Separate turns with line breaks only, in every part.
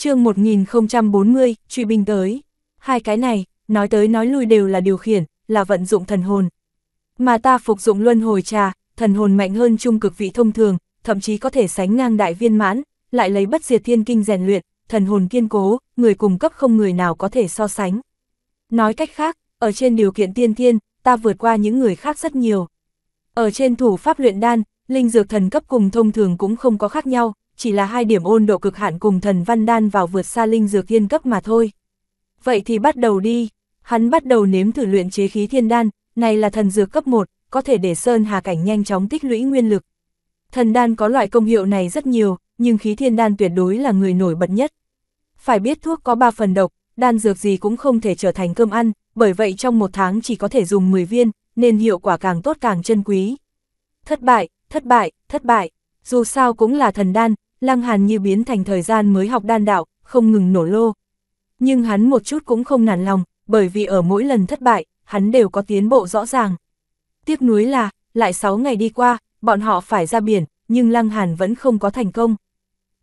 chương 1040, truy binh tới. Hai cái này, nói tới nói lui đều là điều khiển, là vận dụng thần hồn. Mà ta phục dụng luân hồi trà, thần hồn mạnh hơn trung cực vị thông thường, thậm chí có thể sánh ngang đại viên mãn, lại lấy bất diệt thiên kinh rèn luyện, thần hồn kiên cố, người cùng cấp không người nào có thể so sánh. Nói cách khác, ở trên điều kiện tiên thiên, ta vượt qua những người khác rất nhiều. Ở trên thủ pháp luyện đan, linh dược thần cấp cùng thông thường cũng không có khác nhau, chỉ là hai điểm ôn độ cực hạn cùng thần văn đan vào vượt xa linh dược yên cấp mà thôi. Vậy thì bắt đầu đi, hắn bắt đầu nếm thử luyện chế khí thiên đan, này là thần dược cấp 1, có thể để Sơn Hà Cảnh nhanh chóng tích lũy nguyên lực. Thần đan có loại công hiệu này rất nhiều, nhưng khí thiên đan tuyệt đối là người nổi bật nhất. Phải biết thuốc có 3 phần độc, đan dược gì cũng không thể trở thành cơm ăn, bởi vậy trong một tháng chỉ có thể dùng 10 viên, nên hiệu quả càng tốt càng chân quý. Thất bại, thất bại, thất bại, dù sao cũng là thần đan, Lăng Hàn như biến thành thời gian mới học đan đạo, không ngừng nổ lô. Nhưng hắn một chút cũng không nản lòng, bởi vì ở mỗi lần thất bại, hắn đều có tiến bộ rõ ràng. Tiếc nuối là, lại 6 ngày đi qua, bọn họ phải ra biển, nhưng Lăng Hàn vẫn không có thành công.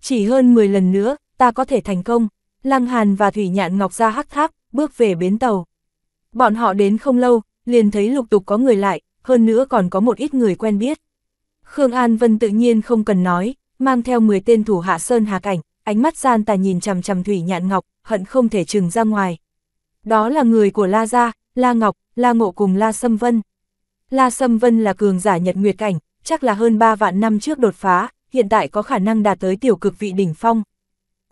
Chỉ hơn 10 lần nữa, ta có thể thành công. Lăng Hàn và Thủy Nhạn Ngọc ra hắc tháp, bước về bến tàu. Bọn họ đến không lâu, liền thấy lục tục có người lại, hơn nữa còn có một ít người quen biết. Khương An Vân tự nhiên không cần nói, mang theo 10 tên thủ hạ Sơn hà cảnh ánh mắt gian tà nhìn chằm chằm Thủy Nhạn Ngọc, hận không thể trừng ra ngoài. Đó là người của La Gia, La Ngọc, La Ngộ cùng La Sâm Vân. La Sâm Vân là cường giả nhật nguyệt cảnh, chắc là hơn 3 vạn năm trước đột phá, hiện tại có khả năng đạt tới tiểu cực vị đỉnh phong.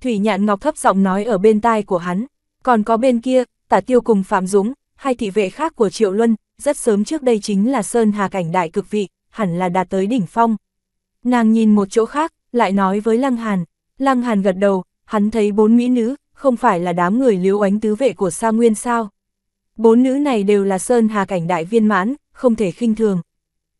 Thủy Nhạn Ngọc thấp giọng nói ở bên tai của hắn, còn có bên kia, Tả Tiêu cùng Phạm Dũng, hai thị vệ khác của Triệu Luân, rất sớm trước đây chính là Sơn Hà Cảnh đại cực vị, hẳn là đạt tới đỉnh phong. Nàng nhìn một chỗ khác, lại nói với Lăng Hàn. Lăng Hàn gật đầu, hắn thấy bốn mỹ nữ, không phải là đám người liếu ánh tứ vệ của Sa Nguyên sao. Bốn nữ này đều là Sơn Hà Cảnh Đại Viên Mãn, không thể khinh thường.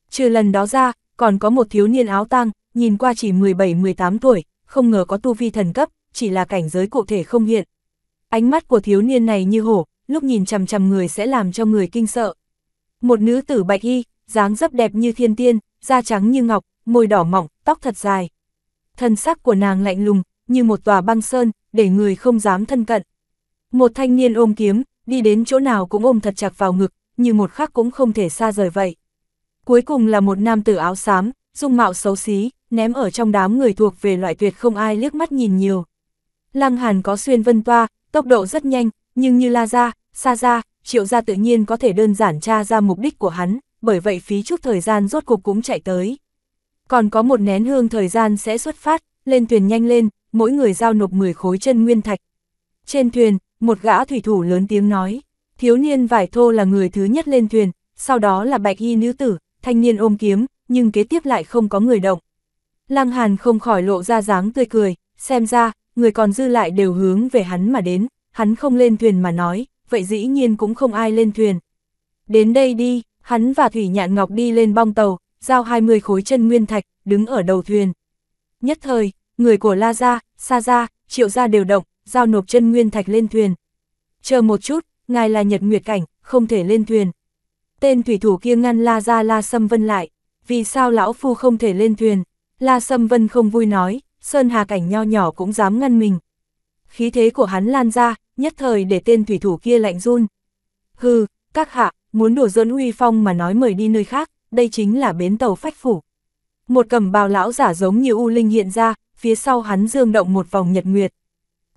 Trừ lần đó ra, còn có một thiếu niên áo tăng, nhìn qua chỉ 17-18 tuổi, không ngờ có tu vi thần cấp, chỉ là cảnh giới cụ thể không hiện. Ánh mắt của thiếu niên này như hổ, lúc nhìn chằm chằm người sẽ làm cho người kinh sợ. Một nữ tử bạch y, dáng dấp đẹp như thiên tiên, da trắng như ngọc, môi đỏ mọng, tóc thật dài. Thân sắc của nàng lạnh lùng, như một tòa băng sơn, để người không dám thân cận. Một thanh niên ôm kiếm, đi đến chỗ nào cũng ôm thật chặt vào ngực, như một khắc cũng không thể xa rời vậy. Cuối cùng là một nam tử áo xám, dung mạo xấu xí, ném ở trong đám người thuộc về loại tuyệt không ai liếc mắt nhìn nhiều. Lăng Hàn có xuyên vân toa, tốc độ rất nhanh, nhưng như La Gia, Sa Gia, Triệu Gia tự nhiên có thể đơn giản tra ra mục đích của hắn, bởi vậy phí chút thời gian rốt cục cũng chạy tới còn có một nén hương thời gian sẽ xuất phát, lên thuyền nhanh lên, mỗi người giao nộp 10 khối chân nguyên thạch. Trên thuyền, một gã thủy thủ lớn tiếng nói, thiếu niên vải thô là người thứ nhất lên thuyền, sau đó là bạch y nữ tử, thanh niên ôm kiếm, nhưng kế tiếp lại không có người động. Lăng Hàn không khỏi lộ ra dáng tươi cười, xem ra, người còn dư lại đều hướng về hắn mà đến, hắn không lên thuyền mà nói, vậy dĩ nhiên cũng không ai lên thuyền. Đến đây đi, hắn và Thủy Nhạn Ngọc đi lên bong tàu, giao 20 khối chân nguyên thạch, đứng ở đầu thuyền. Nhất thời, người của La Gia, Sa Gia, Triệu Gia đều động, giao nộp chân nguyên thạch lên thuyền. Chờ một chút, ngài là Nhật Nguyệt Cảnh, không thể lên thuyền. Tên thủy thủ kia ngăn La Gia La Sâm Vân lại, vì sao lão phu không thể lên thuyền? La Sâm Vân không vui nói, Sơn Hà Cảnh nho nhỏ cũng dám ngăn mình. Khí thế của hắn lan ra, nhất thời để tên thủy thủ kia lạnh run. Hừ, các hạ, muốn đổ dỡn uy phong mà nói mời đi nơi khác đây chính là bến tàu phách phủ. Một cầm bào lão giả giống như U Linh hiện ra, phía sau hắn dương động một vòng nhật nguyệt.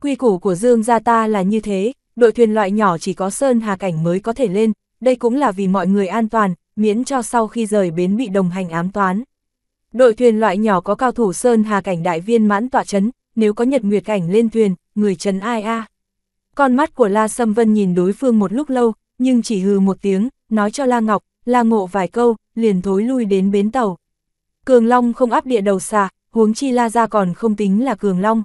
Quy củ của dương gia ta là như thế, đội thuyền loại nhỏ chỉ có sơn hà cảnh mới có thể lên, đây cũng là vì mọi người an toàn, miễn cho sau khi rời bến bị đồng hành ám toán. Đội thuyền loại nhỏ có cao thủ sơn hà cảnh đại viên mãn tọa chấn, nếu có nhật nguyệt cảnh lên thuyền, người chấn ai a. Con mắt của La Sâm Vân nhìn đối phương một lúc lâu, nhưng chỉ hừ một tiếng, nói cho La Ngọc, la ngộ vài câu, liền thối lui đến bến tàu. Cường Long không áp địa đầu xà, huống chi la ra còn không tính là Cường Long.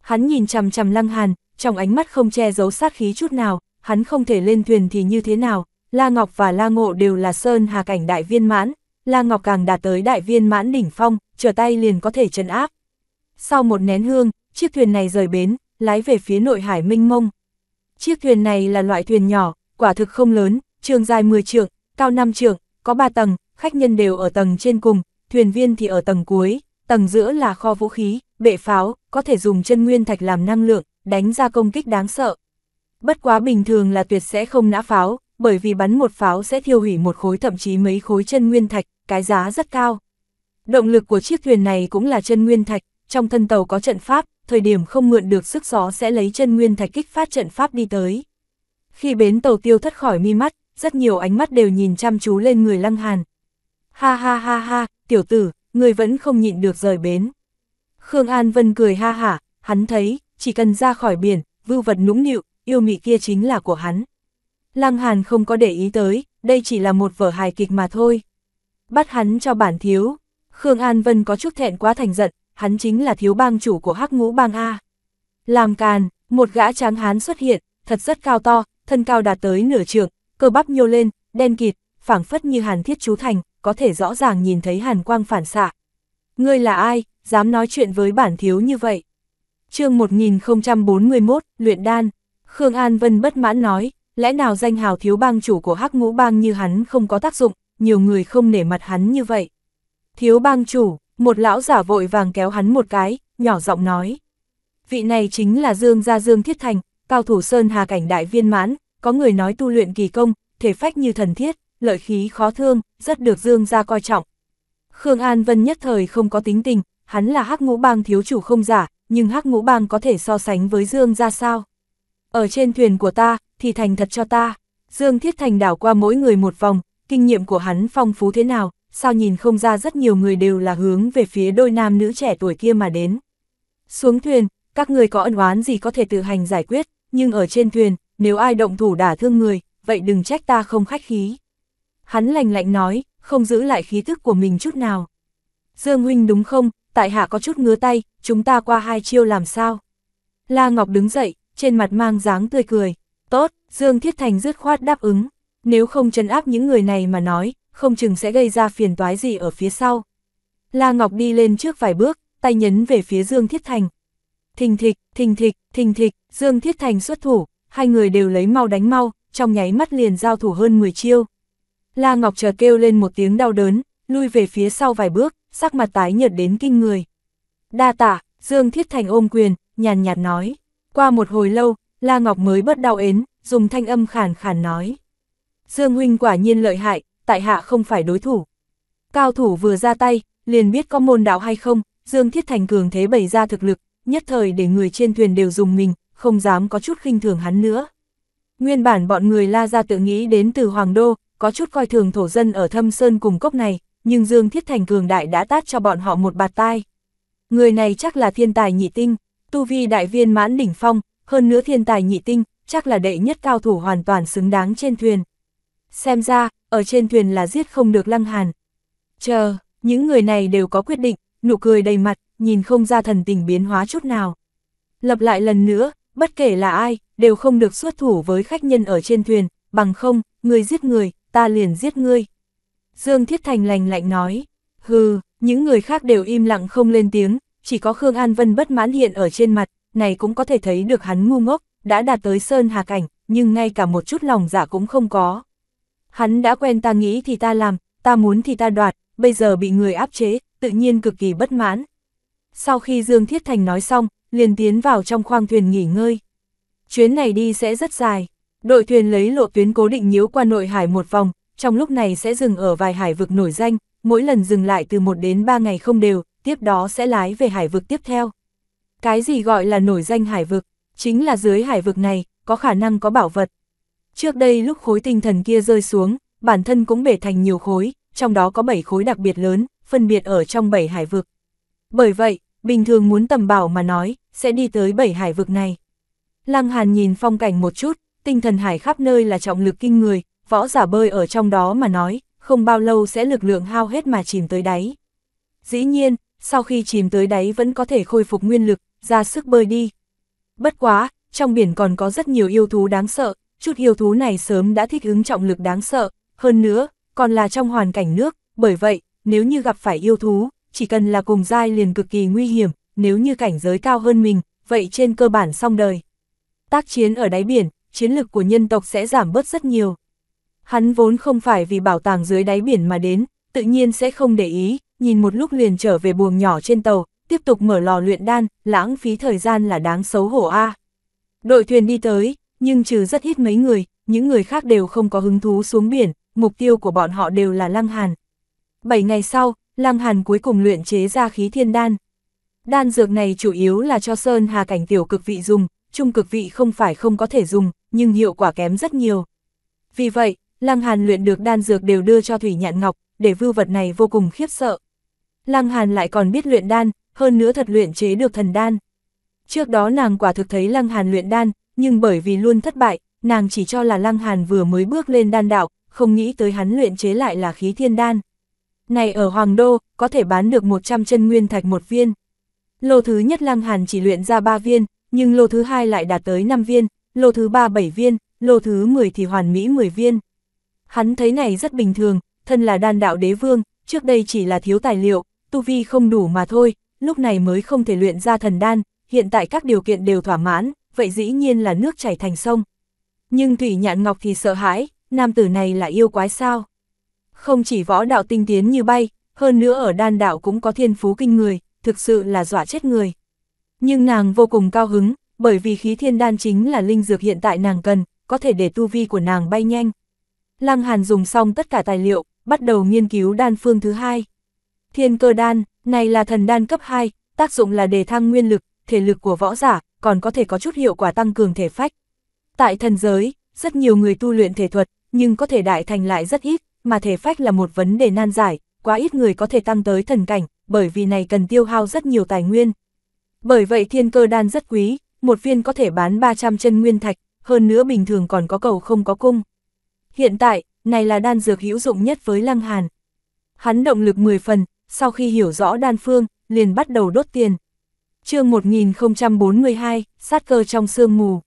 Hắn nhìn chằm chằm lăng hàn, trong ánh mắt không che giấu sát khí chút nào, hắn không thể lên thuyền thì như thế nào, La Ngọc và La Ngộ đều là sơn hà cảnh đại viên mãn, La Ngọc càng đạt tới đại viên mãn đỉnh phong, trở tay liền có thể trấn áp. Sau một nén hương, chiếc thuyền này rời bến, lái về phía nội hải minh mông. Chiếc thuyền này là loại thuyền nhỏ, quả thực không lớn, trường dài 10 trượng, cao 5 trượng, có 3 tầng, khách nhân đều ở tầng trên cùng, thuyền viên thì ở tầng cuối, tầng giữa là kho vũ khí, bệ pháo, có thể dùng chân nguyên thạch làm năng lượng, đánh ra công kích đáng sợ. Bất quá bình thường là tuyệt sẽ không nã pháo, bởi vì bắn một pháo sẽ thiêu hủy một khối thậm chí mấy khối chân nguyên thạch, cái giá rất cao. Động lực của chiếc thuyền này cũng là chân nguyên thạch, trong thân tàu có trận pháp, thời điểm không mượn được sức gió sẽ lấy chân nguyên thạch kích phát trận pháp đi tới. Khi bến tàu tiêu thất khỏi mi mắt, rất nhiều ánh mắt đều nhìn chăm chú lên người Lăng Hàn. Ha ha ha ha, tiểu tử, người vẫn không nhịn được rời bến. Khương An Vân cười ha hả, hắn thấy, chỉ cần ra khỏi biển, vưu vật nũng nịu, yêu mị kia chính là của hắn. Lăng Hàn không có để ý tới, đây chỉ là một vở hài kịch mà thôi. Bắt hắn cho bản thiếu. Khương An Vân có chút thẹn quá thành giận, hắn chính là thiếu bang chủ của hắc ngũ bang A. Làm càn, một gã tráng hán xuất hiện, thật rất cao to, thân cao đạt tới nửa trượng, cơ bắp nhô lên, đen kịt, phảng phất như hàn thiết chú thành, có thể rõ ràng nhìn thấy hàn quang phản xạ. Ngươi là ai, dám nói chuyện với bản thiếu như vậy? chương 1041, Luyện Đan, Khương An Vân bất mãn nói, lẽ nào danh hào thiếu bang chủ của hắc ngũ bang như hắn không có tác dụng, nhiều người không nể mặt hắn như vậy. Thiếu bang chủ, một lão giả vội vàng kéo hắn một cái, nhỏ giọng nói. Vị này chính là Dương Gia Dương Thiết Thành, cao thủ Sơn Hà Cảnh Đại Viên Mãn, có người nói tu luyện kỳ công, thể phách như thần thiết, lợi khí khó thương, rất được Dương gia coi trọng. Khương An Vân nhất thời không có tính tình, hắn là hắc ngũ bang thiếu chủ không giả, nhưng hắc ngũ bang có thể so sánh với Dương ra sao? Ở trên thuyền của ta, thì thành thật cho ta. Dương Thiết Thành đảo qua mỗi người một vòng, kinh nghiệm của hắn phong phú thế nào, sao nhìn không ra rất nhiều người đều là hướng về phía đôi nam nữ trẻ tuổi kia mà đến. Xuống thuyền, các người có ân oán gì có thể tự hành giải quyết, nhưng ở trên thuyền, nếu ai động thủ đả thương người, vậy đừng trách ta không khách khí. Hắn lành lạnh nói, không giữ lại khí thức của mình chút nào. Dương huynh đúng không, tại hạ có chút ngứa tay, chúng ta qua hai chiêu làm sao? La Ngọc đứng dậy, trên mặt mang dáng tươi cười. Tốt, Dương Thiết Thành dứt khoát đáp ứng. Nếu không trấn áp những người này mà nói, không chừng sẽ gây ra phiền toái gì ở phía sau. La Ngọc đi lên trước vài bước, tay nhấn về phía Dương Thiết Thành. Thình thịch, thình thịch, thình thịch, Dương Thiết Thành xuất thủ, hai người đều lấy mau đánh mau, trong nháy mắt liền giao thủ hơn 10 chiêu. La Ngọc chợt kêu lên một tiếng đau đớn, lui về phía sau vài bước, sắc mặt tái nhợt đến kinh người. Đa tạ, Dương Thiết Thành ôm quyền, nhàn nhạt nói. Qua một hồi lâu, La Ngọc mới bớt đau ến, dùng thanh âm khàn khàn nói. Dương Huynh quả nhiên lợi hại, tại hạ không phải đối thủ. Cao thủ vừa ra tay, liền biết có môn đạo hay không, Dương Thiết Thành cường thế bày ra thực lực, nhất thời để người trên thuyền đều dùng mình, không dám có chút khinh thường hắn nữa. Nguyên bản bọn người La ra tự nghĩ đến từ Hoàng Đô, có chút coi thường thổ dân ở thâm sơn cùng cốc này, nhưng Dương Thiết Thành cường đại đã tát cho bọn họ một bạt tai. Người này chắc là thiên tài nhị tinh, tu vi đại viên mãn đỉnh phong, hơn nữa thiên tài nhị tinh, chắc là đệ nhất cao thủ hoàn toàn xứng đáng trên thuyền. Xem ra, ở trên thuyền là giết không được lăng hàn. Chờ, những người này đều có quyết định, nụ cười đầy mặt, nhìn không ra thần tình biến hóa chút nào. Lập lại lần nữa, bất kể là ai, đều không được xuất thủ với khách nhân ở trên thuyền, bằng không, người giết người, ta liền giết ngươi. Dương Thiết Thành lành lạnh nói, hừ, những người khác đều im lặng không lên tiếng, chỉ có Khương An Vân bất mãn hiện ở trên mặt, này cũng có thể thấy được hắn ngu ngốc, đã đạt tới sơn hà cảnh, nhưng ngay cả một chút lòng giả dạ cũng không có. Hắn đã quen ta nghĩ thì ta làm, ta muốn thì ta đoạt, bây giờ bị người áp chế, tự nhiên cực kỳ bất mãn. Sau khi Dương Thiết Thành nói xong, liền tiến vào trong khoang thuyền nghỉ ngơi. Chuyến này đi sẽ rất dài, đội thuyền lấy lộ tuyến cố định nhiễu qua nội hải một vòng, trong lúc này sẽ dừng ở vài hải vực nổi danh, mỗi lần dừng lại từ 1 đến 3 ngày không đều, tiếp đó sẽ lái về hải vực tiếp theo. Cái gì gọi là nổi danh hải vực, chính là dưới hải vực này, có khả năng có bảo vật. Trước đây lúc khối tinh thần kia rơi xuống, bản thân cũng bể thành nhiều khối, trong đó có 7 khối đặc biệt lớn, phân biệt ở trong 7 hải vực. Bởi vậy, bình thường muốn tầm bảo mà nói, sẽ đi tới bảy hải vực này. Lăng Hàn nhìn phong cảnh một chút, tinh thần hải khắp nơi là trọng lực kinh người, võ giả bơi ở trong đó mà nói, không bao lâu sẽ lực lượng hao hết mà chìm tới đáy. Dĩ nhiên, sau khi chìm tới đáy vẫn có thể khôi phục nguyên lực, ra sức bơi đi. Bất quá, trong biển còn có rất nhiều yêu thú đáng sợ, chút yêu thú này sớm đã thích ứng trọng lực đáng sợ, hơn nữa, còn là trong hoàn cảnh nước, bởi vậy, nếu như gặp phải yêu thú, chỉ cần là cùng giai liền cực kỳ nguy hiểm, nếu như cảnh giới cao hơn mình, vậy trên cơ bản xong đời. Tác chiến ở đáy biển, chiến lực của nhân tộc sẽ giảm bớt rất nhiều. Hắn vốn không phải vì bảo tàng dưới đáy biển mà đến, tự nhiên sẽ không để ý, nhìn một lúc liền trở về buồng nhỏ trên tàu, tiếp tục mở lò luyện đan, lãng phí thời gian là đáng xấu hổ a. Đội thuyền đi tới, nhưng trừ rất ít mấy người, những người khác đều không có hứng thú xuống biển, mục tiêu của bọn họ đều là Lăng Hàn. 7 ngày sau, Lăng Hàn cuối cùng luyện chế ra khí thiên đan. Đan dược này chủ yếu là cho Sơn Hà cảnh tiểu cực vị dùng, trung cực vị không phải không có thể dùng, nhưng hiệu quả kém rất nhiều. Vì vậy, Lăng Hàn luyện được đan dược đều đưa cho Thủy Nhạn Ngọc, để vưu vật này vô cùng khiếp sợ. Lăng Hàn lại còn biết luyện đan, hơn nữa thật luyện chế được thần đan. Trước đó nàng quả thực thấy Lăng Hàn luyện đan, nhưng bởi vì luôn thất bại, nàng chỉ cho là Lăng Hàn vừa mới bước lên đan đạo, không nghĩ tới hắn luyện chế lại là khí thiên đan. Này ở Hoàng Đô, có thể bán được 100 chân nguyên thạch một viên. Lô thứ nhất Lăng Hàn chỉ luyện ra 3 viên, nhưng lô thứ hai lại đạt tới 5 viên, lô thứ 3 7 viên, lô thứ 10 thì hoàn mỹ 10 viên. Hắn thấy này rất bình thường, thân là đan đạo đế vương, trước đây chỉ là thiếu tài liệu, tu vi không đủ mà thôi, lúc này mới không thể luyện ra thần đan, hiện tại các điều kiện đều thỏa mãn, vậy dĩ nhiên là nước chảy thành sông. Nhưng Thủy Nhạn Ngọc thì sợ hãi, nam tử này là yêu quái sao? không chỉ võ đạo tinh tiến như bay, hơn nữa ở đan đạo cũng có thiên phú kinh người, thực sự là dọa chết người. Nhưng nàng vô cùng cao hứng, bởi vì khí thiên đan chính là linh dược hiện tại nàng cần, có thể để tu vi của nàng bay nhanh. Lăng Hàn dùng xong tất cả tài liệu, bắt đầu nghiên cứu đan phương thứ hai. Thiên cơ đan, này là thần đan cấp 2, tác dụng là đề thăng nguyên lực, thể lực của võ giả, còn có thể có chút hiệu quả tăng cường thể phách. Tại thần giới, rất nhiều người tu luyện thể thuật, nhưng có thể đại thành lại rất ít, mà thể phách là một vấn đề nan giải, quá ít người có thể tăng tới thần cảnh, bởi vì này cần tiêu hao rất nhiều tài nguyên. Bởi vậy thiên cơ đan rất quý, một viên có thể bán 300 chân nguyên thạch, hơn nữa bình thường còn có cầu không có cung. Hiện tại, này là đan dược hữu dụng nhất với Lăng Hàn. Hắn động lực 10 phần, sau khi hiểu rõ đan phương, liền bắt đầu đốt tiền. chương 1042, sát cơ trong sương mù.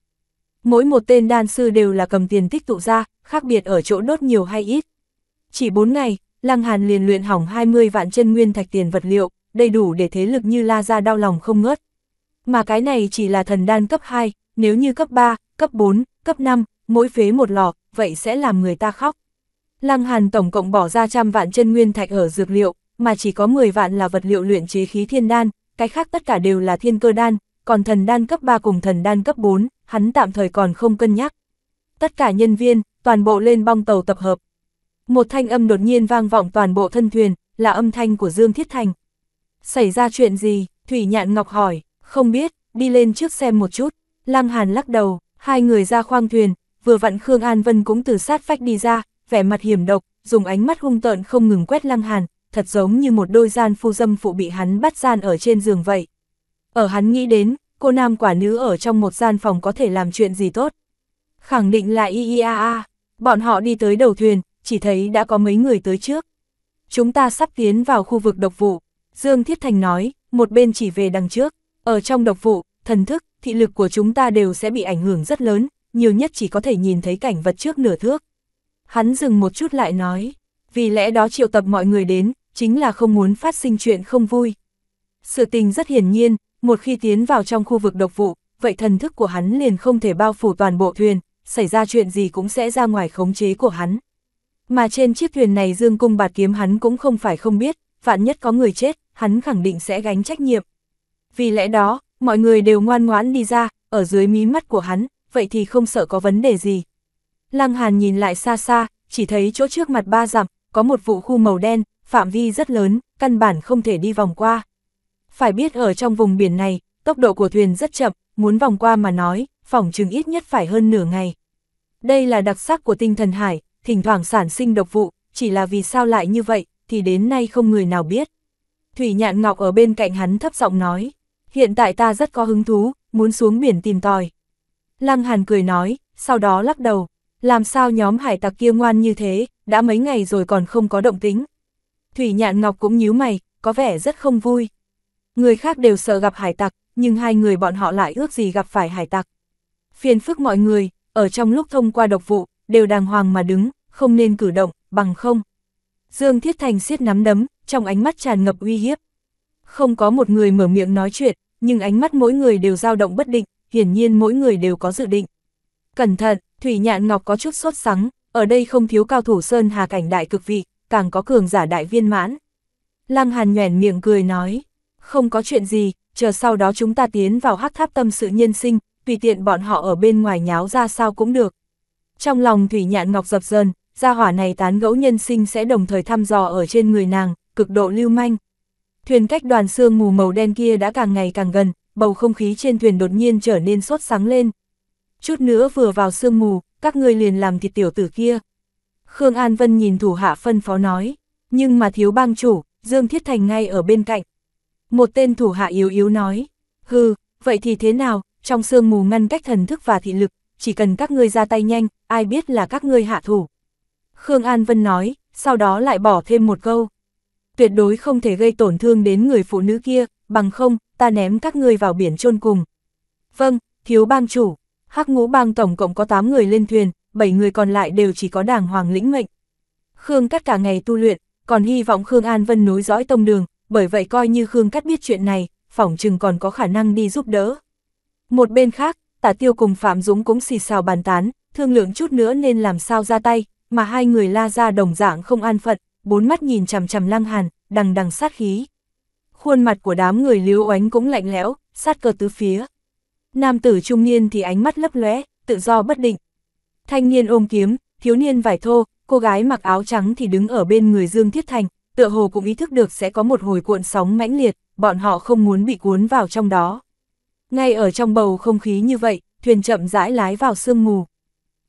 Mỗi một tên đan sư đều là cầm tiền tích tụ ra, khác biệt ở chỗ đốt nhiều hay ít. Chỉ 4 ngày, Lăng Hàn liền luyện hỏng 20 vạn chân nguyên thạch tiền vật liệu, đầy đủ để thế lực như La Gia đau lòng không ngớt. Mà cái này chỉ là thần đan cấp 2, nếu như cấp 3, cấp 4, cấp 5, mỗi phế một lọ, vậy sẽ làm người ta khóc. Lăng Hàn tổng cộng bỏ ra trăm vạn chân nguyên thạch ở dược liệu, mà chỉ có 10 vạn là vật liệu luyện chế khí thiên đan, cái khác tất cả đều là thiên cơ đan, còn thần đan cấp 3 cùng thần đan cấp 4, hắn tạm thời còn không cân nhắc. Tất cả nhân viên, toàn bộ lên bong tàu tập hợp, một thanh âm đột nhiên vang vọng toàn bộ thân thuyền, là âm thanh của Dương Thiết Thành. Xảy ra chuyện gì? Thủy Nhạn Ngọc hỏi, không biết, đi lên trước xem một chút. Lăng Hàn lắc đầu, hai người ra khoang thuyền, vừa vặn Khương An Vân cũng từ sát vách đi ra, vẻ mặt hiểm độc, dùng ánh mắt hung tợn không ngừng quét Lăng Hàn, thật giống như một đôi gian phu dâm phụ bị hắn bắt gian ở trên giường vậy. Ở hắn nghĩ đến, cô nam quả nữ ở trong một gian phòng có thể làm chuyện gì tốt. Khẳng định là IIAA, bọn họ đi tới đầu thuyền, chỉ thấy đã có mấy người tới trước. Chúng ta sắp tiến vào khu vực độc vụ, Dương Thiết Thành nói, một bên chỉ về đằng trước, ở trong độc vụ, thần thức, thị lực của chúng ta đều sẽ bị ảnh hưởng rất lớn, nhiều nhất chỉ có thể nhìn thấy cảnh vật trước nửa thước. Hắn dừng một chút lại nói, vì lẽ đó triệu tập mọi người đến, chính là không muốn phát sinh chuyện không vui. Sự tình rất hiển nhiên, một khi tiến vào trong khu vực độc vụ, vậy thần thức của hắn liền không thể bao phủ toàn bộ thuyền, xảy ra chuyện gì cũng sẽ ra ngoài khống chế của hắn. Mà trên chiếc thuyền này dương cung bạt kiếm hắn cũng không phải không biết, vạn nhất có người chết, hắn khẳng định sẽ gánh trách nhiệm. Vì lẽ đó, mọi người đều ngoan ngoãn đi ra, ở dưới mí mắt của hắn, vậy thì không sợ có vấn đề gì. Lăng Hàn nhìn lại xa xa, chỉ thấy chỗ trước mặt ba dặm, có một vụ khu màu đen, phạm vi rất lớn, căn bản không thể đi vòng qua. Phải biết ở trong vùng biển này, tốc độ của thuyền rất chậm, muốn vòng qua mà nói, phòng chừng ít nhất phải hơn nửa ngày. Đây là đặc sắc của tinh thần hải, thỉnh thoảng sản sinh độc vụ, chỉ là vì sao lại như vậy, thì đến nay không người nào biết. Thủy Nhạn Ngọc ở bên cạnh hắn thấp giọng nói, hiện tại ta rất có hứng thú, muốn xuống biển tìm tòi. Lăng Hàn cười nói, sau đó lắc đầu, làm sao nhóm hải tặc kia ngoan như thế, đã mấy ngày rồi còn không có động tính. Thủy Nhạn Ngọc cũng nhíu mày, có vẻ rất không vui. Người khác đều sợ gặp hải tặc, nhưng hai người bọn họ lại ước gì gặp phải hải tặc. Phiền phức mọi người, ở trong lúc thông qua độc vụ, đều đàng hoàng mà đứng, không nên cử động, bằng không. Dương Thiết Thành siết nắm đấm, trong ánh mắt tràn ngập uy hiếp. Không có một người mở miệng nói chuyện, nhưng ánh mắt mỗi người đều dao động bất định, hiển nhiên mỗi người đều có dự định. Cẩn thận, Thủy Nhạn Ngọc có chút sốt sắng, ở đây không thiếu cao thủ sơn hà cảnh đại cực vị, càng có cường giả đại viên mãn. Lăng Hàn nhoẻn miệng cười nói, không có chuyện gì, chờ sau đó chúng ta tiến vào hắc tháp tâm sự nhân sinh, tùy tiện bọn họ ở bên ngoài nháo ra sao cũng được. Trong lòng Thủy Nhạn Ngọc dập dờn, gia hỏa này tán gẫu nhân sinh sẽ đồng thời thăm dò ở trên người nàng, cực độ lưu manh. Thuyền cách đoàn sương mù màu đen kia đã càng ngày càng gần, bầu không khí trên thuyền đột nhiên trở nên sốt sáng lên. Chút nữa vừa vào sương mù, các ngươi liền làm thịt tiểu tử kia. Khương An Vân nhìn thủ hạ phân phó nói, nhưng mà thiếu bang chủ, Dương Thiết Thành ngay ở bên cạnh. Một tên thủ hạ yếu yếu nói, hừ, vậy thì thế nào, trong sương mù ngăn cách thần thức và thị lực, chỉ cần các ngươi ra tay nhanh, ai biết là các ngươi hạ thủ. Khương An Vân nói, sau đó lại bỏ thêm một câu. Tuyệt đối không thể gây tổn thương đến người phụ nữ kia, bằng không, ta ném các ngươi vào biển chôn cùng. Vâng, thiếu bang chủ, hắc ngũ bang tổng cộng có 8 người lên thuyền, 7 người còn lại đều chỉ có đảng hoàng lĩnh mệnh. Khương cắt cả ngày tu luyện, còn hy vọng Khương An Vân nối dõi tông đường, bởi vậy coi như Khương cắt biết chuyện này, phỏng chừng còn có khả năng đi giúp đỡ. Một bên khác, Tả Tiêu cùng Phạm Dũng cũng xì xào bàn tán, thương lượng chút nữa nên làm sao ra tay, mà hai người la ra đồng dạng không an phận, bốn mắt nhìn chằm chằm Lăng Hàn, đằng đằng sát khí. Khuôn mặt của đám người liếu Oánh cũng lạnh lẽo, sát cơ tứ phía. Nam tử trung niên thì ánh mắt lấp lóe, tự do bất định. Thanh niên ôm kiếm, thiếu niên vải thô, cô gái mặc áo trắng thì đứng ở bên người Dương Thiết Thành, tựa hồ cũng ý thức được sẽ có một hồi cuộn sóng mãnh liệt, bọn họ không muốn bị cuốn vào trong đó. Ngay ở trong bầu không khí như vậy, thuyền chậm rãi lái vào sương mù.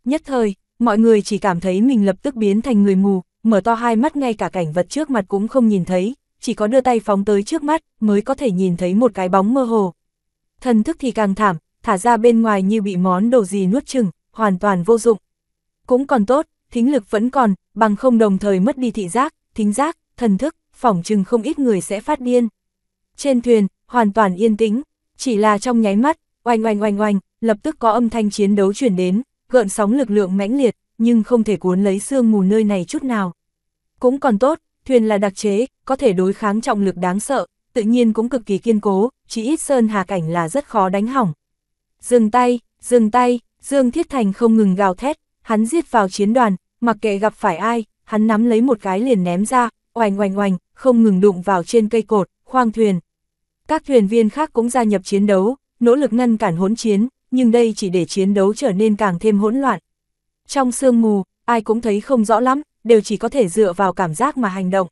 Nhất thời, mọi người chỉ cảm thấy mình lập tức biến thành người mù, mở to hai mắt ngay cả cảnh vật trước mặt cũng không nhìn thấy, chỉ có đưa tay phóng tới trước mắt mới có thể nhìn thấy một cái bóng mơ hồ. Thần thức thì càng thảm, thả ra bên ngoài như bị món đồ gì nuốt chừng, hoàn toàn vô dụng. Cũng còn tốt, thính lực vẫn còn, bằng không đồng thời mất đi thị giác, thính giác, thần thức, phỏng chừng không ít người sẽ phát điên. Trên thuyền, hoàn toàn yên tĩnh, chỉ là trong nháy mắt, oanh oanh oanh oanh, lập tức có âm thanh chiến đấu chuyển đến, gợn sóng lực lượng mãnh liệt, nhưng không thể cuốn lấy sương mù nơi này chút nào. Cũng còn tốt, thuyền là đặc chế, có thể đối kháng trọng lực đáng sợ, tự nhiên cũng cực kỳ kiên cố, chỉ ít sơn hà cảnh là rất khó đánh hỏng. Dừng tay, dừng tay, Dương Thiết Thành không ngừng gào thét, hắn giết vào chiến đoàn, mặc kệ gặp phải ai, hắn nắm lấy một cái liền ném ra, oanh oanh oanh, không ngừng đụng vào trên cây cột, khoang thuyền, các thuyền viên khác cũng gia nhập chiến đấu, nỗ lực ngăn cản hỗn chiến, nhưng đây chỉ để chiến đấu trở nên càng thêm hỗn loạn. Trong sương mù, ai cũng thấy không rõ lắm, đều chỉ có thể dựa vào cảm giác mà hành động.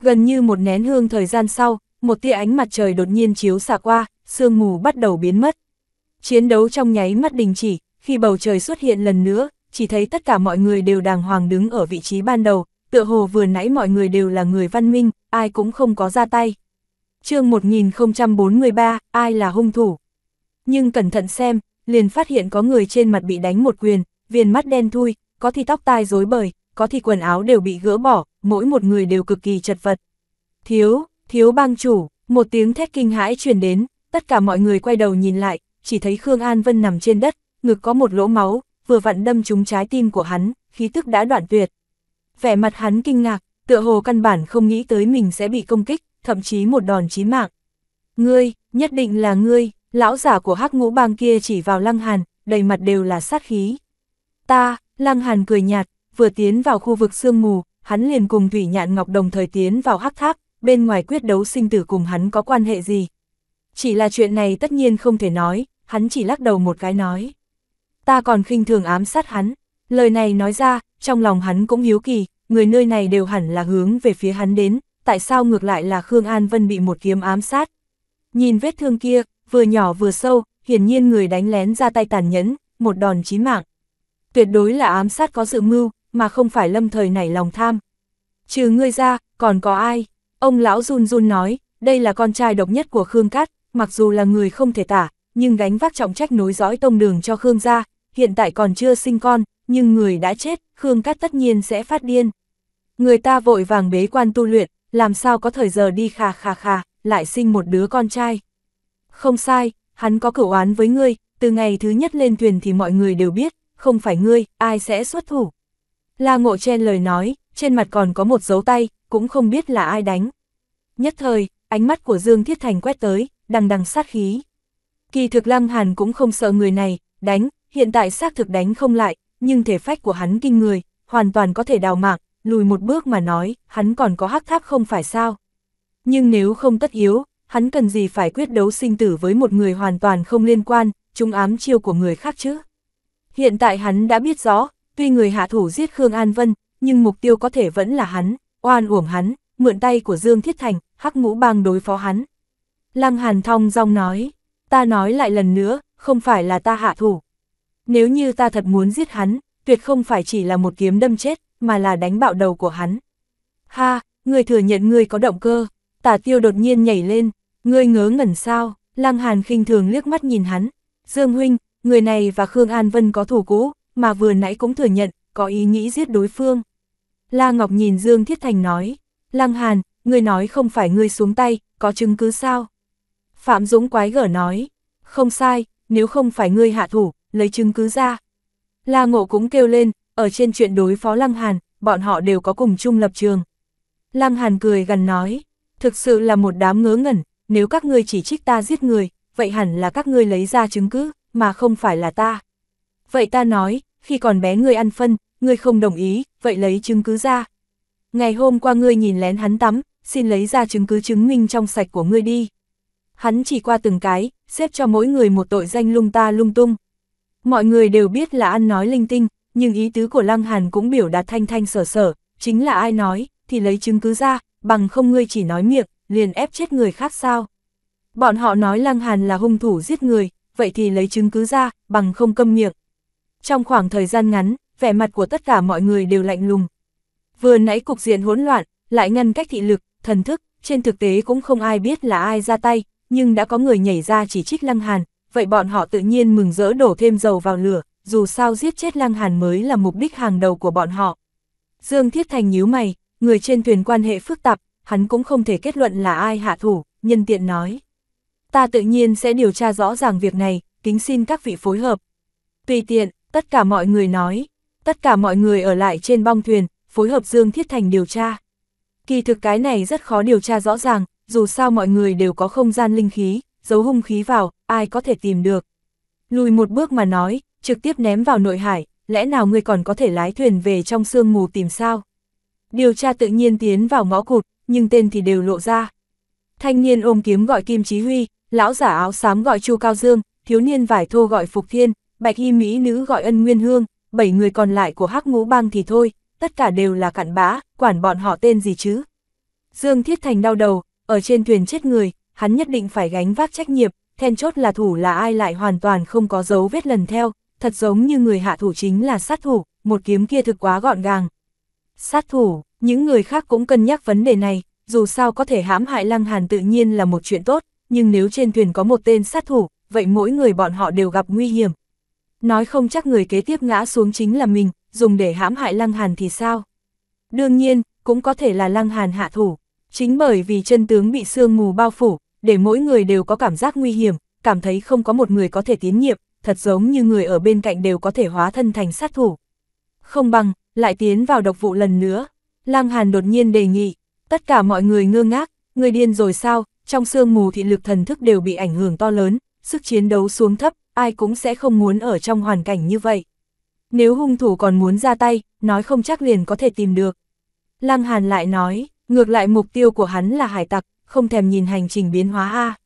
Gần như một nén hương thời gian sau, một tia ánh mặt trời đột nhiên chiếu xạ qua, sương mù bắt đầu biến mất. Chiến đấu trong nháy mắt đình chỉ, khi bầu trời xuất hiện lần nữa, chỉ thấy tất cả mọi người đều đàng hoàng đứng ở vị trí ban đầu, tựa hồ vừa nãy mọi người đều là người văn minh, ai cũng không có ra tay chương 1043, ai là hung thủ? Nhưng cẩn thận xem, liền phát hiện có người trên mặt bị đánh một quyền, viền mắt đen thui, có thì tóc tai rối bời, có thì quần áo đều bị gỡ bỏ, mỗi một người đều cực kỳ chật vật. Thiếu, thiếu bang chủ, một tiếng thét kinh hãi truyền đến, tất cả mọi người quay đầu nhìn lại, chỉ thấy Khương An Vân nằm trên đất, ngực có một lỗ máu, vừa vặn đâm trúng trái tim của hắn, khí tức đã đoạn tuyệt. Vẻ mặt hắn kinh ngạc, tựa hồ căn bản không nghĩ tới mình sẽ bị công kích, thậm chí một đòn chí mạng. Ngươi, nhất định là ngươi, lão giả của hắc ngũ bang kia chỉ vào lăng hàn, đầy mặt đều là sát khí. Ta, lăng hàn cười nhạt, vừa tiến vào khu vực sương mù, hắn liền cùng Thủy Nhạn Ngọc đồng thời tiến vào hắc tháp, bên ngoài quyết đấu sinh tử cùng hắn có quan hệ gì. Chỉ là chuyện này tất nhiên không thể nói, hắn chỉ lắc đầu một cái nói. Ta còn khinh thường ám sát hắn, lời này nói ra, trong lòng hắn cũng hiếu kỳ, người nơi này đều hẳn là hướng về phía hắn đến, tại sao ngược lại là Khương An Vân bị một kiếm ám sát. Nhìn vết thương kia, vừa nhỏ vừa sâu, hiển nhiên người đánh lén ra tay tàn nhẫn, một đòn chí mạng. Tuyệt đối là ám sát có dự mưu, mà không phải lâm thời nảy lòng tham. Trừ ngươi ra, còn có ai? Ông lão run run nói, đây là con trai độc nhất của Khương Cát, mặc dù là người không thể tả, nhưng gánh vác trọng trách nối dõi tông đường cho Khương gia, hiện tại còn chưa sinh con, nhưng người đã chết, Khương Cát tất nhiên sẽ phát điên. Người ta vội vàng bế quan tu luyện, làm sao có thời giờ đi khà khà khà, lại sinh một đứa con trai. Không sai, hắn có cửu oán với ngươi, từ ngày thứ nhất lên thuyền thì mọi người đều biết, không phải ngươi, ai sẽ xuất thủ. La ngộ chen lời nói, trên mặt còn có một dấu tay, cũng không biết là ai đánh. Nhất thời, ánh mắt của Dương Thiết Thành quét tới, đằng đằng sát khí. Kỳ thực Lăng Hàn cũng không sợ người này, đánh, hiện tại xác thực đánh không lại, nhưng thể phách của hắn kinh người, hoàn toàn có thể đào mạng, lùi một bước mà nói, hắn còn có hắc tháp không phải sao. Nhưng nếu không tất yếu, hắn cần gì phải quyết đấu sinh tử với một người hoàn toàn không liên quan, trung ám chiêu của người khác chứ. Hiện tại hắn đã biết rõ, tuy người hạ thủ giết Khương An Vân, nhưng mục tiêu có thể vẫn là hắn, oan uổng hắn, mượn tay của Dương Thiết Thành, hắc ngũ bang đối phó hắn. Lăng Hàn Thong rong nói, ta nói lại lần nữa, không phải là ta hạ thủ. Nếu như ta thật muốn giết hắn, tuyệt không phải chỉ là một kiếm đâm chết, mà là đánh bạo đầu của hắn. Ha, người thừa nhận người có động cơ, tả tiêu đột nhiên nhảy lên, ngươi ngớ ngẩn sao, Lăng Hàn khinh thường liếc mắt nhìn hắn. Dương Huynh, người này và Khương An Vân có thủ cũ, mà vừa nãy cũng thừa nhận, có ý nghĩ giết đối phương. La Ngọc nhìn Dương Thiết Thành nói, Lăng Hàn, người nói không phải ngươi xuống tay, có chứng cứ sao? Phạm Dũng quái gở nói, không sai, nếu không phải ngươi hạ thủ, lấy chứng cứ ra. La Ngộ cũng kêu lên, ở trên chuyện đối phó Lăng Hàn, bọn họ đều có cùng chung lập trường. Lăng Hàn cười gần nói, thực sự là một đám ngớ ngẩn, nếu các ngươi chỉ trích ta giết người, vậy hẳn là các ngươi lấy ra chứng cứ, mà không phải là ta. Vậy ta nói, khi còn bé ngươi ăn phân, ngươi không đồng ý, vậy lấy chứng cứ ra. Ngày hôm qua ngươi nhìn lén hắn tắm, xin lấy ra chứng cứ chứng minh trong sạch của ngươi đi. Hắn chỉ qua từng cái, xếp cho mỗi người một tội danh lung ta lung tung. Mọi người đều biết là ăn nói linh tinh, nhưng ý tứ của Lăng Hàn cũng biểu đạt thanh thanh sở sở, chính là ai nói, thì lấy chứng cứ ra, bằng không ngươi chỉ nói miệng, liền ép chết người khác sao. Bọn họ nói Lăng Hàn là hung thủ giết người, vậy thì lấy chứng cứ ra, bằng không câm miệng. Trong khoảng thời gian ngắn, vẻ mặt của tất cả mọi người đều lạnh lùng. Vừa nãy cục diện hỗn loạn, lại ngăn cách thị lực, thần thức, trên thực tế cũng không ai biết là ai ra tay, nhưng đã có người nhảy ra chỉ trích Lăng Hàn, vậy bọn họ tự nhiên mừng rỡ đổ thêm dầu vào lửa, dù sao giết chết Lăng Hàn mới là mục đích hàng đầu của bọn họ. Dương Thiết Thành nhíu mày, người trên thuyền quan hệ phức tạp, hắn cũng không thể kết luận là ai hạ thủ, nhân tiện nói. Ta tự nhiên sẽ điều tra rõ ràng việc này, kính xin các vị phối hợp. Tùy tiện, tất cả mọi người nói, tất cả mọi người ở lại trên bong thuyền, phối hợp Dương Thiết Thành điều tra. Kỳ thực cái này rất khó điều tra rõ ràng, dù sao mọi người đều có không gian linh khí, giấu hung khí vào, ai có thể tìm được. Lùi một bước mà nói, trực tiếp ném vào nội hải, lẽ nào ngươi còn có thể lái thuyền về trong sương mù tìm sao? Điều tra tự nhiên tiến vào ngõ cụt, nhưng tên thì đều lộ ra. Thanh niên ôm kiếm gọi Kim Chí Huy, lão giả áo xám gọi Chu Cao Dương, thiếu niên vải thô gọi Phục Thiên, bạch y mỹ nữ gọi Ân Nguyên Hương, bảy người còn lại của Hắc Ngũ Bang thì thôi, tất cả đều là cặn bã, quản bọn họ tên gì chứ? Dương Thiết Thành đau đầu, ở trên thuyền chết người, hắn nhất định phải gánh vác trách nhiệm, then chốt là thủ là ai lại hoàn toàn không có dấu vết lần theo, thật giống như người hạ thủ chính là sát thủ, một kiếm kia thực quá gọn gàng. Sát thủ, những người khác cũng cân nhắc vấn đề này, dù sao có thể hãm hại Lăng Hàn tự nhiên là một chuyện tốt, nhưng nếu trên thuyền có một tên sát thủ, vậy mỗi người bọn họ đều gặp nguy hiểm. Nói không chắc người kế tiếp ngã xuống chính là mình, dùng để hãm hại Lăng Hàn thì sao? Đương nhiên, cũng có thể là Lăng Hàn hạ thủ. Chính bởi vì chân tướng bị sương mù bao phủ, để mỗi người đều có cảm giác nguy hiểm, cảm thấy không có một người có thể tiến nhiệm, thật giống như người ở bên cạnh đều có thể hóa thân thành sát thủ. Không bằng, lại tiến vào độc vụ lần nữa. Lam Hàn đột nhiên đề nghị, tất cả mọi người ngơ ngác, người điên rồi sao, trong sương mù thị lực thần thức đều bị ảnh hưởng to lớn, sức chiến đấu xuống thấp, ai cũng sẽ không muốn ở trong hoàn cảnh như vậy. Nếu hung thủ còn muốn ra tay, nói không chắc liền có thể tìm được. Lăng Hàn lại nói, ngược lại mục tiêu của hắn là hải tặc, không thèm nhìn hành trình biến hóa a.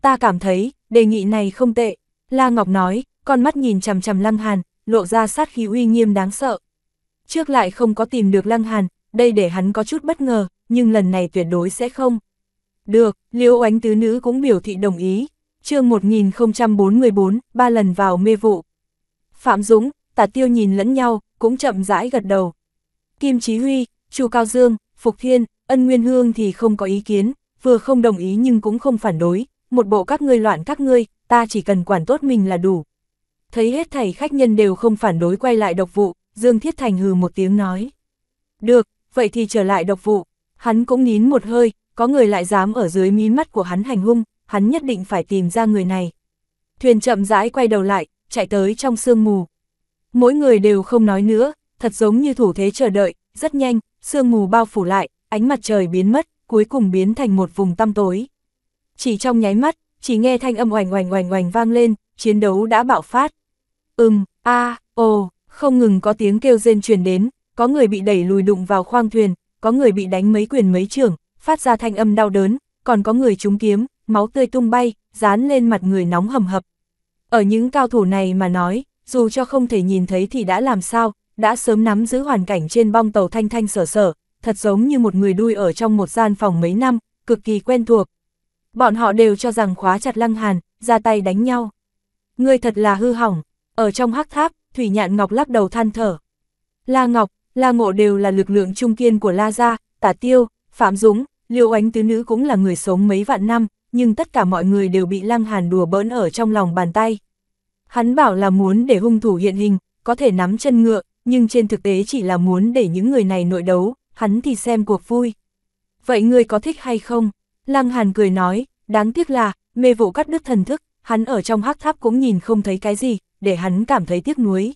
Ta cảm thấy, đề nghị này không tệ, La Ngọc nói, con mắt nhìn chằm chằm Lăng Hàn, lộ ra sát khí uy nghiêm đáng sợ. Trước lại không có tìm được Lăng Hàn, đây để hắn có chút bất ngờ, nhưng lần này tuyệt đối sẽ không. Được, Liễu Oánh Tứ Nữ cũng biểu thị đồng ý. chương 1044, ba lần vào mê vụ. Phạm Dũng, Tả Tiêu nhìn lẫn nhau, cũng chậm rãi gật đầu. Kim Chí Huy, Chu Cao Dương, Phục Thiên, Ân Nguyên Hương thì không có ý kiến, vừa không đồng ý nhưng cũng không phản đối, một bộ các ngươi loạn các ngươi, ta chỉ cần quản tốt mình là đủ. Thấy hết thầy khách nhân đều không phản đối quay lại độc vụ, Dương Thiết Thành hừ một tiếng nói. Được, vậy thì trở lại độc vụ. Hắn cũng nín một hơi, có người lại dám ở dưới mí mắt của hắn hành hung, hắn nhất định phải tìm ra người này. Thuyền chậm rãi quay đầu lại, chạy tới trong sương mù. Mỗi người đều không nói nữa, thật giống như thủ thế chờ đợi, rất nhanh, sương mù bao phủ lại, ánh mặt trời biến mất, cuối cùng biến thành một vùng tăm tối. Chỉ trong nháy mắt, chỉ nghe thanh âm oành oành oành oành vang lên, chiến đấu đã bạo phát. Ừm, a, à, ồ, không ngừng có tiếng kêu rên truyền đến, có người bị đẩy lùi đụng vào khoang thuyền, có người bị đánh mấy quyền mấy trưởng, phát ra thanh âm đau đớn, còn có người trúng kiếm, máu tươi tung bay, dán lên mặt người nóng hầm hập. Ở những cao thủ này mà nói, dù cho không thể nhìn thấy thì đã làm sao, đã sớm nắm giữ hoàn cảnh trên bong tàu thanh thanh sở sở, thật giống như một người đuôi ở trong một gian phòng mấy năm, cực kỳ quen thuộc, Bọn họ đều cho rằng khóa chặt Lăng Hàn, ra tay đánh nhau. Ngươi thật là hư hỏng, ở trong hắc tháp, Thủy Nhạn Ngọc lắc đầu than thở. La Ngọc, La Ngộ đều là lực lượng trung kiên của La Gia, Tả Tiêu, Phạm Dũng, Liêu Ánh Tứ Nữ cũng là người sống mấy vạn năm, nhưng tất cả mọi người đều bị Lăng Hàn đùa bỡn ở trong lòng bàn tay. Hắn bảo là muốn để hung thủ hiện hình, có thể nắm chân ngựa, nhưng trên thực tế chỉ là muốn để những người này nội đấu, hắn thì xem cuộc vui. Vậy ngươi có thích hay không? Lăng Hàn cười nói, đáng tiếc là, mê vụ cắt đứt thần thức, hắn ở trong hắc tháp cũng nhìn không thấy cái gì, để hắn cảm thấy tiếc nuối.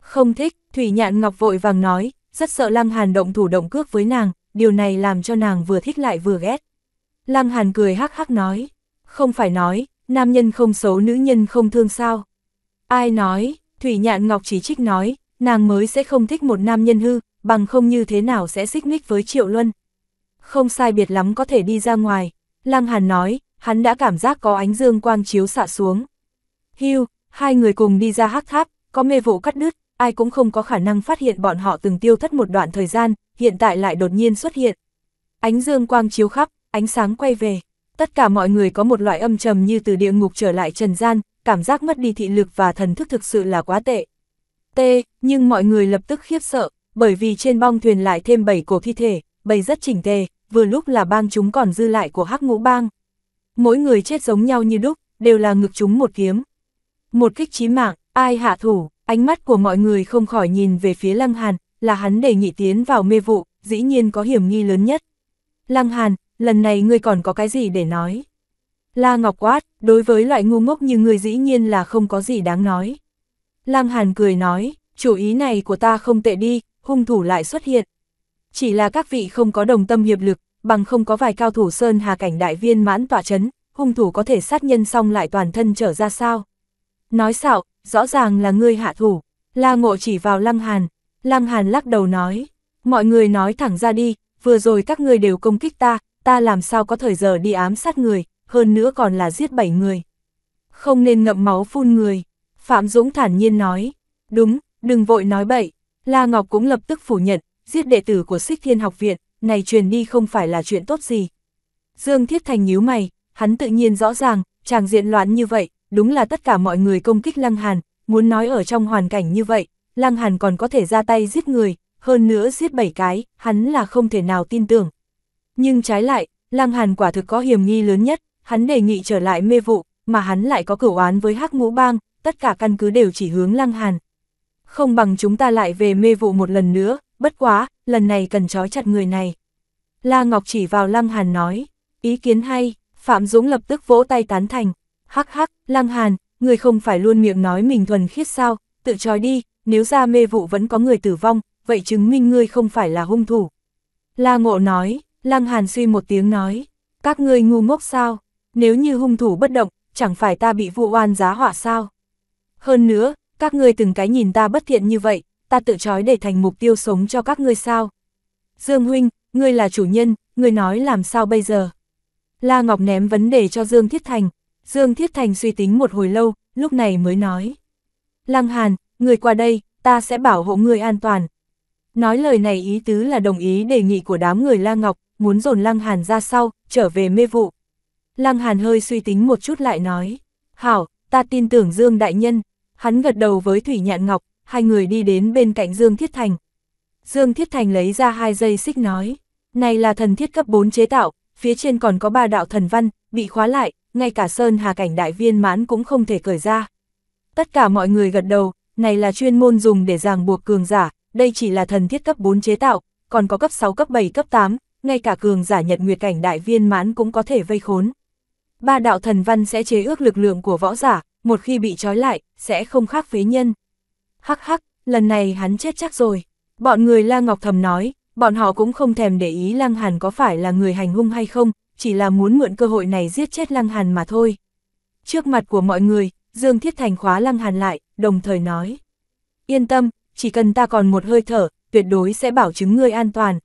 Không thích, Thủy Nhạn Ngọc vội vàng nói, rất sợ Lăng Hàn động thủ động cước với nàng, điều này làm cho nàng vừa thích lại vừa ghét. Lăng Hàn cười hắc hắc nói, không phải nói, nam nhân không xấu nữ nhân không thương sao. Ai nói, Thủy Nhạn Ngọc chỉ trích nói, nàng mới sẽ không thích một nam nhân hư, bằng không như thế nào sẽ xích mích với Triệu Luân, không sai biệt lắm có thể đi ra ngoài. Lăng Hàn nói, hắn đã cảm giác có ánh dương quang chiếu xạ xuống. Hưu, hai người cùng đi ra hắc tháp, có mê vụ cắt đứt, ai cũng không có khả năng phát hiện bọn họ từng tiêu thất một đoạn thời gian, hiện tại lại đột nhiên xuất hiện. Ánh dương quang chiếu khắp, ánh sáng quay về. Tất cả mọi người có một loại âm trầm như từ địa ngục trở lại trần gian, cảm giác mất đi thị lực và thần thức thực sự là quá tệ. T, nhưng mọi người lập tức khiếp sợ, bởi vì trên bong thuyền lại thêm 7 cổ thi thể, bầy rất chỉnh tề, vừa lúc là bang chúng còn dư lại của hắc ngũ bang. Mỗi người chết giống nhau như đúc, đều là ngực chúng một kiếm. Một kích chí mạng, ai hạ thủ, ánh mắt của mọi người không khỏi nhìn về phía Lăng Hàn, là hắn đề nghị tiến vào mê vụ, dĩ nhiên có hiểm nghi lớn nhất. Lăng Hàn, lần này ngươi còn có cái gì để nói? La Ngọc quát, đối với loại ngu ngốc như ngươi dĩ nhiên là không có gì đáng nói. Lăng Hàn cười nói, chủ ý này của ta không tệ đi, hung thủ lại xuất hiện, chỉ là các vị không có đồng tâm hiệp lực, bằng không có vài cao thủ sơn hà cảnh đại viên mãn tỏa chấn, hung thủ có thể sát nhân xong lại toàn thân trở ra sao. Nói xạo, rõ ràng là ngươi hạ thủ, la ngộ chỉ vào lăng hàn, lăng hàn lắc đầu nói, mọi người nói thẳng ra đi, vừa rồi các ngươi đều công kích ta, ta làm sao có thời giờ đi ám sát người, hơn nữa còn là giết bảy người. Không nên ngậm máu phun người, Phạm Dũng thản nhiên nói, đúng, đừng vội nói bậy, La Ngọc cũng lập tức phủ nhận, giết đệ tử của sích thiên học viện, này truyền đi không phải là chuyện tốt gì. Dương Thiết Thành nhíu mày, hắn tự nhiên rõ ràng, chàng diện loạn như vậy, đúng là tất cả mọi người công kích Lăng Hàn, muốn nói ở trong hoàn cảnh như vậy, Lăng Hàn còn có thể ra tay giết người, hơn nữa giết bảy cái, hắn là không thể nào tin tưởng. Nhưng trái lại, Lăng Hàn quả thực có hiểm nghi lớn nhất, hắn đề nghị trở lại mê vụ, mà hắn lại có cửu oán với hắc ngũ bang, tất cả căn cứ đều chỉ hướng Lăng Hàn. Không bằng chúng ta lại về mê vụ một lần nữa, bất quá, lần này cần trói chặt người này. La Ngọc chỉ vào Lăng Hàn nói, ý kiến hay, Phạm Dũng lập tức vỗ tay tán thành, hắc hắc, Lăng Hàn, người không phải luôn miệng nói mình thuần khiết sao, tự trói đi, nếu ra mê vụ vẫn có người tử vong, vậy chứng minh ngươi không phải là hung thủ. La Ngộ nói, Lăng Hàn suy một tiếng nói, các ngươi ngu ngốc sao, nếu như hung thủ bất động, chẳng phải ta bị vụ oan giá họa sao. Hơn nữa, các ngươi từng cái nhìn ta bất thiện như vậy, ta tự trói để thành mục tiêu sống cho các ngươi sao? Dương Huynh, ngươi là chủ nhân, ngươi nói làm sao bây giờ? La Ngọc ném vấn đề cho Dương Thiết Thành, Dương Thiết Thành suy tính một hồi lâu, lúc này mới nói. Lăng Hàn, ngươi qua đây, ta sẽ bảo hộ ngươi an toàn. Nói lời này ý tứ là đồng ý đề nghị của đám người La Ngọc, muốn dồn Lăng Hàn ra sau, trở về mê vụ. Lăng Hàn hơi suy tính một chút lại nói, Hảo, ta tin tưởng Dương Đại Nhân, hắn gật đầu với Thủy Nhạn Ngọc, hai người đi đến bên cạnh Dương Thiết Thành. Dương Thiết Thành lấy ra hai dây xích nói, này là thần thiết cấp 4 chế tạo, phía trên còn có ba đạo thần văn, bị khóa lại, ngay cả Sơn Hà Cảnh Đại Viên mãn cũng không thể cởi ra. Tất cả mọi người gật đầu, này là chuyên môn dùng để ràng buộc cường giả, đây chỉ là thần thiết cấp 4 chế tạo, còn có cấp 6 cấp 7 cấp 8, ngay cả cường giả nhật nguyệt cảnh đại viên mãn cũng có thể vây khốn. Ba đạo thần văn sẽ chế ước lực lượng của võ giả, một khi bị trói lại, sẽ không khác phế nhân hắc hắc, lần này hắn chết chắc rồi. Bọn người La Ngọc thầm nói, bọn họ cũng không thèm để ý Lăng Hàn có phải là người hành hung hay không, chỉ là muốn mượn cơ hội này giết chết Lăng Hàn mà thôi. Trước mặt của mọi người, Dương Thiết Thành khóa Lăng Hàn lại, đồng thời nói. Yên tâm, chỉ cần ta còn một hơi thở, tuyệt đối sẽ bảo chứng ngươi an toàn.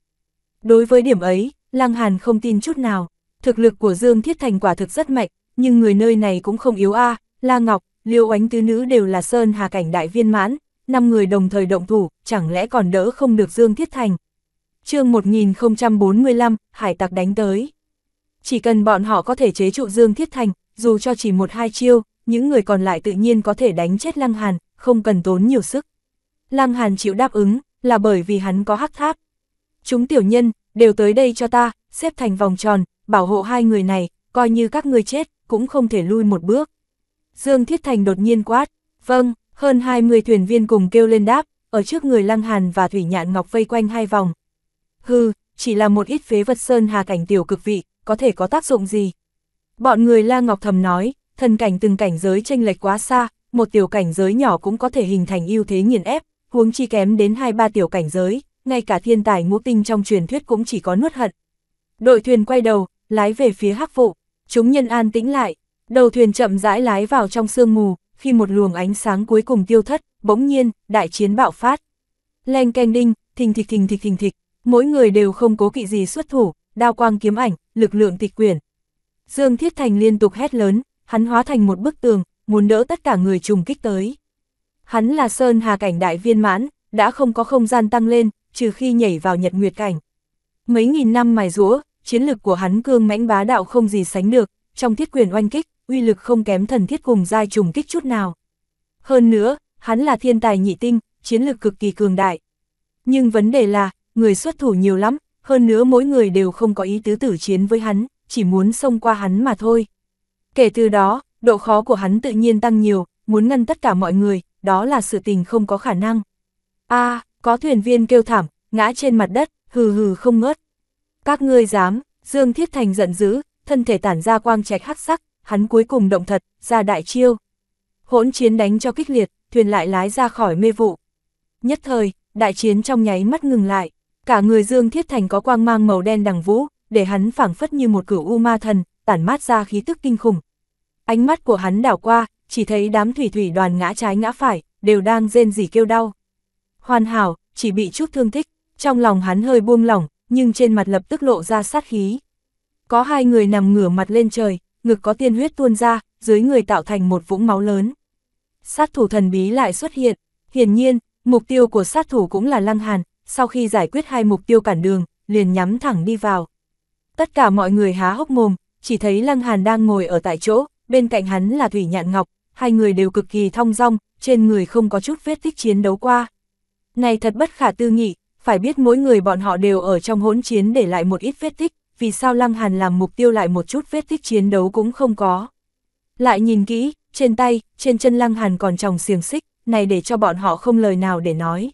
Đối với điểm ấy, Lăng Hàn không tin chút nào. Thực lực của Dương Thiết Thành quả thực rất mạnh, nhưng người nơi này cũng không yếu a La Ngọc, liêu oánh tứ nữ đều là Sơn Hà Cảnh Đại Viên Mãn, năm người đồng thời động thủ, chẳng lẽ còn đỡ không được Dương Thiết Thành. chương 1045, hải tặc đánh tới. Chỉ cần bọn họ có thể chế trụ Dương Thiết Thành, dù cho chỉ một hai chiêu, những người còn lại tự nhiên có thể đánh chết Lăng Hàn, không cần tốn nhiều sức. Lăng Hàn chịu đáp ứng, là bởi vì hắn có hắc tháp. Chúng tiểu nhân, đều tới đây cho ta, xếp thành vòng tròn, bảo hộ hai người này, coi như các ngươi chết, cũng không thể lui một bước. Dương Thiết Thành đột nhiên quát, vâng, hơn 20 thuyền viên cùng kêu lên đáp, ở trước người Lăng Hàn và Thủy Nhạn Ngọc vây quanh hai vòng. Hừ, chỉ là một ít phế vật sơn hà cảnh tiểu cực vị, có thể có tác dụng gì? Bọn người La Ngọc thầm nói, thần cảnh từng cảnh giới tranh lệch quá xa, một tiểu cảnh giới nhỏ cũng có thể hình thành ưu thế nghiền ép, huống chi kém đến hai ba tiểu cảnh giới, ngay cả thiên tài ngũ tinh trong truyền thuyết cũng chỉ có nuốt hận. Đội thuyền quay đầu, lái về phía hắc vụ, chúng nhân an tĩnh lại, Đầu thuyền chậm rãi lái vào trong sương mù, khi một luồng ánh sáng cuối cùng tiêu thất, bỗng nhiên, đại chiến bạo phát. Leng canh đinh, thình thịch thình thịch thình thịch, mỗi người đều không cố kỵ gì xuất thủ, đao quang kiếm ảnh, lực lượng tịch quyển. Dương Thiết Thành liên tục hét lớn, hắn hóa thành một bức tường, muốn đỡ tất cả người trùng kích tới. Hắn là Sơn Hà Cảnh Đại Viên Mãn, đã không có không gian tăng lên, trừ khi nhảy vào Nhật Nguyệt Cảnh. Mấy nghìn năm mài rũa, chiến lực của hắn cương mãnh bá đạo không gì sánh được, trong thiết quyền oanh kích, uy lực không kém thần thiết cùng giai trùng kích chút nào. Hơn nữa, hắn là thiên tài nhị tinh, chiến lực cực kỳ cường đại. Nhưng vấn đề là, người xuất thủ nhiều lắm, hơn nữa mỗi người đều không có ý tứ tử chiến với hắn, chỉ muốn xông qua hắn mà thôi. Kể từ đó, độ khó của hắn tự nhiên tăng nhiều, muốn ngăn tất cả mọi người, đó là sự tình không có khả năng. a có thuyền viên kêu thảm, ngã trên mặt đất, hừ hừ không ngớt. Các ngươi dám, Dương Thiết Thành giận dữ, thân thể tản ra quang trạch hắc sắc, hắn cuối cùng động thật, ra đại chiêu. Hỗn chiến đánh cho kích liệt, thuyền lại lái ra khỏi mê vụ. Nhất thời, đại chiến trong nháy mắt ngừng lại, cả người Dương Thiết Thành có quang mang màu đen đằng vũ, để hắn phảng phất như một cửu u ma thần, tản mát ra khí tức kinh khủng. Ánh mắt của hắn đảo qua, chỉ thấy đám thủy thủy đoàn ngã trái ngã phải, đều đang rên rỉ kêu đau. Hoàn hảo, chỉ bị chút thương tích, trong lòng hắn hơi buông lỏng, nhưng trên mặt lập tức lộ ra sát khí. Có hai người nằm ngửa mặt lên trời, ngực có tiên huyết tuôn ra, dưới người tạo thành một vũng máu lớn. Sát thủ thần bí lại xuất hiện, hiển nhiên, mục tiêu của sát thủ cũng là Lăng Hàn, sau khi giải quyết hai mục tiêu cản đường, liền nhắm thẳng đi vào. Tất cả mọi người há hốc mồm, chỉ thấy Lăng Hàn đang ngồi ở tại chỗ, bên cạnh hắn là Thủy Nhạn Ngọc, hai người đều cực kỳ thong dong, trên người không có chút vết tích chiến đấu qua. Này thật bất khả tư nghị, phải biết mỗi người bọn họ đều ở trong hỗn chiến để lại một ít vết tích, vì sao Lăng Hàn làm mục tiêu lại một chút vết tích chiến đấu cũng không có. Lại nhìn kỹ, trên tay, trên chân Lăng Hàn còn tròng xiềng xích, này để cho bọn họ không lời nào để nói.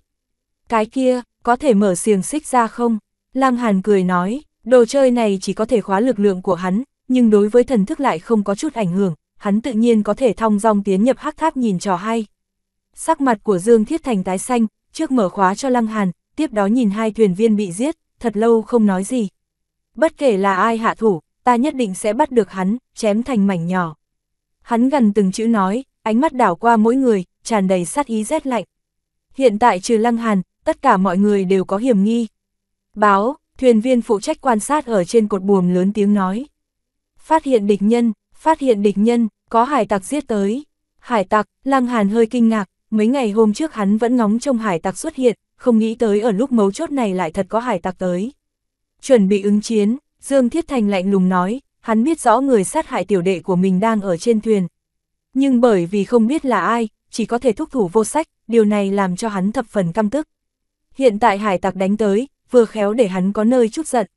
Cái kia, có thể mở xiềng xích ra không? Lăng Hàn cười nói, đồ chơi này chỉ có thể khóa lực lượng của hắn, nhưng đối với thần thức lại không có chút ảnh hưởng, hắn tự nhiên có thể thong dong tiến nhập hắc tháp nhìn trò hay. Sắc mặt của Dương Thiết Thành tái xanh, trước mở khóa cho Lăng Hàn, tiếp đó nhìn hai thuyền viên bị giết, thật lâu không nói gì, Bất kể là ai hạ thủ, ta nhất định sẽ bắt được hắn, chém thành mảnh nhỏ. Hắn gần từng chữ nói, ánh mắt đảo qua mỗi người, tràn đầy sát ý rét lạnh. Hiện tại trừ Lăng Hàn, tất cả mọi người đều có hiểm nghi. Báo, thuyền viên phụ trách quan sát ở trên cột buồm lớn tiếng nói. Phát hiện địch nhân, phát hiện địch nhân, có hải tặc giết tới. Hải tặc, Lăng Hàn hơi kinh ngạc, mấy ngày hôm trước hắn vẫn ngóng trông hải tặc xuất hiện, không nghĩ tới ở lúc mấu chốt này lại thật có hải tặc tới. Chuẩn bị ứng chiến, Dương Thiết Thành lạnh lùng nói, hắn biết rõ người sát hại tiểu đệ của mình đang ở trên thuyền. Nhưng bởi vì không biết là ai, chỉ có thể thúc thủ vô sách, điều này làm cho hắn thập phần căm tức. Hiện tại hải tặc đánh tới, vừa khéo để hắn có nơi chút giận.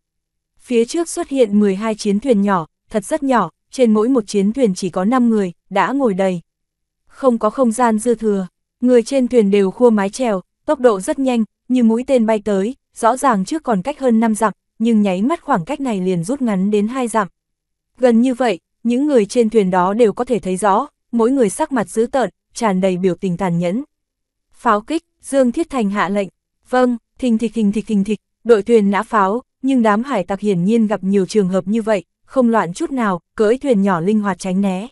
Phía trước xuất hiện 12 chiến thuyền nhỏ, thật rất nhỏ, trên mỗi một chiến thuyền chỉ có 5 người, đã ngồi đầy. Không có không gian dư thừa, người trên thuyền đều khua mái trèo tốc độ rất nhanh, như mũi tên bay tới, rõ ràng trước còn cách hơn 5 dặm, nhưng nháy mắt khoảng cách này liền rút ngắn đến hai dặm. Gần như vậy, những người trên thuyền đó đều có thể thấy rõ, mỗi người sắc mặt dữ tợn, tràn đầy biểu tình tàn nhẫn. Pháo kích, Dương Thiết Thành hạ lệnh, vâng, thình thịch thình thịch thình thịch, đội thuyền nã pháo, nhưng đám hải tặc hiển nhiên gặp nhiều trường hợp như vậy, không loạn chút nào, cưỡi thuyền nhỏ linh hoạt tránh né.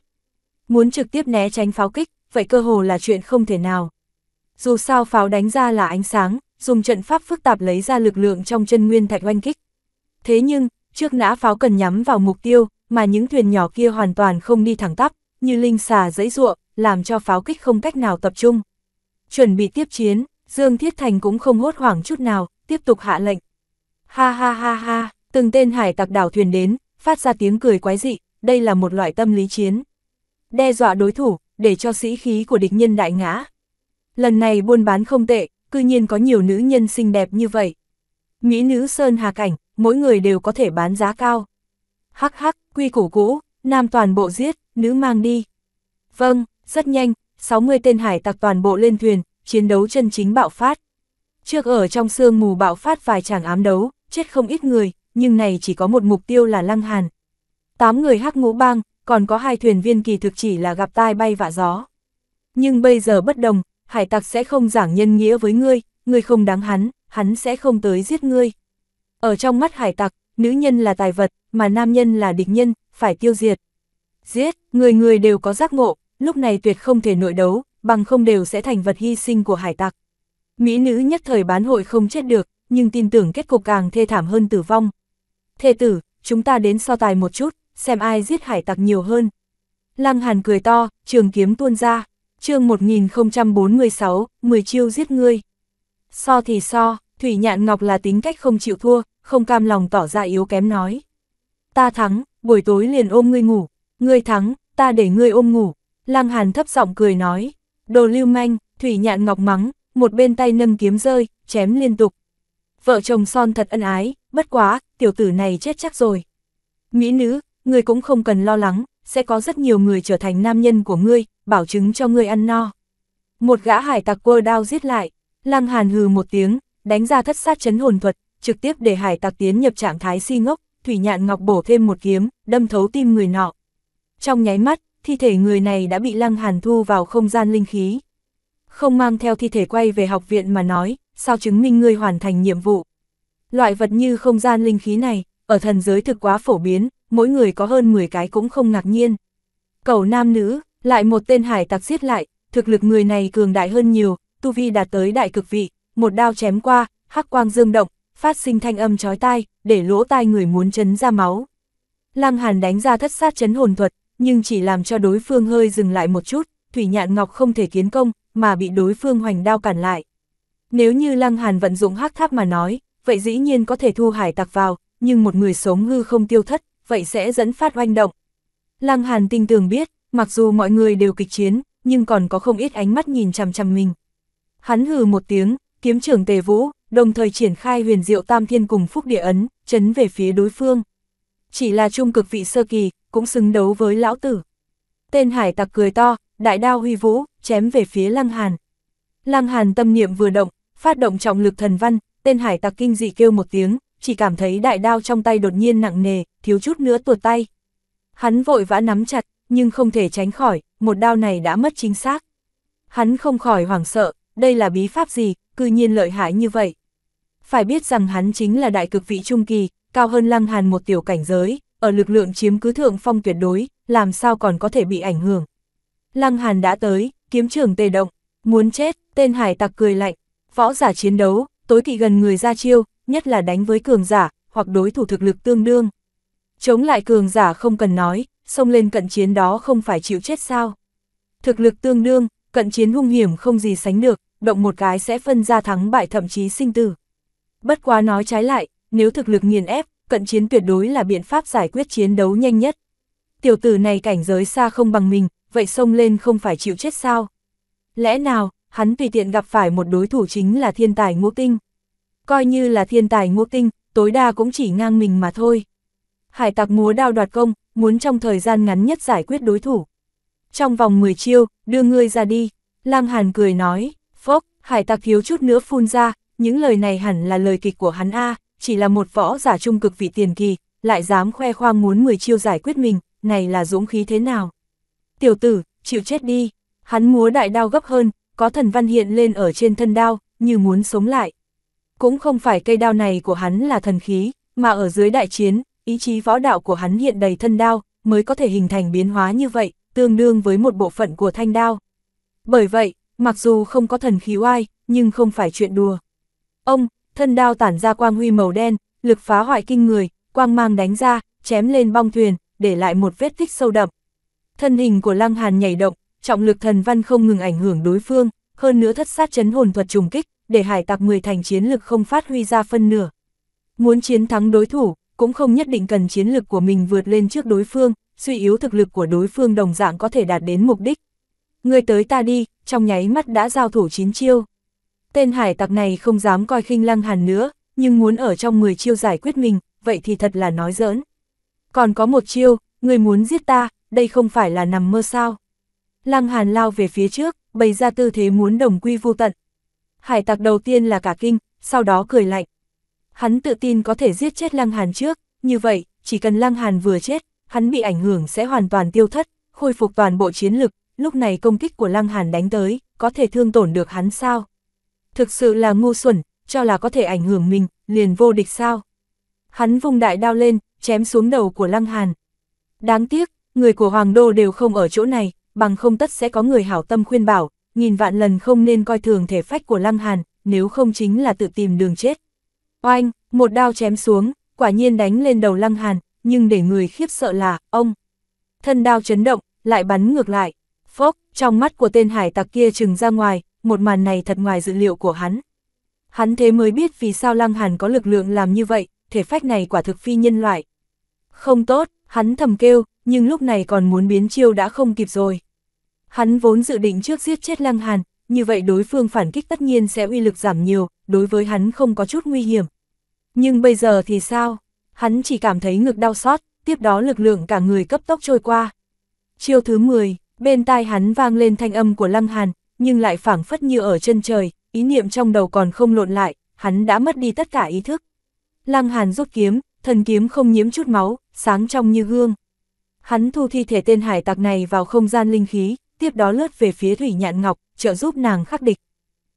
Muốn trực tiếp né tránh pháo kích, vậy cơ hồ là chuyện không thể nào. Dù sao pháo đánh ra là ánh sáng, dùng trận pháp phức tạp lấy ra lực lượng trong chân nguyên thạch oanh kích, thế nhưng, trước nã pháo cần nhắm vào mục tiêu, mà những thuyền nhỏ kia hoàn toàn không đi thẳng tắp, như linh xà dẫy ruộng, làm cho pháo kích không cách nào tập trung. Chuẩn bị tiếp chiến, Dương Thiết Thành cũng không hốt hoảng chút nào, tiếp tục hạ lệnh. Ha ha ha ha, từng tên hải tặc đảo thuyền đến, phát ra tiếng cười quái dị, đây là một loại tâm lý chiến. Đe dọa đối thủ, để cho sĩ khí của địch nhân đại ngã. Lần này buôn bán không tệ, cư nhiên có nhiều nữ nhân xinh đẹp như vậy. Mỹ nữ Sơn Hà Cảnh, mỗi người đều có thể bán giá cao. Hắc hắc, quy củ cũ, nam toàn bộ giết, nữ mang đi. Vâng, rất nhanh, 60 tên hải tặc toàn bộ lên thuyền, chiến đấu chân chính bạo phát. Trước ở trong sương mù bạo phát vài chàng ám đấu, chết không ít người, nhưng này chỉ có một mục tiêu là Lăng Hàn. Tám người hắc ngũ bang, còn có hai thuyền viên kỳ thực chỉ là gặp tai bay vạ gió. Nhưng bây giờ bất đồng, hải tặc sẽ không giảng nhân nghĩa với ngươi, ngươi không đáng hắn, hắn sẽ không tới giết ngươi. Ở trong mắt hải tặc, nữ nhân là tài vật, mà nam nhân là địch nhân, phải tiêu diệt. Giết, người người đều có giác ngộ, lúc này tuyệt không thể nội đấu, bằng không đều sẽ thành vật hy sinh của hải tặc. Mỹ nữ nhất thời bán hội không chết được, nhưng tin tưởng kết cục càng thê thảm hơn tử vong. Thê tử, chúng ta đến so tài một chút, xem ai giết hải tặc nhiều hơn. Lăng Hàn cười to, trường kiếm tuôn ra, chương 1046, 10 chiêu giết ngươi. So thì so, Thủy Nhạn Ngọc là tính cách không chịu thua, không cam lòng tỏ ra yếu kém nói. Ta thắng, buổi tối liền ôm ngươi ngủ, ngươi thắng, ta để ngươi ôm ngủ. Lăng Hàn thấp giọng cười nói, đồ lưu manh, Thủy Nhạn Ngọc mắng, một bên tay nâng kiếm rơi, chém liên tục. Vợ chồng son thật ân ái, bất quá, tiểu tử này chết chắc rồi. Mỹ nữ, ngươi cũng không cần lo lắng, sẽ có rất nhiều người trở thành nam nhân của ngươi, bảo chứng cho ngươi ăn no. Một gã hải tặc quơ đao giết lại, Lăng Hàn hừ một tiếng, đánh ra thất sát chấn hồn thuật, trực tiếp để hải tạc tiến nhập trạng thái si ngốc, thủy nhạn ngọc bổ thêm một kiếm, đâm thấu tim người nọ. Trong nháy mắt, thi thể người này đã bị lăng hàn thu vào không gian linh khí. Không mang theo thi thể quay về học viện mà nói, sao chứng minh ngươi hoàn thành nhiệm vụ. Loại vật như không gian linh khí này, ở thần giới thực quá phổ biến, mỗi người có hơn 10 cái cũng không ngạc nhiên. Cầu nam nữ, lại một tên hải tạc giết lại, thực lực người này cường đại hơn nhiều, tu vi đạt tới đại cực vị, một đao chém qua, hắc quang dương động, phát sinh thanh âm chói tai, để lỗ tai người muốn chấn ra máu. Lăng Hàn đánh ra thất sát chấn hồn thuật, nhưng chỉ làm cho đối phương hơi dừng lại một chút, Thủy Nhạn Ngọc không thể kiến công, mà bị đối phương hoành đao cản lại. Nếu như Lăng Hàn vận dụng hắc tháp mà nói, vậy dĩ nhiên có thể thu hải tặc vào, nhưng một người sống hư không tiêu thất, vậy sẽ dẫn phát oanh động. Lăng Hàn tinh tường biết, mặc dù mọi người đều kịch chiến, nhưng còn có không ít ánh mắt nhìn chằm chằm mình. Hắn hừ một tiếng, kiếm trưởng tề vũ, đồng thời triển khai huyền diệu tam thiên cùng phúc địa ấn, chấn về phía đối phương. Chỉ là trung cực vị sơ kỳ, cũng xứng đấu với lão tử. Tên hải tặc cười to, đại đao huy vũ, chém về phía lăng hàn. Lăng hàn tâm niệm vừa động, phát động trọng lực thần văn, tên hải tặc kinh dị kêu một tiếng, chỉ cảm thấy đại đao trong tay đột nhiên nặng nề, thiếu chút nữa tuột tay. Hắn vội vã nắm chặt, nhưng không thể tránh khỏi, một đao này đã mất chính xác. Hắn không khỏi hoảng sợ, đây là bí pháp gì, cư nhiên lợi hại như vậy. Phải biết rằng hắn chính là đại cực vị trung kỳ, cao hơn lăng hàn một tiểu cảnh giới, ở lực lượng chiếm cứ thượng phong tuyệt đối, làm sao còn có thể bị ảnh hưởng. Lăng hàn đã tới, kiếm trường tê động, muốn chết, tên hải tặc cười lạnh, võ giả chiến đấu, tối kỵ gần người ra chiêu, nhất là đánh với cường giả, hoặc đối thủ thực lực tương đương. Chống lại cường giả không cần nói, xông lên cận chiến đó không phải chịu chết sao. Thực lực tương đương, cận chiến hung hiểm không gì sánh được, động một cái sẽ phân ra thắng bại thậm chí sinh tử. Bất quá nói trái lại, nếu thực lực nghiền ép, cận chiến tuyệt đối là biện pháp giải quyết chiến đấu nhanh nhất. Tiểu tử này cảnh giới xa không bằng mình, vậy xông lên không phải chịu chết sao? Lẽ nào, hắn tùy tiện gặp phải một đối thủ chính là thiên tài ngũ tinh. Coi như là thiên tài ngũ tinh, tối đa cũng chỉ ngang mình mà thôi. Hải tặc múa đao đoạt công, muốn trong thời gian ngắn nhất giải quyết đối thủ. Trong vòng 10 chiêu, đưa ngươi ra đi, Lang Hàn cười nói hải tặc thiếu chút nữa phun ra, những lời này hẳn là lời kịch của hắn A, chỉ là một võ giả trung cực vị tiền kỳ, lại dám khoe khoang muốn 10 chiêu giải quyết mình, này là dũng khí thế nào. Tiểu tử, chịu chết đi, hắn múa đại đao gấp hơn, có thần văn hiện lên ở trên thân đao, như muốn sống lại. Cũng không phải cây đao này của hắn là thần khí, mà ở dưới đại chiến, ý chí võ đạo của hắn hiện đầy thân đao, mới có thể hình thành biến hóa như vậy, tương đương với một bộ phận của thanh đao. Bởi vậy, Mặc dù không có thần khí oai, nhưng không phải chuyện đùa. Ông, thân đao tản ra quang huy màu đen, lực phá hoại kinh người, quang mang đánh ra, chém lên bong thuyền, để lại một vết tích sâu đậm. Thân hình của Lăng Hàn nhảy động, trọng lực thần văn không ngừng ảnh hưởng đối phương, hơn nữa thất sát chấn hồn thuật trùng kích, để hải tặc 10 thành chiến lực không phát huy ra phân nửa. Muốn chiến thắng đối thủ, cũng không nhất định cần chiến lực của mình vượt lên trước đối phương, suy yếu thực lực của đối phương đồng dạng có thể đạt đến mục đích. Người tới ta đi, trong nháy mắt đã giao thủ chín chiêu. Tên hải tặc này không dám coi khinh lăng hàn nữa, nhưng muốn ở trong 10 chiêu giải quyết mình, vậy thì thật là nói giỡn. Còn có một chiêu, người muốn giết ta, đây không phải là nằm mơ sao. Lăng hàn lao về phía trước, bày ra tư thế muốn đồng quy vô tận. Hải tặc đầu tiên là cả kinh, sau đó cười lạnh. Hắn tự tin có thể giết chết lăng hàn trước, như vậy, chỉ cần lăng hàn vừa chết, hắn bị ảnh hưởng sẽ hoàn toàn tiêu thất, khôi phục toàn bộ chiến lực, lúc này công kích của Lăng Hàn đánh tới, có thể thương tổn được hắn sao? Thực sự là ngu xuẩn, cho là có thể ảnh hưởng mình, liền vô địch sao? Hắn vung đại đao lên, chém xuống đầu của Lăng Hàn. Đáng tiếc, người của Hoàng Đô đều không ở chỗ này, bằng không tất sẽ có người hảo tâm khuyên bảo, nghìn vạn lần không nên coi thường thể phách của Lăng Hàn, nếu không chính là tự tìm đường chết. Oanh, một đao chém xuống, quả nhiên đánh lên đầu Lăng Hàn, nhưng để người khiếp sợ là, ông. Thân đao chấn động, lại bắn ngược lại. Phốc, trong mắt của tên hải tặc kia trừng ra ngoài, một màn này thật ngoài dự liệu của hắn. Hắn thế mới biết vì sao Lăng Hàn có lực lượng làm như vậy, thể phách này quả thực phi nhân loại. Không tốt, hắn thầm kêu, nhưng lúc này còn muốn biến chiêu đã không kịp rồi. Hắn vốn dự định trước giết chết Lăng Hàn, như vậy đối phương phản kích tất nhiên sẽ uy lực giảm nhiều, đối với hắn không có chút nguy hiểm. Nhưng bây giờ thì sao? Hắn chỉ cảm thấy ngực đau xót, tiếp đó lực lượng cả người cấp tốc trôi qua. Chiêu thứ 10, Bên tai hắn vang lên thanh âm của Lăng Hàn, nhưng lại phảng phất như ở chân trời, ý niệm trong đầu còn không lộn lại, hắn đã mất đi tất cả ý thức. Lăng Hàn rút kiếm, thần kiếm không nhiễm chút máu, sáng trong như gương. Hắn thu thi thể tên hải tặc này vào không gian linh khí, tiếp đó lướt về phía Thủy Nhạn Ngọc, trợ giúp nàng khắc địch.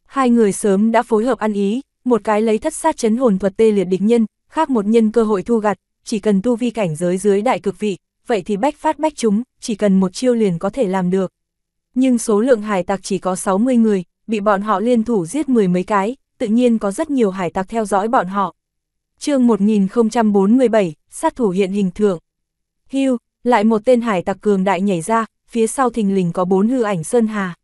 Hai người sớm đã phối hợp ăn ý, một cái lấy thất sát chấn hồn thuật tê liệt địch nhân, khác một nhân cơ hội thu gặt, chỉ cần tu vi cảnh giới dưới đại cực vị, vậy thì bách phát bách chúng, chỉ cần một chiêu liền có thể làm được. Nhưng số lượng hải tặc chỉ có 60 người, bị bọn họ liên thủ giết mười mấy cái, tự nhiên có rất nhiều hải tặc theo dõi bọn họ. chương 1047, sát thủ hiện hình thượng. Hưu, lại một tên hải tặc cường đại nhảy ra, phía sau thình lình có bốn hư ảnh sơn hà.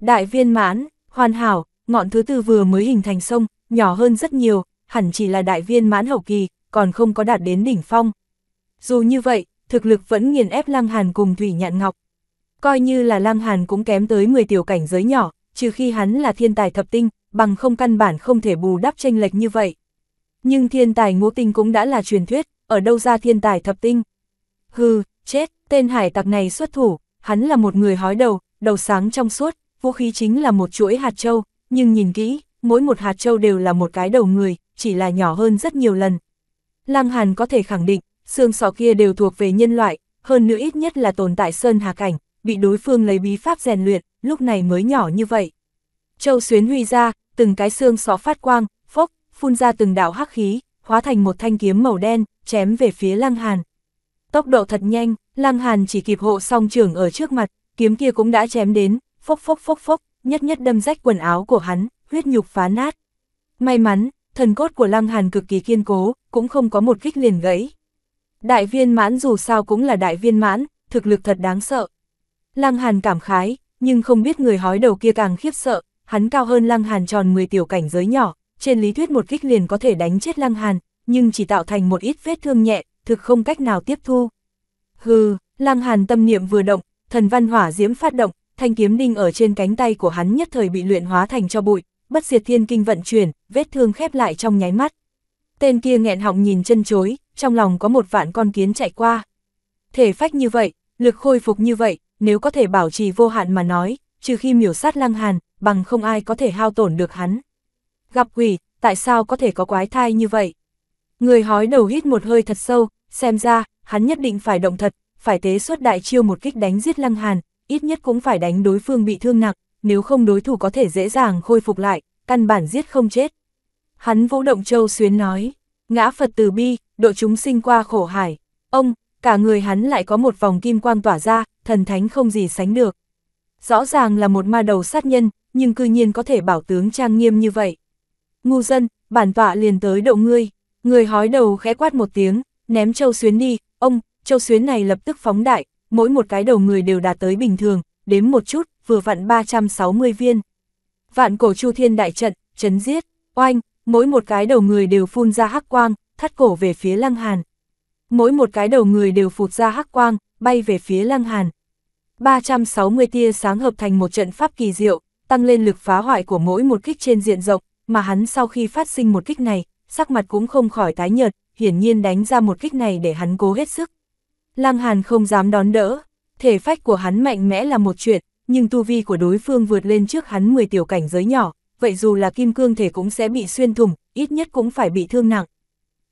Đại viên mãn, hoàn hảo, ngọn thứ tư vừa mới hình thành sông, nhỏ hơn rất nhiều, hẳn chỉ là đại viên mãn hậu kỳ, còn không có đạt đến đỉnh phong. Dù như vậy, thực lực vẫn nghiền ép Lăng Hàn cùng Thủy Nhạn Ngọc. Coi như là Lăng Hàn cũng kém tới 10 tiểu cảnh giới nhỏ, trừ khi hắn là thiên tài thập tinh, bằng không căn bản không thể bù đắp tranh lệch như vậy. Nhưng thiên tài ngũ tinh cũng đã là truyền thuyết, ở đâu ra thiên tài thập tinh. Hừ, chết, tên hải tặc này xuất thủ, hắn là một người hói đầu, đầu sáng trong suốt, vũ khí chính là một chuỗi hạt châu, nhưng nhìn kỹ, mỗi một hạt châu đều là một cái đầu người, chỉ là nhỏ hơn rất nhiều lần. Lăng Hàn có thể khẳng định, xương sọ kia đều thuộc về nhân loại, hơn nữa ít nhất là tồn tại sơn hà cảnh, bị đối phương lấy bí pháp rèn luyện, lúc này mới nhỏ như vậy. Châu xuyến huy ra, từng cái xương sọ phát quang, phốc, phun ra từng đạo hắc khí, hóa thành một thanh kiếm màu đen, chém về phía Lăng Hàn. Tốc độ thật nhanh, Lăng Hàn chỉ kịp hộ song trưởng ở trước mặt, kiếm kia cũng đã chém đến, phốc phốc phốc phốc, nhất nhất đâm rách quần áo của hắn, huyết nhục phá nát. May mắn, thần cốt của Lăng Hàn cực kỳ kiên cố, cũng không có một kích liền gãy. Đại viên mãn dù sao cũng là đại viên mãn, thực lực thật đáng sợ. Lăng Hàn cảm khái, nhưng không biết người hói đầu kia càng khiếp sợ, hắn cao hơn Lăng Hàn tròn 10 tiểu cảnh giới nhỏ, trên lý thuyết một kích liền có thể đánh chết Lăng Hàn, nhưng chỉ tạo thành một ít vết thương nhẹ, thực không cách nào tiếp thu. Hừ, Lăng Hàn tâm niệm vừa động, thần văn hỏa diễm phát động, thanh kiếm đinh ở trên cánh tay của hắn nhất thời bị luyện hóa thành cho bụi, bất diệt thiên kinh vận chuyển, vết thương khép lại trong nháy mắt. Tên kia nghẹn họng nhìn chân chối, trong lòng có một vạn con kiến chạy qua. Thể phách như vậy, lực khôi phục như vậy, nếu có thể bảo trì vô hạn mà nói, trừ khi miểu sát lăng hàn, bằng không ai có thể hao tổn được hắn. Gặp quỷ, tại sao có thể có quái thai như vậy? Người hói đầu hít một hơi thật sâu, xem ra, hắn nhất định phải động thật, phải tế xuất đại chiêu một kích đánh giết lăng hàn, ít nhất cũng phải đánh đối phương bị thương nặng, nếu không đối thủ có thể dễ dàng khôi phục lại, căn bản giết không chết. Hắn vũ động châu xuyến nói, ngã Phật từ bi, độ chúng sinh qua khổ hải. Ông, cả người hắn lại có một vòng kim quang tỏa ra, thần thánh không gì sánh được. Rõ ràng là một ma đầu sát nhân, nhưng cư nhiên có thể bảo tướng trang nghiêm như vậy. Ngu dân, bản tọa liền tới độ ngươi, người hói đầu khẽ quát một tiếng, ném châu xuyến đi, ông, châu xuyến này lập tức phóng đại, mỗi một cái đầu người đều đạt tới bình thường, đếm một chút, vừa vặn 360 viên. Vạn cổ chu thiên đại trận, chấn giết, oanh, mỗi một cái đầu người đều phun ra hắc quang, thắt cổ về phía Lăng Hàn. Mỗi một cái đầu người đều phụt ra hắc quang, bay về phía Lăng Hàn. 360 tia sáng hợp thành một trận pháp kỳ diệu, tăng lên lực phá hoại của mỗi một kích trên diện rộng, mà hắn sau khi phát sinh một kích này, sắc mặt cũng không khỏi tái nhợt, hiển nhiên đánh ra một kích này để hắn cố hết sức. Lăng Hàn không dám đón đỡ, thể phách của hắn mạnh mẽ là một chuyện, nhưng tu vi của đối phương vượt lên trước hắn 10 tiểu cảnh giới nhỏ, vậy dù là kim cương thể cũng sẽ bị xuyên thủng, ít nhất cũng phải bị thương nặng.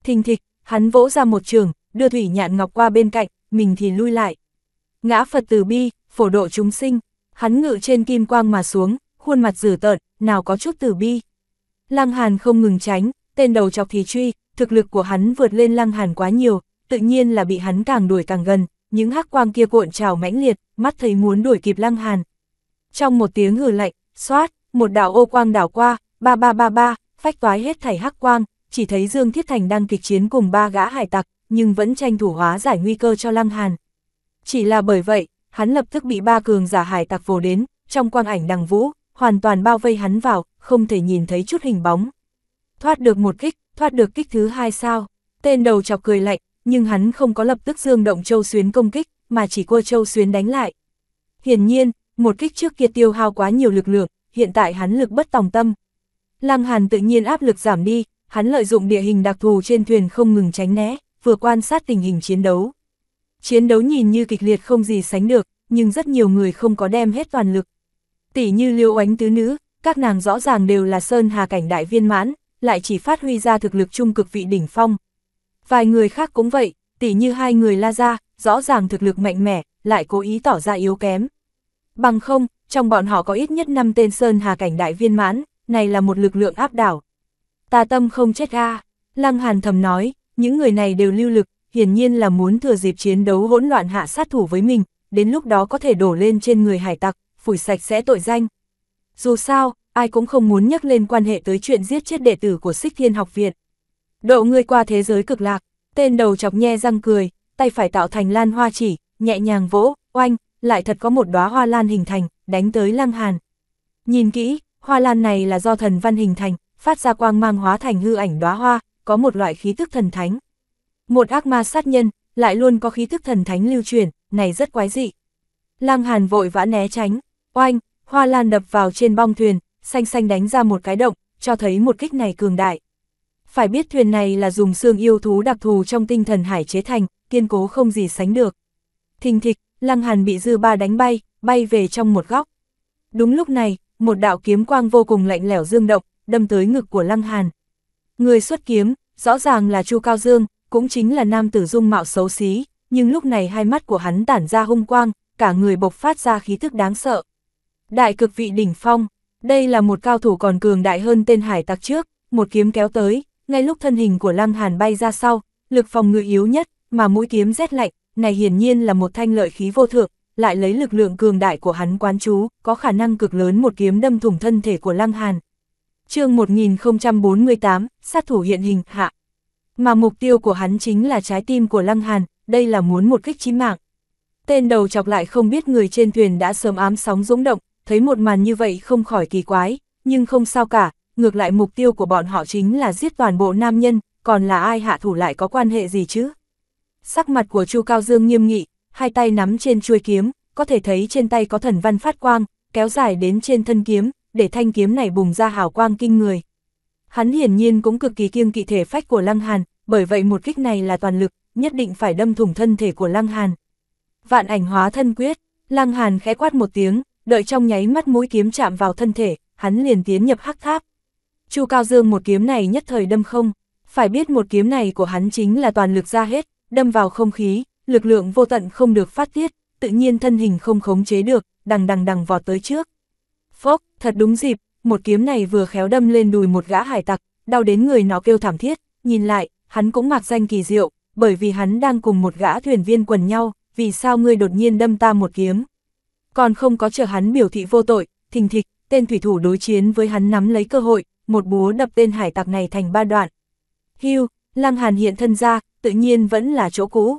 Thình thịch, hắn vỗ ra một trường, đưa Thủy Nhạn Ngọc qua bên cạnh, mình thì lui lại. Ngã Phật từ bi, phổ độ chúng sinh, hắn ngự trên kim quang mà xuống, khuôn mặt dữ tợn, nào có chút từ bi. Lăng Hàn không ngừng tránh, tên đầu chọc thì truy, thực lực của hắn vượt lên Lăng Hàn quá nhiều, tự nhiên là bị hắn càng đuổi càng gần, những hắc quang kia cuộn trào mãnh liệt, mắt thấy muốn đuổi kịp Lăng Hàn. Trong một tiếng hừ lạnh, xoát, một đạo ô quang đảo qua, ba ba ba ba, phách toái hết thảy hắc quang, chỉ thấy Dương Thiết Thành đang kịch chiến cùng ba gã hải tặc, nhưng vẫn tranh thủ hóa giải nguy cơ cho Lăng Hàn. Chỉ là bởi vậy, hắn lập tức bị ba cường giả hải tặc vồ đến, trong quang ảnh đằng vũ, hoàn toàn bao vây hắn vào, không thể nhìn thấy chút hình bóng. Thoát được một kích, thoát được kích thứ hai sao. Tên đầu chọc cười lạnh, nhưng hắn không có lập tức dương động Châu Xuyến công kích, mà chỉ qua Châu Xuyến đánh lại. Hiển nhiên, một kích trước kia tiêu hao quá nhiều lực lượng, hiện tại hắn lực bất tòng tâm. Lăng Hàn tự nhiên áp lực giảm đi, hắn lợi dụng địa hình đặc thù trên thuyền không ngừng tránh né, vừa quan sát tình hình chiến đấu. Chiến đấu nhìn như kịch liệt không gì sánh được, nhưng rất nhiều người không có đem hết toàn lực. Tỷ như liêu ánh tứ nữ, các nàng rõ ràng đều là sơn hà cảnh đại viên mãn, lại chỉ phát huy ra thực lực trung cực vị đỉnh phong. Vài người khác cũng vậy, tỷ như hai người la ra, rõ ràng thực lực mạnh mẽ, lại cố ý tỏ ra yếu kém. Bằng không, trong bọn họ có ít nhất 5 tên sơn hà cảnh đại viên mãn, này là một lực lượng áp đảo. Ta tâm không chết ga. à. Lăng Hàn thầm nói, những người này đều lưu lực, hiển nhiên là muốn thừa dịp chiến đấu hỗn loạn hạ sát thủ với mình, đến lúc đó có thể đổ lên trên người hải tặc, phủi sạch sẽ tội danh. Dù sao, ai cũng không muốn nhắc lên quan hệ tới chuyện giết chết đệ tử của Sích Thiên học viện. Độ người qua thế giới cực lạc, tên đầu chọc nhe răng cười, tay phải tạo thành lan hoa chỉ, nhẹ nhàng vỗ, oanh, lại thật có một đóa hoa lan hình thành, đánh tới Lăng Hàn. Nhìn kỹ, hoa lan này là do thần văn hình thành, phát ra quang mang hóa thành hư ảnh đóa hoa, có một loại khí thức thần thánh. Một ác ma sát nhân, lại luôn có khí thức thần thánh lưu truyền, này rất quái dị. Lăng Hàn vội vã né tránh, oanh, hoa lan đập vào trên bong thuyền, xanh xanh đánh ra một cái động, cho thấy một kích này cường đại. Phải biết thuyền này là dùng xương yêu thú đặc thù trong tinh thần hải chế thành, kiên cố không gì sánh được. Thình thịch, Lăng Hàn bị dư ba đánh bay, bay về trong một góc. Đúng lúc này, một đạo kiếm quang vô cùng lạnh lẽo dương động, đâm tới ngực của Lăng Hàn. Người xuất kiếm, rõ ràng là Chu Cao Dương, cũng chính là nam tử dung mạo xấu xí, nhưng lúc này hai mắt của hắn tản ra hung quang, cả người bộc phát ra khí thức đáng sợ. Đại cực vị đỉnh phong, đây là một cao thủ còn cường đại hơn tên hải tặc trước, một kiếm kéo tới, ngay lúc thân hình của Lăng Hàn bay ra sau, lực phòng ngự yếu nhất, mà mũi kiếm rét lạnh, này hiển nhiên là một thanh lợi khí vô thượng, lại lấy lực lượng cường đại của hắn quán chú, có khả năng cực lớn một kiếm đâm thủng thân thể của Lăng Hàn chương 1048, sát thủ hiện hình, hạ. Mà mục tiêu của hắn chính là trái tim của Lăng Hàn, đây là muốn một kích chí mạng. Tên đầu chọc lại không biết người trên thuyền đã sớm ám sóng dũng động, thấy một màn như vậy không khỏi kỳ quái, nhưng không sao cả, ngược lại mục tiêu của bọn họ chính là giết toàn bộ nam nhân, còn là ai hạ thủ lại có quan hệ gì chứ? Sắc mặt của Chu Cao Dương nghiêm nghị, hai tay nắm trên chuôi kiếm, có thể thấy trên tay có thần văn phát quang, kéo dài đến trên thân kiếm, để thanh kiếm này bùng ra hào quang kinh người. Hắn hiển nhiên cũng cực kỳ kiêng kỵ thể phách của Lăng Hàn, bởi vậy một kích này là toàn lực, nhất định phải đâm thủng thân thể của Lăng Hàn. Vạn ảnh hóa thân quyết, Lăng Hàn khẽ quát một tiếng, đợi trong nháy mắt mũi kiếm chạm vào thân thể, hắn liền tiến nhập hắc tháp. Chu Cao Dương một kiếm này nhất thời đâm không, phải biết một kiếm này của hắn chính là toàn lực ra hết, đâm vào không khí, lực lượng vô tận không được phát tiết, tự nhiên thân hình không khống chế được, đằng đằng đằng vọt tới trước. Phốc, thật đúng dịp, một kiếm này vừa khéo đâm lên đùi một gã hải tặc, đau đến người nó kêu thảm thiết, nhìn lại, hắn cũng mặc danh kỳ diệu, bởi vì hắn đang cùng một gã thuyền viên quần nhau, vì sao ngươi đột nhiên đâm ta một kiếm. Còn không có chờ hắn biểu thị vô tội, thình thịch, tên thủy thủ đối chiến với hắn nắm lấy cơ hội, một búa đập tên hải tặc này thành ba đoạn. Hưu, Lăng Hàn hiện thân ra, tự nhiên vẫn là chỗ cũ.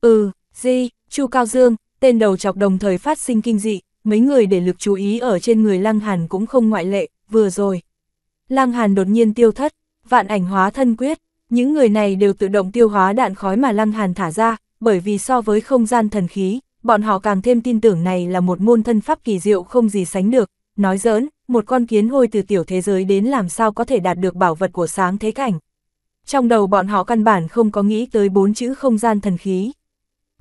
Ừ, gì, Chu Cao Dương, tên đầu chọc đồng thời phát sinh kinh dị, mấy người để lực chú ý ở trên người Lăng Hàn cũng không ngoại lệ, vừa rồi. Lăng Hàn đột nhiên tiêu thất, vạn ảnh hóa thân quyết, những người này đều tự động tiêu hóa đạn khói mà Lăng Hàn thả ra, bởi vì so với không gian thần khí, bọn họ càng thêm tin tưởng này là một môn thân pháp kỳ diệu không gì sánh được. Nói giỡn, một con kiến hôi từ tiểu thế giới đến làm sao có thể đạt được bảo vật của sáng thế cảnh. Trong đầu bọn họ căn bản không có nghĩ tới bốn chữ không gian thần khí.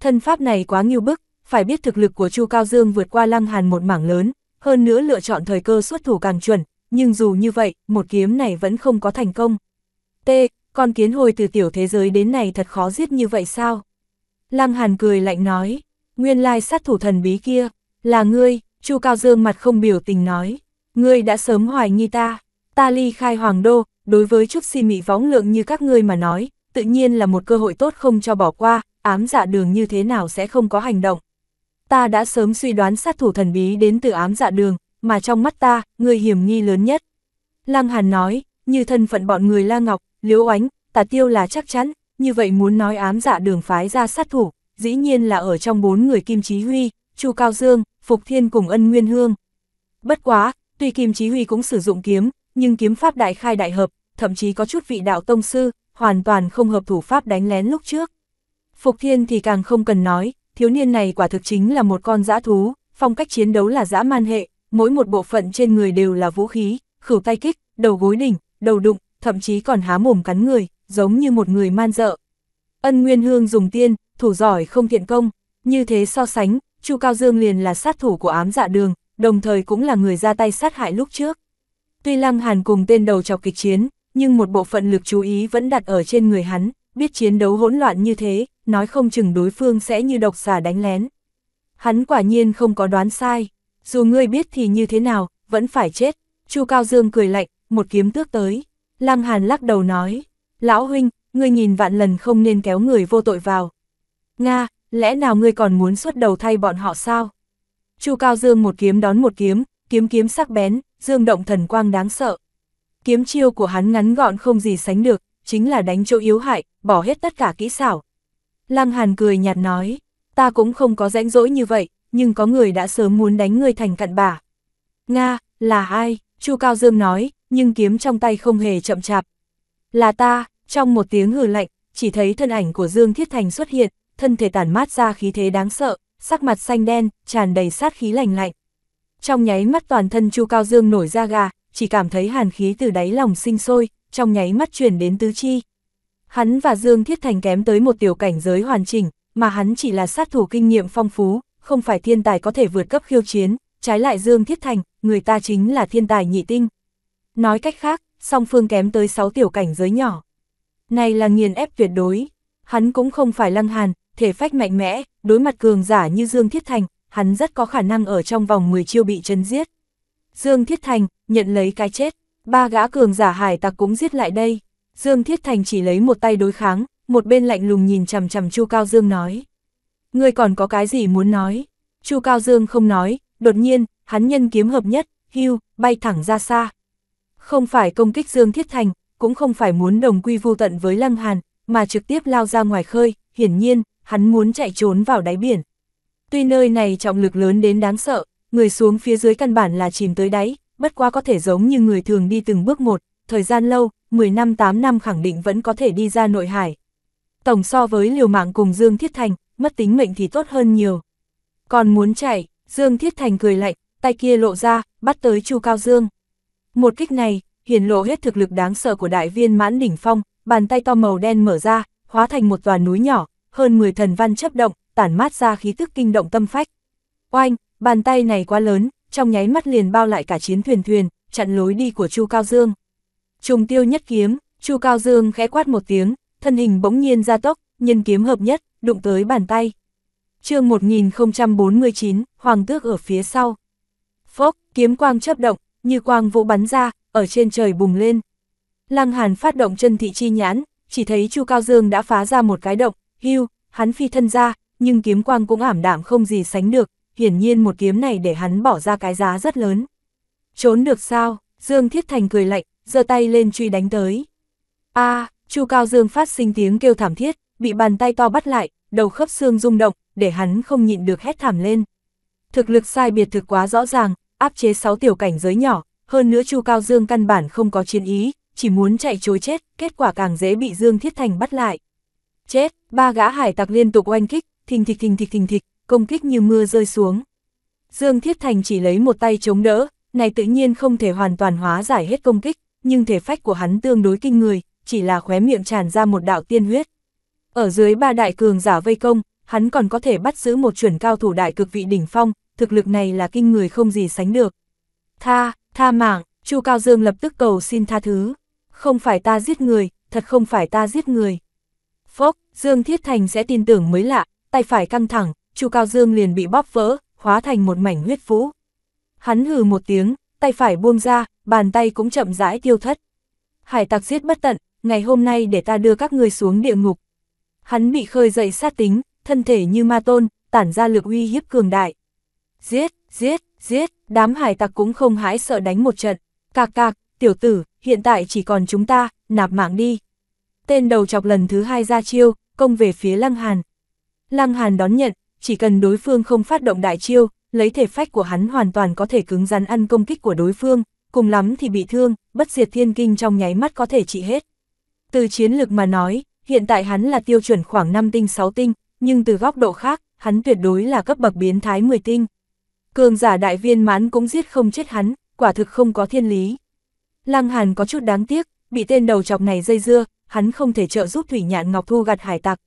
Thân pháp này quá nghiêu bức, phải biết thực lực của Chu Cao Dương vượt qua Lăng Hàn một mảng lớn, hơn nữa lựa chọn thời cơ xuất thủ càng chuẩn, nhưng dù như vậy, một kiếm này vẫn không có thành công. T, con kiến hồi từ tiểu thế giới đến này thật khó giết như vậy sao? Lăng Hàn cười lạnh nói, nguyên lai sát thủ thần bí kia, là ngươi, Chu Cao Dương mặt không biểu tình nói, ngươi đã sớm hoài nghi ta, ta ly khai hoàng đô, đối với chút si mị võng lượng như các ngươi mà nói, tự nhiên là một cơ hội tốt không cho bỏ qua, ám dạ đường như thế nào sẽ không có hành động ta đã sớm suy đoán sát thủ thần bí đến từ ám dạ đường, mà trong mắt ta, người hiểm nghi lớn nhất. Lăng Hàn nói, như thân phận bọn người La Ngọc, Liễu Ánh, Tà Tiêu là chắc chắn, như vậy muốn nói ám dạ đường phái ra sát thủ, dĩ nhiên là ở trong bốn người Kim Chí Huy, Chu Cao Dương, Phục Thiên cùng Ân Nguyên Hương. Bất quá, tuy Kim Chí Huy cũng sử dụng kiếm, nhưng kiếm pháp đại khai đại hợp, thậm chí có chút vị đạo tông sư, hoàn toàn không hợp thủ pháp đánh lén lúc trước. Phục Thiên thì càng không cần nói, thiếu niên này quả thực chính là một con dã thú, phong cách chiến đấu là dã man hệ, mỗi một bộ phận trên người đều là vũ khí, khử tay kích, đầu gối đỉnh, đầu đụng, thậm chí còn há mồm cắn người, giống như một người man dợ. Ân Nguyên Hương dùng tiên, thủ giỏi không thiện công, như thế so sánh, Chu Cao Dương liền là sát thủ của ám dạ đường, đồng thời cũng là người ra tay sát hại lúc trước. Tuy Lăng Hàn cùng tên đầu chọc kịch chiến, nhưng một bộ phận lực chú ý vẫn đặt ở trên người hắn, biết chiến đấu hỗn loạn như thế, nói không chừng đối phương sẽ như độc giả đánh lén. Hắn quả nhiên không có đoán sai, dù ngươi biết thì như thế nào, vẫn phải chết. Chu Cao Dương cười lạnh, một kiếm tước tới. Lăng Hàn lắc đầu nói, lão huynh, ngươi nhìn vạn lần không nên kéo người vô tội vào. Nga, lẽ nào ngươi còn muốn xuất đầu thay bọn họ sao? Chu Cao Dương một kiếm đón một kiếm, kiếm kiếm sắc bén, dương động thần quang đáng sợ. Kiếm chiêu của hắn ngắn gọn không gì sánh được, chính là đánh chỗ yếu hại, bỏ hết tất cả kỹ xảo. Lăng Hàn cười nhạt nói, ta cũng không có rãnh rỗi như vậy, nhưng có người đã sớm muốn đánh người thành cặn bả. Nga, là ai? Chu Cao Dương nói, nhưng kiếm trong tay không hề chậm chạp. Là ta, trong một tiếng hừ lạnh, chỉ thấy thân ảnh của Dương Thiết Thành xuất hiện, thân thể tản mát ra khí thế đáng sợ, sắc mặt xanh đen, tràn đầy sát khí lạnh lạnh. Trong nháy mắt toàn thân Chu Cao Dương nổi ra gà, chỉ cảm thấy hàn khí từ đáy lòng sinh sôi, trong nháy mắt chuyển đến tứ chi. Hắn và Dương Thiết Thành kém tới một tiểu cảnh giới hoàn chỉnh, mà hắn chỉ là sát thủ kinh nghiệm phong phú, không phải thiên tài có thể vượt cấp khiêu chiến, trái lại Dương Thiết Thành, người ta chính là thiên tài nhị tinh. Nói cách khác, song phương kém tới 6 tiểu cảnh giới nhỏ. Này là nghiền ép tuyệt đối, hắn cũng không phải lăng hàn, thể phách mạnh mẽ, đối mặt cường giả như Dương Thiết Thành, hắn rất có khả năng ở trong vòng 10 chiêu bị chân giết. Dương Thiết Thành, nhận lấy cái chết. Ba gã cường giả hải tặc cũng giết lại đây. Dương Thiết Thành chỉ lấy một tay đối kháng, một bên lạnh lùng nhìn chằm chằm Chu Cao Dương nói. người còn có cái gì muốn nói? Chu Cao Dương không nói, đột nhiên, hắn nhân kiếm hợp nhất, hưu, bay thẳng ra xa. Không phải công kích Dương Thiết Thành, cũng không phải muốn đồng quy vô tận với Lăng Hàn, mà trực tiếp lao ra ngoài khơi, hiển nhiên, hắn muốn chạy trốn vào đáy biển. Tuy nơi này trọng lực lớn đến đáng sợ, người xuống phía dưới căn bản là chìm tới đáy, bất quá có thể giống như người thường đi từng bước một, thời gian lâu, 10 năm 8 năm khẳng định vẫn có thể đi ra nội hải. Tổng so với liều mạng cùng Dương Thiết Thành, mất tính mệnh thì tốt hơn nhiều. Còn muốn chạy, Dương Thiết Thành cười lạnh, tay kia lộ ra, bắt tới Chu Cao Dương. Một kích này, hiển lộ hết thực lực đáng sợ của đại viên mãn đỉnh phong, bàn tay to màu đen mở ra, hóa thành một tòa núi nhỏ, hơn 10 thần văn chấp động, tản mát ra khí tức kinh động tâm phách. Oanh, bàn tay này quá lớn, trong nháy mắt liền bao lại cả chiến thuyền thuyền, chặn lối đi của Chu Cao Dương. Trùng tiêu nhất kiếm, Chu Cao Dương khẽ quát một tiếng, thân hình bỗng nhiên ra tốc, nhân kiếm hợp nhất, đụng tới bàn tay. chương 1049, Hoàng Tước ở phía sau. Phốc, kiếm quang chấp động, như quang vũ bắn ra, ở trên trời bùng lên. Lăng Hàn phát động chân thị chi nhãn, chỉ thấy Chu Cao Dương đã phá ra một cái động, hưu, hắn phi thân ra, nhưng kiếm quang cũng ảm đạm không gì sánh được, hiển nhiên một kiếm này để hắn bỏ ra cái giá rất lớn. Trốn được sao? Dương Thiết Thành cười lạnh, giơ tay lên truy đánh tới. A, à, Chu Cao Dương phát sinh tiếng kêu thảm thiết, bị bàn tay to bắt lại, đầu khớp xương rung động, để hắn không nhịn được hét thảm lên. Thực lực sai biệt thực quá rõ ràng, áp chế 6 tiểu cảnh giới nhỏ, hơn nữa Chu Cao Dương căn bản không có chiến ý, chỉ muốn chạy chối chết, kết quả càng dễ bị Dương Thiết Thành bắt lại. Chết, ba gã hải tặc liên tục oanh kích, thình thịch thình thịch thình thịch, công kích như mưa rơi xuống. Dương Thiết Thành chỉ lấy một tay chống đỡ, này tự nhiên không thể hoàn toàn hóa giải hết công kích, nhưng thể phách của hắn tương đối kinh người, chỉ là khóe miệng tràn ra một đạo tiên huyết. Ở dưới ba đại cường giả vây công, hắn còn có thể bắt giữ một chuẩn cao thủ đại cực vị đỉnh phong, thực lực này là kinh người không gì sánh được. Tha, tha mạng, Chu Cao Dương lập tức cầu xin tha thứ. Không phải ta giết người, thật không phải ta giết người. Phốc, Dương Thiết Thành sẽ tin tưởng mới lạ, tay phải căng thẳng, Chu Cao Dương liền bị bóp vỡ, hóa thành một mảnh huyết vũ. Hắn hừ một tiếng, tay phải buông ra, bàn tay cũng chậm rãi tiêu thất. Hải tặc giết bất tận, ngày hôm nay để ta đưa các người xuống địa ngục. Hắn bị khơi dậy sát tính, thân thể như ma tôn, tản ra lực uy hiếp cường đại. Giết, giết, giết, đám hải tặc cũng không hãi sợ đánh một trận. Cạc cạc, tiểu tử, hiện tại chỉ còn chúng ta, nạp mạng đi. Tên đầu chọc lần thứ hai ra chiêu, công về phía Lăng Hàn. Lăng Hàn đón nhận, chỉ cần đối phương không phát động đại chiêu, lấy thể phách của hắn hoàn toàn có thể cứng rắn ăn công kích của đối phương, cùng lắm thì bị thương, bất diệt thiên kinh trong nháy mắt có thể trị hết. Từ chiến lược mà nói, hiện tại hắn là tiêu chuẩn khoảng 5 tinh 6 tinh, nhưng từ góc độ khác, hắn tuyệt đối là cấp bậc biến thái 10 tinh. Cường giả đại viên mãn cũng giết không chết hắn, quả thực không có thiên lý. Lăng Hàn có chút đáng tiếc, bị tên đầu chọc này dây dưa, hắn không thể trợ giúp Thủy Nhạn Ngọc thu gặt hải tặc.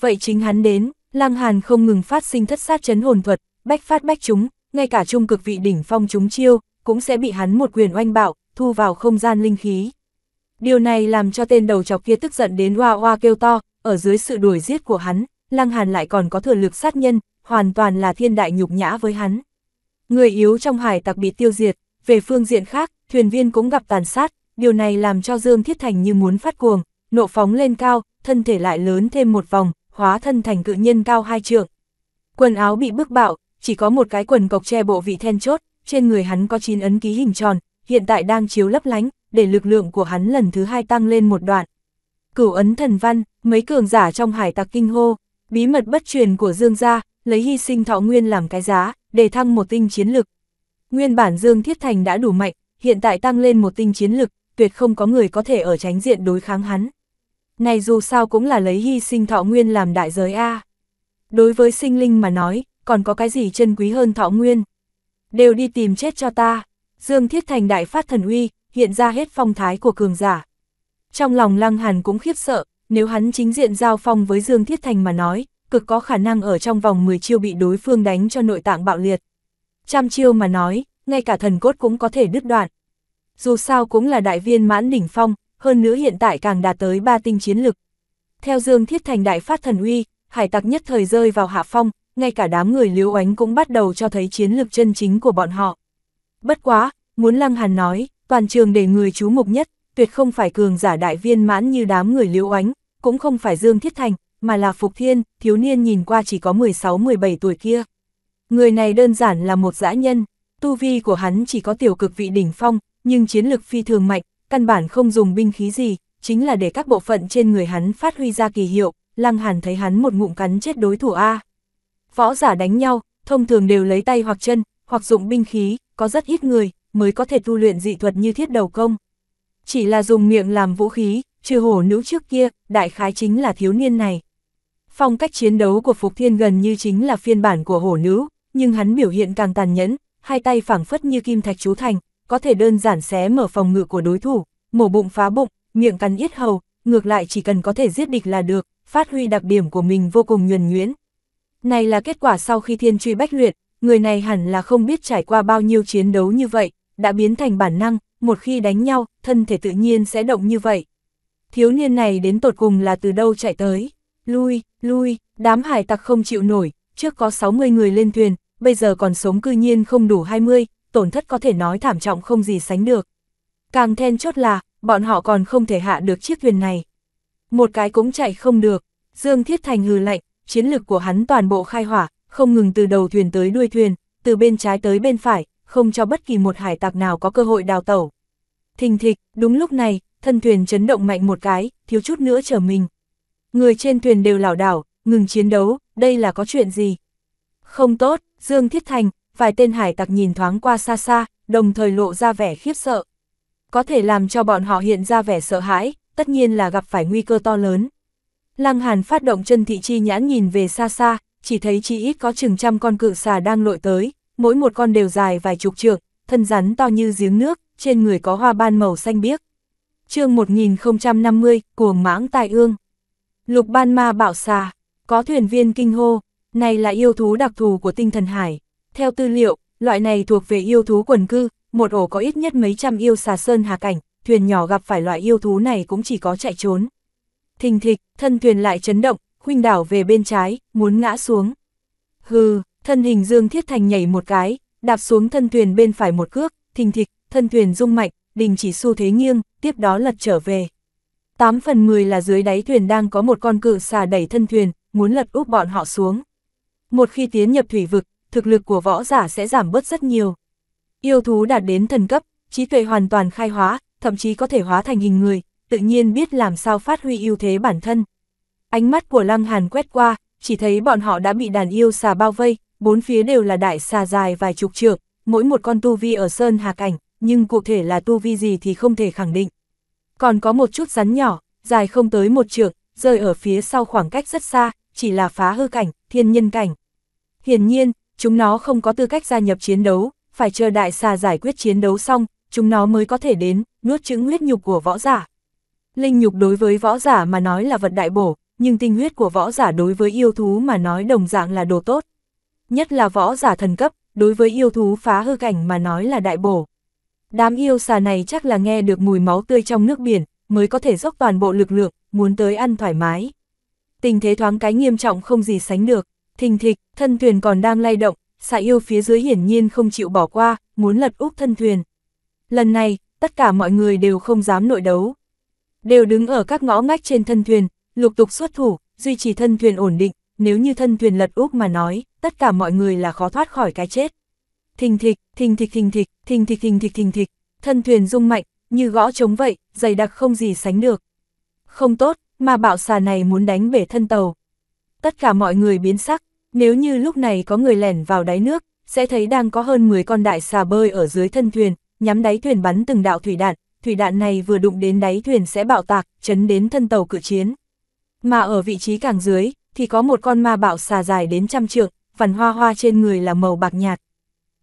Vậy chính hắn đến, Lăng Hàn không ngừng phát sinh thất sát chấn hồn thuật, bách phát bách chúng, ngay cả trung cực vị đỉnh phong chúng chiêu, cũng sẽ bị hắn một quyền oanh bạo, thu vào không gian linh khí. Điều này làm cho tên đầu chọc kia tức giận đến hoa hoa kêu to, ở dưới sự đuổi giết của hắn, Lăng Hàn lại còn có thừa lực sát nhân, hoàn toàn là thiên đại nhục nhã với hắn. Người yếu trong hải tặc bị tiêu diệt, về phương diện khác, thuyền viên cũng gặp tàn sát, điều này làm cho Dương Thiết Thành như muốn phát cuồng, nộ phóng lên cao, thân thể lại lớn thêm một vòng, hóa thân thành cự nhân cao hai trượng. Quần áo bị bức bạo, chỉ có một cái quần cộc che bộ vị then chốt, trên người hắn có chín ấn ký hình tròn, hiện tại đang chiếu lấp lánh, để lực lượng của hắn lần thứ hai tăng lên một đoạn. Cửu ấn thần văn, mấy cường giả trong hải tặc kinh hô, bí mật bất truyền của Dương gia, lấy hy sinh thọ nguyên làm cái giá, để thăng một tinh chiến lực. Nguyên bản Dương Thiết Thành đã đủ mạnh, hiện tại tăng lên một tinh chiến lực, tuyệt không có người có thể ở tránh diện đối kháng hắn. Này dù sao cũng là lấy hy sinh thọ nguyên làm đại giới A. Đối với sinh linh mà nói, còn có cái gì chân quý hơn thọ nguyên. Đều đi tìm chết cho ta. Dương Thiết Thành đại phát thần uy, hiện ra hết phong thái của cường giả. Trong lòng Lăng Hàn cũng khiếp sợ, nếu hắn chính diện giao phong với Dương Thiết Thành mà nói, cực có khả năng ở trong vòng 10 chiêu bị đối phương đánh cho nội tạng bạo liệt. Trăm chiêu mà nói, ngay cả thần cốt cũng có thể đứt đoạn. Dù sao cũng là đại viên mãn đỉnh phong, hơn nữa hiện tại càng đạt tới ba tinh chiến lực. Theo Dương Thiết Thành đại phát thần uy, hải tặc nhất thời rơi vào hạ phong, ngay cả đám người liếu oánh cũng bắt đầu cho thấy chiến lực chân chính của bọn họ. Bất quá, muốn Lăng Hàn nói, toàn trường để người chú mục nhất, tuyệt không phải cường giả đại viên mãn như đám người liếu oánh, cũng không phải Dương Thiết Thành, mà là Phục Thiên, thiếu niên nhìn qua chỉ có 16-17 tuổi kia. Người này đơn giản là một dã nhân, tu vi của hắn chỉ có tiểu cực vị đỉnh phong, nhưng chiến lực phi thường mạnh, căn bản không dùng binh khí gì, chính là để các bộ phận trên người hắn phát huy ra kỳ hiệu, lăng hàn thấy hắn một ngụm cắn chết đối thủ A. Võ giả đánh nhau, thông thường đều lấy tay hoặc chân, hoặc dụng binh khí, có rất ít người, mới có thể tu luyện dị thuật như thiết đầu công. Chỉ là dùng miệng làm vũ khí, trừ hổ nữ trước kia, đại khái chính là thiếu niên này. Phong cách chiến đấu của Phục Thiên gần như chính là phiên bản của hổ nữ, nhưng hắn biểu hiện càng tàn nhẫn, hai tay phảng phất như kim thạch chú thành, có thể đơn giản xé mở phòng ngự của đối thủ, mổ bụng phá bụng, miệng cắn yết hầu, ngược lại chỉ cần có thể giết địch là được, phát huy đặc điểm của mình vô cùng nhuần nhuyễn. Này là kết quả sau khi thiên truy bách luyện, người này hẳn là không biết trải qua bao nhiêu chiến đấu như vậy, đã biến thành bản năng, một khi đánh nhau, thân thể tự nhiên sẽ động như vậy. Thiếu niên này đến tột cùng là từ đâu chạy tới, lui, lui, đám hải tặc không chịu nổi, trước có 60 người lên thuyền, bây giờ còn sống cư nhiên không đủ 20, tổn thất có thể nói thảm trọng không gì sánh được. Càng then chốt là, bọn họ còn không thể hạ được chiếc thuyền này. Một cái cũng chạy không được, Dương Thiết Thành hừ lạnh, chiến lực của hắn toàn bộ khai hỏa, không ngừng từ đầu thuyền tới đuôi thuyền, từ bên trái tới bên phải, không cho bất kỳ một hải tặc nào có cơ hội đào tẩu. Thình thịch, đúng lúc này, thân thuyền chấn động mạnh một cái, thiếu chút nữa trở mình. Người trên thuyền đều lảo đảo, ngừng chiến đấu, đây là có chuyện gì? Không tốt, Dương Thiết Thành, vài tên hải tặc nhìn thoáng qua xa xa, đồng thời lộ ra vẻ khiếp sợ. Có thể làm cho bọn họ hiện ra vẻ sợ hãi, tất nhiên là gặp phải nguy cơ to lớn. Lăng Hàn phát động chân thị chi nhãn nhìn về xa xa, chỉ thấy chỉ ít có chừng trăm con cự xà đang lội tới, mỗi một con đều dài vài chục trượng, thân rắn to như giếng nước, trên người có hoa ban màu xanh biếc. chương 1050, cuồng mãng tài ương. Lục ban ma bảo xà, có thuyền viên kinh hô, này là yêu thú đặc thù của tinh thần hải. Theo tư liệu, loại này thuộc về yêu thú quần cư, một ổ có ít nhất mấy trăm yêu xà sơn hà cảnh, thuyền nhỏ gặp phải loại yêu thú này cũng chỉ có chạy trốn. Thình thịch, thân thuyền lại chấn động, khuynh đảo về bên trái, muốn ngã xuống. Hừ, thân hình Dương Thiết Thành nhảy một cái, đạp xuống thân thuyền bên phải một cước, thình thịch, thân thuyền rung mạnh, đình chỉ xu thế nghiêng, tiếp đó lật trở về. 8 phần 10 là dưới đáy thuyền đang có một con cự xà đẩy thân thuyền, muốn lật úp bọn họ xuống. Một khi tiến nhập thủy vực, thực lực của võ giả sẽ giảm bớt rất nhiều. Yêu thú đạt đến thần cấp, trí tuệ hoàn toàn khai hóa, thậm chí có thể hóa thành hình người, tự nhiên biết làm sao phát huy ưu thế bản thân. Ánh mắt của Lăng Hàn quét qua, chỉ thấy bọn họ đã bị đàn yêu xà bao vây, bốn phía đều là đại xà dài vài chục trượng, mỗi một con tu vi ở sơn hà cảnh, nhưng cụ thể là tu vi gì thì không thể khẳng định. Còn có một chút rắn nhỏ, dài không tới một trượng, rơi ở phía sau khoảng cách rất xa, chỉ là phá hư cảnh, thiên nhân cảnh. Hiển nhiên, chúng nó không có tư cách gia nhập chiến đấu, phải chờ đại xà giải quyết chiến đấu xong, chúng nó mới có thể đến, nuốt trứng huyết nhục của võ giả. Linh nhục đối với võ giả mà nói là vật đại bổ, nhưng tinh huyết của võ giả đối với yêu thú mà nói đồng dạng là đồ tốt. Nhất là võ giả thần cấp, đối với yêu thú phá hư cảnh mà nói là đại bổ. Đám yêu xà này chắc là nghe được mùi máu tươi trong nước biển, mới có thể dốc toàn bộ lực lượng, muốn tới ăn thoải mái. Tình thế thoáng cái nghiêm trọng không gì sánh được. Thình thịch, thân thuyền còn đang lay động, xạ yêu phía dưới hiển nhiên không chịu bỏ qua, muốn lật úp thân thuyền. Lần này, tất cả mọi người đều không dám nội đấu. Đều đứng ở các ngõ ngách trên thân thuyền, lục tục xuất thủ, duy trì thân thuyền ổn định, nếu như thân thuyền lật úp mà nói, tất cả mọi người là khó thoát khỏi cái chết. Thình thịch, thình thịch thình thịch, thình thịch thình thịch thình thịch, thân thuyền rung mạnh, như gõ trống vậy, dày đặc không gì sánh được. Không tốt, mà bạo xà này muốn đánh bể thân tàu tất cả mọi người biến sắc, nếu như lúc này có người lẻn vào đáy nước, sẽ thấy đang có hơn 10 con đại xà bơi ở dưới thân thuyền, nhắm đáy thuyền bắn từng đạo thủy đạn, thủy đạn này vừa đụng đến đáy thuyền sẽ bạo tạc, chấn đến thân tàu cự chiến. Mà ở vị trí càng dưới, thì có một con ma bạo xà dài đến trăm trượng, vằn hoa hoa trên người là màu bạc nhạt.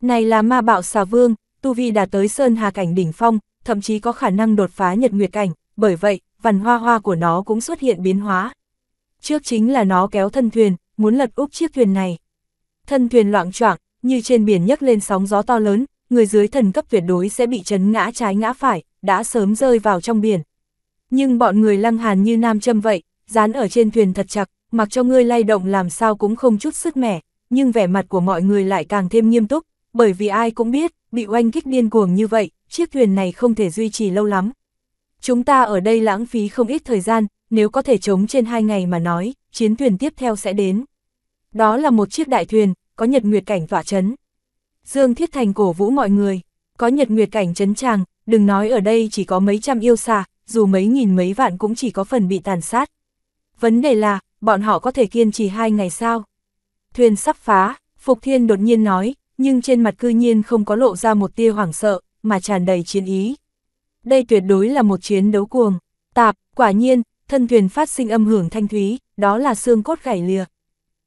Này là ma bạo xà vương, tu vi đã tới sơn hà cảnh đỉnh phong, thậm chí có khả năng đột phá nhật nguyệt cảnh, bởi vậy, vằn hoa hoa của nó cũng xuất hiện biến hóa, trước chính là nó kéo thân thuyền, muốn lật úp chiếc thuyền này. Thân thuyền loạn choạng, như trên biển nhấc lên sóng gió to lớn, người dưới thần cấp tuyệt đối sẽ bị chấn ngã trái ngã phải, đã sớm rơi vào trong biển. Nhưng bọn người lăng hàn như nam châm vậy, dán ở trên thuyền thật chặt, mặc cho ngươi lay động làm sao cũng không chút sức mẻ, nhưng vẻ mặt của mọi người lại càng thêm nghiêm túc, bởi vì ai cũng biết, bị oanh kích điên cuồng như vậy, chiếc thuyền này không thể duy trì lâu lắm. Chúng ta ở đây lãng phí không ít thời gian, nếu có thể chống trên hai ngày mà nói, chiến thuyền tiếp theo sẽ đến. Đó là một chiếc đại thuyền, có nhật nguyệt cảnh tỏa chấn. Dương Thiết Thành cổ vũ mọi người, có nhật nguyệt cảnh chấn tràng, đừng nói ở đây chỉ có mấy trăm yêu xa, dù mấy nghìn mấy vạn cũng chỉ có phần bị tàn sát. Vấn đề là, bọn họ có thể kiên trì hai ngày sao? Thuyền sắp phá, Phục Thiên đột nhiên nói, nhưng trên mặt cư nhiên không có lộ ra một tia hoảng sợ, mà tràn đầy chiến ý đây tuyệt đối là một chiến đấu cuồng. Tạp, quả nhiên, thân thuyền phát sinh âm hưởng thanh thúy, đó là xương cốt gãy lìa.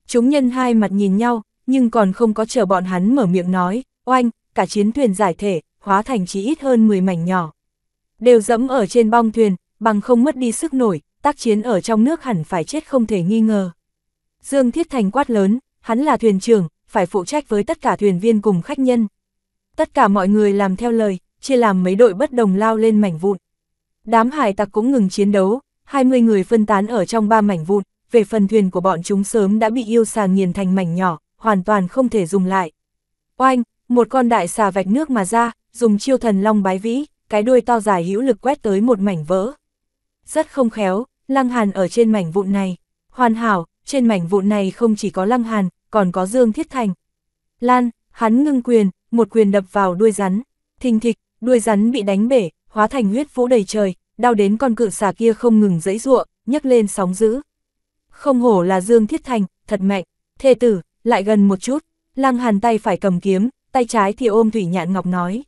Chúng nhân hai mặt nhìn nhau, nhưng còn không có chờ bọn hắn mở miệng nói, oanh, cả chiến thuyền giải thể, hóa thành chỉ ít hơn 10 mảnh nhỏ. Đều dẫm ở trên bong thuyền, bằng không mất đi sức nổi, tác chiến ở trong nước hẳn phải chết không thể nghi ngờ. Dương Thiết Thành quát lớn, hắn là thuyền trưởng, phải phụ trách với tất cả thuyền viên cùng khách nhân. Tất cả mọi người làm theo lời, chia làm mấy đội bất đồng lao lên mảnh vụn. Đám hải tặc cũng ngừng chiến đấu, 20 người phân tán ở trong ba mảnh vụn, về phần thuyền của bọn chúng sớm đã bị yêu xà nghiền thành mảnh nhỏ, hoàn toàn không thể dùng lại. Oanh, một con đại xà vạch nước mà ra, dùng chiêu thần long bái vĩ, cái đuôi to dài hữu lực quét tới một mảnh vỡ. Rất không khéo, Lăng Hàn ở trên mảnh vụn này. Hoàn hảo, trên mảnh vụn này không chỉ có Lăng Hàn, còn có Dương Thiết Thành. Lan, hắn ngưng quyền, một quyền đập vào đuôi rắn. Thình thịch, đuôi rắn bị đánh bể, hóa thành huyết vũ đầy trời, đau đến con cự xà kia không ngừng dẫy giụa, nhấc lên sóng dữ. Không hổ là Dương Thiết Thành, thật mạnh. Thê tử, lại gần một chút. Lăng Hàn tay phải cầm kiếm, tay trái thì ôm Thủy Nhạn Ngọc nói.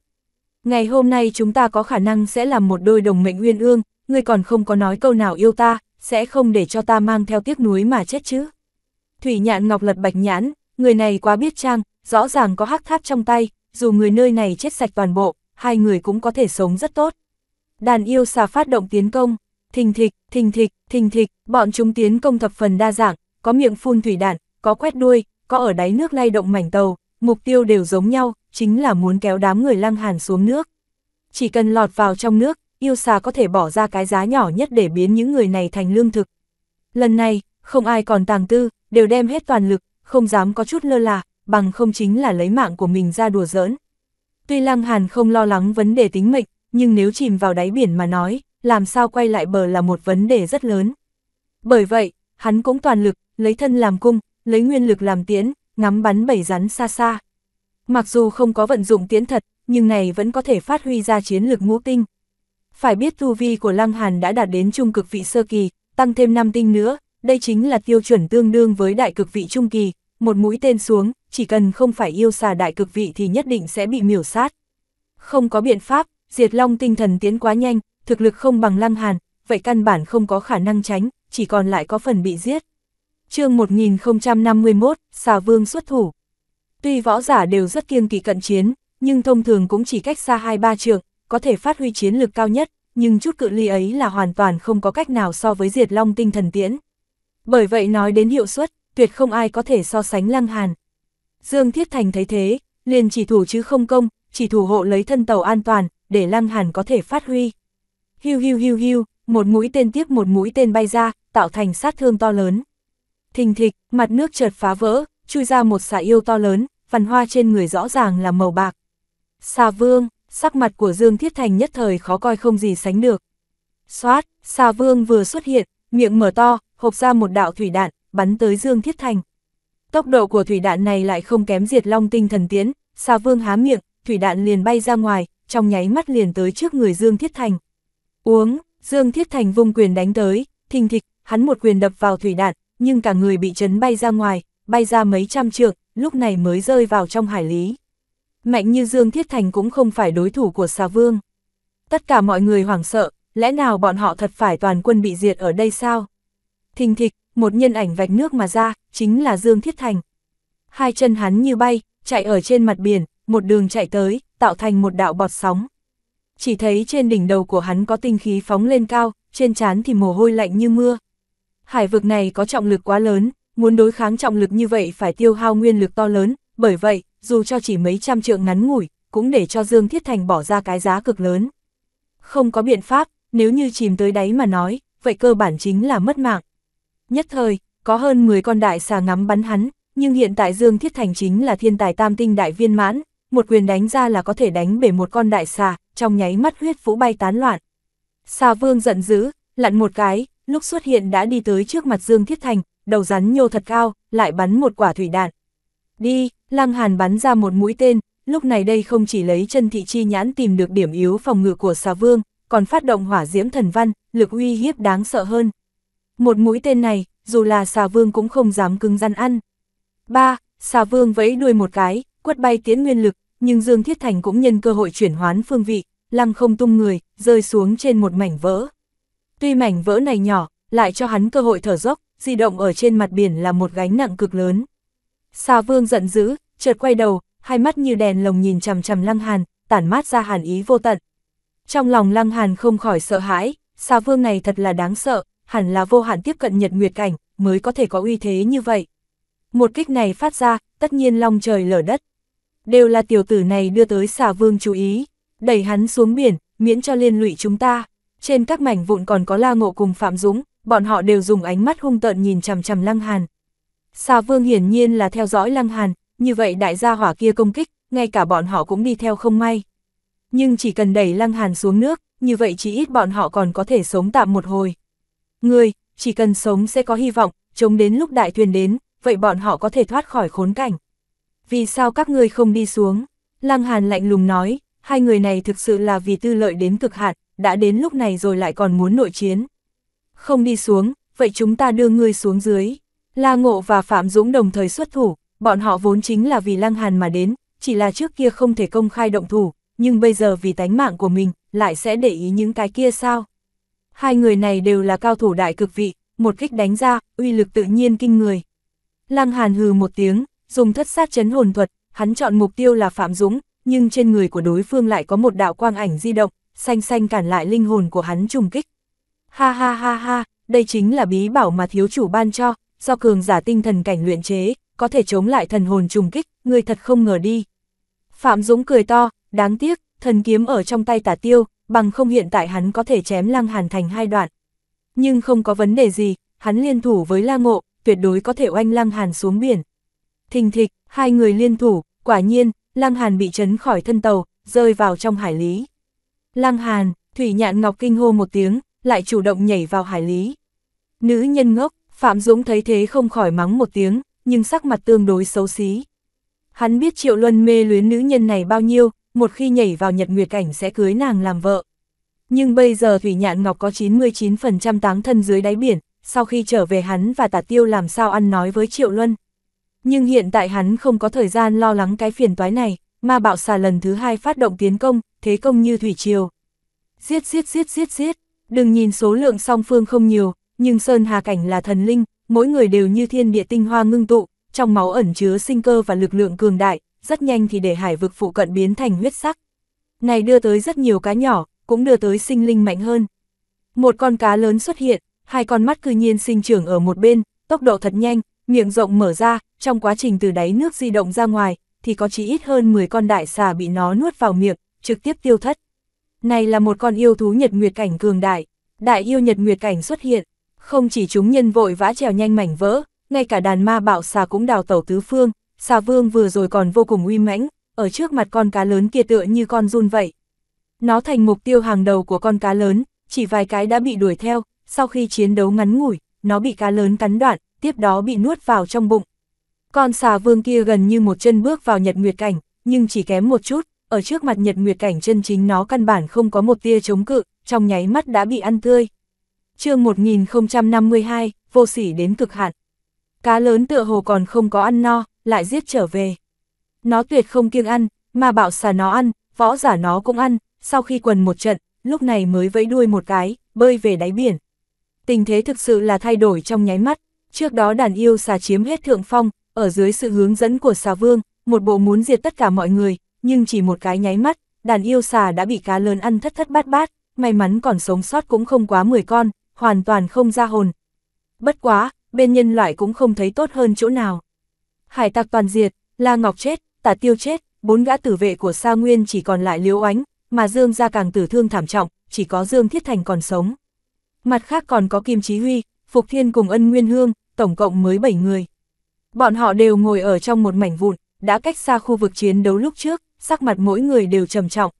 Ngày hôm nay chúng ta có khả năng sẽ làm một đôi đồng mệnh uyên ương, ngươi còn không có nói câu nào yêu ta, sẽ không để cho ta mang theo tiếc núi mà chết chứ. Thủy Nhạn Ngọc lật bạch nhãn, người này quá biết trang, rõ ràng có hắc tháp trong tay, dù người nơi này chết sạch toàn bộ, hai người cũng có thể sống rất tốt. Đàn yêu xà phát động tiến công, thình thịch, thình thịch, thình thịch, bọn chúng tiến công thập phần đa dạng, có miệng phun thủy đạn, có quét đuôi, có ở đáy nước lay động mảnh tàu, mục tiêu đều giống nhau, chính là muốn kéo đám người lăng hàn xuống nước. Chỉ cần lọt vào trong nước, yêu xà có thể bỏ ra cái giá nhỏ nhất để biến những người này thành lương thực. Lần này, không ai còn tàng tư, đều đem hết toàn lực, không dám có chút lơ là, bằng không chính là lấy mạng của mình ra đùa giỡn. Tuy Lăng Hàn không lo lắng vấn đề tính mệnh, nhưng nếu chìm vào đáy biển mà nói, làm sao quay lại bờ là một vấn đề rất lớn. Bởi vậy, hắn cũng toàn lực, lấy thân làm cung, lấy nguyên lực làm tiễn, ngắm bắn bảy rắn xa xa. Mặc dù không có vận dụng tiễn thật, nhưng này vẫn có thể phát huy ra chiến lược ngũ tinh. Phải biết tu vi của Lăng Hàn đã đạt đến trung cực vị sơ kỳ, tăng thêm 5 tinh nữa, đây chính là tiêu chuẩn tương đương với đại cực vị trung kỳ, một mũi tên xuống, chỉ cần không phải yêu xà đại cực vị thì nhất định sẽ bị miểu sát. Không có biện pháp, diệt long tinh thần tiến quá nhanh, thực lực không bằng lăng hàn, vậy căn bản không có khả năng tránh, chỉ còn lại có phần bị giết. chương 1051, xà vương xuất thủ. Tuy võ giả đều rất kiêng kỳ cận chiến, nhưng thông thường cũng chỉ cách xa 2-3 trường, có thể phát huy chiến lực cao nhất, nhưng chút cự ly ấy là hoàn toàn không có cách nào so với diệt long tinh thần tiến Bởi vậy nói đến hiệu suất, tuyệt không ai có thể so sánh Lăng Hàn. Dương Thiết Thành thấy thế, liền chỉ thủ chứ không công, chỉ thủ hộ lấy thân tàu an toàn, để Lăng Hàn có thể phát huy. Hiu hiu hiu hiu, một mũi tên tiếp một mũi tên bay ra, tạo thành sát thương to lớn. Thình thịch, mặt nước chợt phá vỡ, chui ra một xạ yêu to lớn, phần hoa trên người rõ ràng là màu bạc. Xà vương, sắc mặt của Dương Thiết Thành nhất thời khó coi không gì sánh được. Xoát, xà vương vừa xuất hiện, miệng mở to, hộp ra một đạo thủy đạn, bắn tới Dương Thiết Thành. Tốc độ của thủy đạn này lại không kém diệt long tinh thần tiến, xà vương há miệng, thủy đạn liền bay ra ngoài, trong nháy mắt liền tới trước người Dương Thiết Thành. Uống, Dương Thiết Thành vung quyền đánh tới, thình thịch, hắn một quyền đập vào thủy đạn, nhưng cả người bị chấn bay ra ngoài, bay ra mấy trăm trượng, lúc này mới rơi vào trong hải lý. Mạnh như Dương Thiết Thành cũng không phải đối thủ của xà vương. Tất cả mọi người hoảng sợ, lẽ nào bọn họ thật phải toàn quân bị diệt ở đây sao? Thình thịch, một nhân ảnh vạch nước mà ra, chính là Dương Thiết Thành. Hai chân hắn như bay, chạy ở trên mặt biển, một đường chạy tới, tạo thành một đạo bọt sóng. Chỉ thấy trên đỉnh đầu của hắn có tinh khí phóng lên cao, trên trán thì mồ hôi lạnh như mưa. Hải vực này có trọng lực quá lớn, muốn đối kháng trọng lực như vậy phải tiêu hao nguyên lực to lớn, bởi vậy, dù cho chỉ mấy trăm trượng ngắn ngủi, cũng để cho Dương Thiết Thành bỏ ra cái giá cực lớn. Không có biện pháp, nếu như chìm tới đáy mà nói, vậy cơ bản chính là mất mạng. Nhất thời, có hơn 10 con đại xà ngắm bắn hắn, nhưng hiện tại Dương Thiết Thành chính là thiên tài tam tinh đại viên mãn, một quyền đánh ra là có thể đánh bể một con đại xà, trong nháy mắt huyết vũ bay tán loạn. Xà vương giận dữ, lặn một cái, lúc xuất hiện đã đi tới trước mặt Dương Thiết Thành, đầu rắn nhô thật cao, lại bắn một quả thủy đạn. Đi, Lăng Hàn bắn ra một mũi tên, lúc này đây không chỉ lấy chân thị chi nhãn tìm được điểm yếu phòng ngự của xà vương, còn phát động hỏa diễm thần văn, lực uy hiếp đáng sợ hơn. Một mũi tên này, dù là xà vương cũng không dám cứng rắn ăn. Ba, xà vương vẫy đuôi một cái, quất bay tiến nguyên lực, nhưng Dương Thiết Thành cũng nhân cơ hội chuyển hoán phương vị, lăng không tung người, rơi xuống trên một mảnh vỡ. Tuy mảnh vỡ này nhỏ, lại cho hắn cơ hội thở dốc, di động ở trên mặt biển là một gánh nặng cực lớn. Xà vương giận dữ, chợt quay đầu, hai mắt như đèn lồng nhìn chằm chằm lăng hàn, tản mát ra hàn ý vô tận. Trong lòng lăng hàn không khỏi sợ hãi, xà vương này thật là đáng sợ, hẳn là vô hạn tiếp cận nhật nguyệt cảnh, mới có thể có uy thế như vậy. Một kích này phát ra, tất nhiên long trời lở đất. Đều là tiểu tử này đưa tới xà vương chú ý, đẩy hắn xuống biển, miễn cho liên lụy chúng ta. Trên các mảnh vụn còn có la ngộ cùng Phạm Dũng, bọn họ đều dùng ánh mắt hung tợn nhìn chằm chằm Lăng Hàn. Xà vương hiển nhiên là theo dõi Lăng Hàn, như vậy đại gia hỏa kia công kích, ngay cả bọn họ cũng đi theo không may. Nhưng chỉ cần đẩy Lăng Hàn xuống nước, như vậy chỉ ít bọn họ còn có thể sống tạm một hồi. Người, chỉ cần sống sẽ có hy vọng, chống đến lúc đại thuyền đến, vậy bọn họ có thể thoát khỏi khốn cảnh. Vì sao các ngươi không đi xuống? Lăng Hàn lạnh lùng nói, hai người này thực sự là vì tư lợi đến cực hạn, đã đến lúc này rồi lại còn muốn nội chiến. Không đi xuống, vậy chúng ta đưa ngươi xuống dưới. La Ngộ và Phạm Dũng đồng thời xuất thủ, bọn họ vốn chính là vì Lăng Hàn mà đến, chỉ là trước kia không thể công khai động thủ, nhưng bây giờ vì tánh mạng của mình, lại sẽ để ý những cái kia sao? hai người này đều là cao thủ đại cực vị, một kích đánh ra, uy lực tự nhiên kinh người. Lăng Hàn hừ một tiếng, dùng thất sát chấn hồn thuật, hắn chọn mục tiêu là Phạm Dũng, nhưng trên người của đối phương lại có một đạo quang ảnh di động, xanh xanh cản lại linh hồn của hắn trùng kích. Ha ha ha ha, đây chính là bí bảo mà thiếu chủ ban cho, do cường giả tinh thần cảnh luyện chế, có thể chống lại thần hồn trùng kích, người thật không ngờ đi. Phạm Dũng cười to, đáng tiếc, thần kiếm ở trong tay tả tiêu, bằng không hiện tại hắn có thể chém Lăng Hàn thành hai đoạn. Nhưng không có vấn đề gì, hắn liên thủ với La Ngộ, tuyệt đối có thể oanh Lăng Hàn xuống biển. Thình thịch, hai người liên thủ, quả nhiên, Lăng Hàn bị chấn khỏi thân tàu, rơi vào trong hải lý. Lăng Hàn, Thủy Nhạn Ngọc kinh hô một tiếng, lại chủ động nhảy vào hải lý. Nữ nhân ngốc, Phạm Dũng thấy thế không khỏi mắng một tiếng, nhưng sắc mặt tương đối xấu xí. Hắn biết Triệu Luân mê luyến nữ nhân này bao nhiêu, một khi nhảy vào nhật nguyệt cảnh sẽ cưới nàng làm vợ. Nhưng bây giờ Thủy Nhạn Ngọc có 99% táng thân dưới đáy biển, sau khi trở về hắn và tả tiêu làm sao ăn nói với Triệu Luân. Nhưng hiện tại hắn không có thời gian lo lắng cái phiền toái này, mà bạo xà lần thứ hai phát động tiến công, thế công như thủy triều. Giết giết giết giết giết, đừng nhìn số lượng song phương không nhiều, nhưng Sơn Hà Cảnh là thần linh, mỗi người đều như thiên địa tinh hoa ngưng tụ, trong máu ẩn chứa sinh cơ và lực lượng cường đại, rất nhanh thì để hải vực phụ cận biến thành huyết sắc. Này đưa tới rất nhiều cá nhỏ, cũng đưa tới sinh linh mạnh hơn. Một con cá lớn xuất hiện, hai con mắt cư nhiên sinh trưởng ở một bên, tốc độ thật nhanh, miệng rộng mở ra, trong quá trình từ đáy nước di động ra ngoài, thì có chỉ ít hơn 10 con đại xà bị nó nuốt vào miệng, trực tiếp tiêu thất. Này là một con yêu thú nhật nguyệt cảnh cường đại, đại yêu nhật nguyệt cảnh xuất hiện, không chỉ chúng nhân vội vã trèo nhanh mảnh vỡ, ngay cả đàn ma bạo xà cũng đào tẩu tứ phương, xà vương vừa rồi còn vô cùng uy mãnh, ở trước mặt con cá lớn kia tựa như con run vậy. Nó thành mục tiêu hàng đầu của con cá lớn, chỉ vài cái đã bị đuổi theo, sau khi chiến đấu ngắn ngủi, nó bị cá lớn cắn đoạn, tiếp đó bị nuốt vào trong bụng. Con xà vương kia gần như một chân bước vào nhật nguyệt cảnh, nhưng chỉ kém một chút, ở trước mặt nhật nguyệt cảnh chân chính nó căn bản không có một tia chống cự, trong nháy mắt đã bị ăn tươi. chương 1052, vô sỉ đến cực hạn. Cá lớn tựa hồ còn không có ăn no, lại giết trở về. Nó tuyệt không kiêng ăn, mà bạo xà nó ăn, võ giả nó cũng ăn, sau khi quần một trận, lúc này mới vẫy đuôi một cái, bơi về đáy biển. Tình thế thực sự là thay đổi trong nháy mắt, trước đó đàn yêu xà chiếm hết thượng phong, ở dưới sự hướng dẫn của xà vương, một bộ muốn diệt tất cả mọi người, nhưng chỉ một cái nháy mắt, đàn yêu xà đã bị cá lớn ăn thất thất bát bát, may mắn còn sống sót cũng không quá 10 con, hoàn toàn không ra hồn. Bất quá, bên nhân loại cũng không thấy tốt hơn chỗ nào hải tặc toàn diệt, La Ngọc chết, Tả Tiêu chết, bốn gã tử vệ của Sa Nguyên chỉ còn lại Liễu Ánh, mà Dương gia càng tử thương thảm trọng, chỉ có Dương Thiết Thành còn sống. Mặt khác còn có Kim Chí Huy, Phục Thiên cùng Ân Nguyên Hương, tổng cộng mới 7 người. Bọn họ đều ngồi ở trong một mảnh vụn, đã cách xa khu vực chiến đấu lúc trước, sắc mặt mỗi người đều trầm trọng.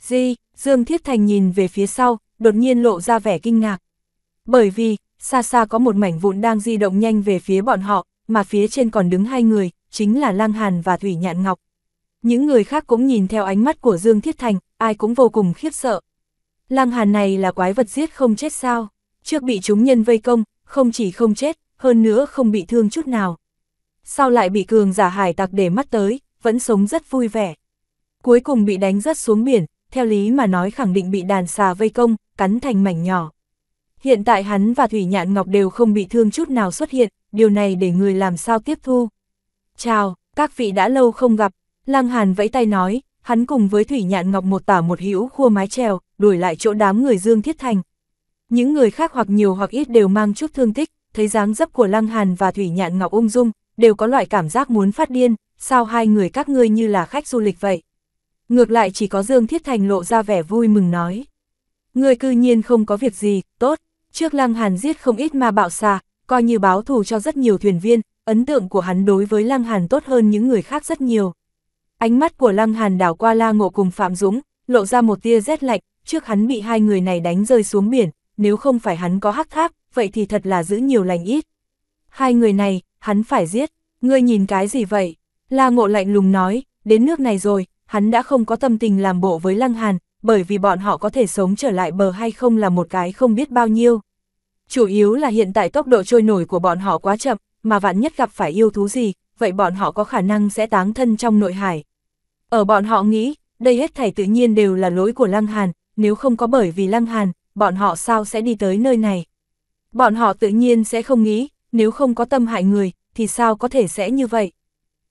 Di, Dương Thiết Thành nhìn về phía sau, đột nhiên lộ ra vẻ kinh ngạc. Bởi vì, xa xa có một mảnh vụn đang di động nhanh về phía bọn họ, mà phía trên còn đứng hai người, chính là Lăng Hàn và Thủy Nhạn Ngọc. Những người khác cũng nhìn theo ánh mắt của Dương Thiết Thành, ai cũng vô cùng khiếp sợ. Lăng Hàn này là quái vật giết không chết sao? Trước bị chúng nhân vây công, không chỉ không chết, hơn nữa không bị thương chút nào. Sau lại bị cường giả hải tặc để mắt tới, vẫn sống rất vui vẻ. Cuối cùng bị đánh rớt xuống biển, theo lý mà nói khẳng định bị đàn xà vây công, cắn thành mảnh nhỏ. Hiện tại hắn và Thủy Nhạn Ngọc đều không bị thương chút nào xuất hiện, điều này để người làm sao tiếp thu. Chào, các vị đã lâu không gặp, Lăng Hàn vẫy tay nói, hắn cùng với Thủy Nhạn Ngọc một tả một hữu khua mái trèo, đuổi lại chỗ đám người Dương Thiết Thành. Những người khác hoặc nhiều hoặc ít đều mang chút thương tích, thấy dáng dấp của Lăng Hàn và Thủy Nhạn Ngọc ung dung, đều có loại cảm giác muốn phát điên, sao hai người các ngươi như là khách du lịch vậy. Ngược lại chỉ có Dương Thiết Thành lộ ra vẻ vui mừng nói. Người cư nhiên không có việc gì, tốt, trước Lăng Hàn giết không ít ma bạo xà, coi như báo thù cho rất nhiều thuyền viên, ấn tượng của hắn đối với Lăng Hàn tốt hơn những người khác rất nhiều. Ánh mắt của Lăng Hàn đảo qua La Ngộ cùng Phạm Dũng, lộ ra một tia rét lạnh, trước hắn bị hai người này đánh rơi xuống biển, nếu không phải hắn có hắc tháp, vậy thì thật là giữ nhiều lành ít. Hai người này, hắn phải giết, ngươi nhìn cái gì vậy? La Ngộ lạnh lùng nói, đến nước này rồi, hắn đã không có tâm tình làm bộ với Lăng Hàn, bởi vì bọn họ có thể sống trở lại bờ hay không là một cái không biết bao nhiêu. Chủ yếu là hiện tại tốc độ trôi nổi của bọn họ quá chậm, mà vạn nhất gặp phải yêu thú gì, vậy bọn họ có khả năng sẽ táng thân trong nội hải. Ở bọn họ nghĩ, đây hết thảy tự nhiên đều là lỗi của Lăng Hàn, nếu không có bởi vì Lăng Hàn, bọn họ sao sẽ đi tới nơi này. Bọn họ tự nhiên sẽ không nghĩ, nếu không có tâm hại người, thì sao có thể sẽ như vậy.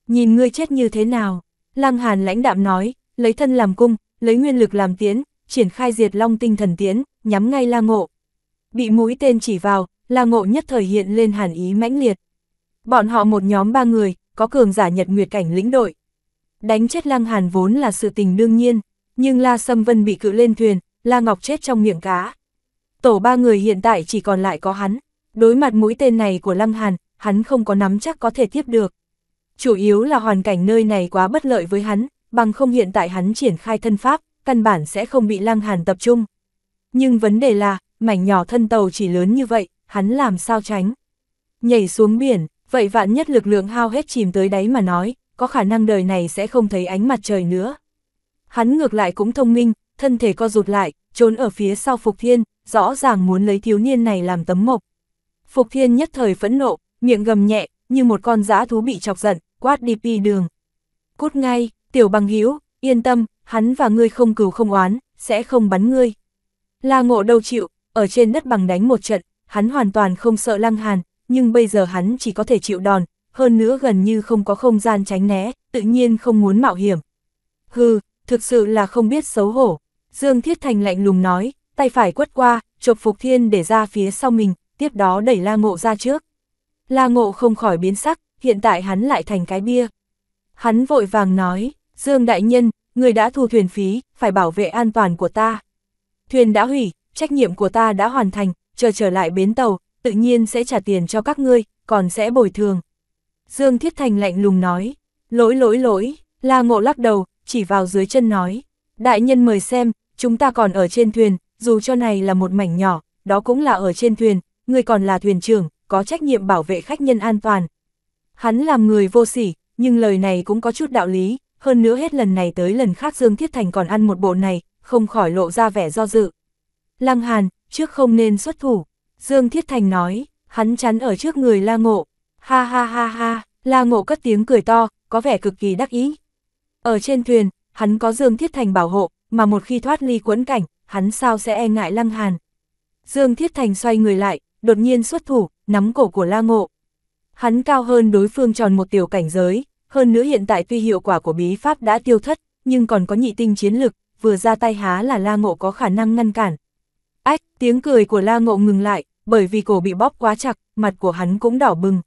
Nhìn ngươi chết như thế nào, Lăng Hàn lãnh đạm nói, lấy thân làm cung, lấy nguyên lực làm tiến, triển khai diệt long tinh thần tiến, nhắm ngay la ngộ bị mũi tên chỉ vào, La ngộ nhất thời hiện lên hàn ý mãnh liệt. Bọn họ một nhóm ba người, có cường giả nhật nguyệt cảnh lĩnh đội. Đánh chết lăng hàn vốn là sự tình đương nhiên, nhưng La Sâm Vân bị cự lên thuyền, La Ngọc chết trong miệng cá. Tổ ba người hiện tại chỉ còn lại có hắn, đối mặt mũi tên này của lăng hàn, hắn không có nắm chắc có thể tiếp được. Chủ yếu là hoàn cảnh nơi này quá bất lợi với hắn, bằng không hiện tại hắn triển khai thân pháp, căn bản sẽ không bị lăng hàn tập trung. Nhưng vấn đề là, mảnh nhỏ thân tàu chỉ lớn như vậy, hắn làm sao tránh. Nhảy xuống biển, vậy vạn nhất lực lượng hao hết chìm tới đáy mà nói, có khả năng đời này sẽ không thấy ánh mặt trời nữa. Hắn ngược lại cũng thông minh, thân thể co rụt lại, trốn ở phía sau Phục Thiên, rõ ràng muốn lấy thiếu niên này làm tấm mộc. Phục Thiên nhất thời phẫn nộ, miệng gầm nhẹ, như một con giã thú bị chọc giận, quát đi pi đường. Cút ngay, tiểu bằng hữu yên tâm, hắn và ngươi không cừu không oán, sẽ không bắn ngươi. La ngộ đâu chịu, ở trên đất bằng đánh một trận, hắn hoàn toàn không sợ lăng hàn, nhưng bây giờ hắn chỉ có thể chịu đòn, hơn nữa gần như không có không gian tránh né, tự nhiên không muốn mạo hiểm. Hừ, thực sự là không biết xấu hổ. Dương Thiết Thành lạnh lùng nói, tay phải quất qua, chộp Phục Thiên để ra phía sau mình, tiếp đó đẩy La Ngộ ra trước. La Ngộ không khỏi biến sắc, hiện tại hắn lại thành cái bia. Hắn vội vàng nói, Dương Đại Nhân, người đã thu thuyền phí, phải bảo vệ an toàn của ta. Thuyền đã hủy, trách nhiệm của ta đã hoàn thành, chờ trở lại bến tàu, tự nhiên sẽ trả tiền cho các ngươi, còn sẽ bồi thường. Dương Thiết Thành lạnh lùng nói, lỗi lỗi lỗi, la ngộ lắc đầu, chỉ vào dưới chân nói, đại nhân mời xem, chúng ta còn ở trên thuyền, dù cho này là một mảnh nhỏ, đó cũng là ở trên thuyền, người còn là thuyền trưởng, có trách nhiệm bảo vệ khách nhân an toàn. Hắn làm người vô sỉ, nhưng lời này cũng có chút đạo lý, hơn nữa hết lần này tới lần khác Dương Thiết Thành còn ăn một bộ này, không khỏi lộ ra vẻ do dự. Lăng Hàn, trước không nên xuất thủ. Dương Thiết Thành nói, hắn chắn ở trước người La Ngộ. Ha ha ha ha, La Ngộ cất tiếng cười to, có vẻ cực kỳ đắc ý. Ở trên thuyền, hắn có Dương Thiết Thành bảo hộ, mà một khi thoát ly quẫn cảnh, hắn sao sẽ e ngại Lăng Hàn. Dương Thiết Thành xoay người lại, đột nhiên xuất thủ, nắm cổ của La Ngộ. Hắn cao hơn đối phương tròn một tiểu cảnh giới, hơn nữa hiện tại tuy hiệu quả của bí pháp đã tiêu thất, nhưng còn có nhị tinh chiến lực, vừa ra tay há là La Ngộ có khả năng ngăn cản. Ách, tiếng cười của La Ngộ ngừng lại, bởi vì cổ bị bóp quá chặt, mặt của hắn cũng đỏ bừng.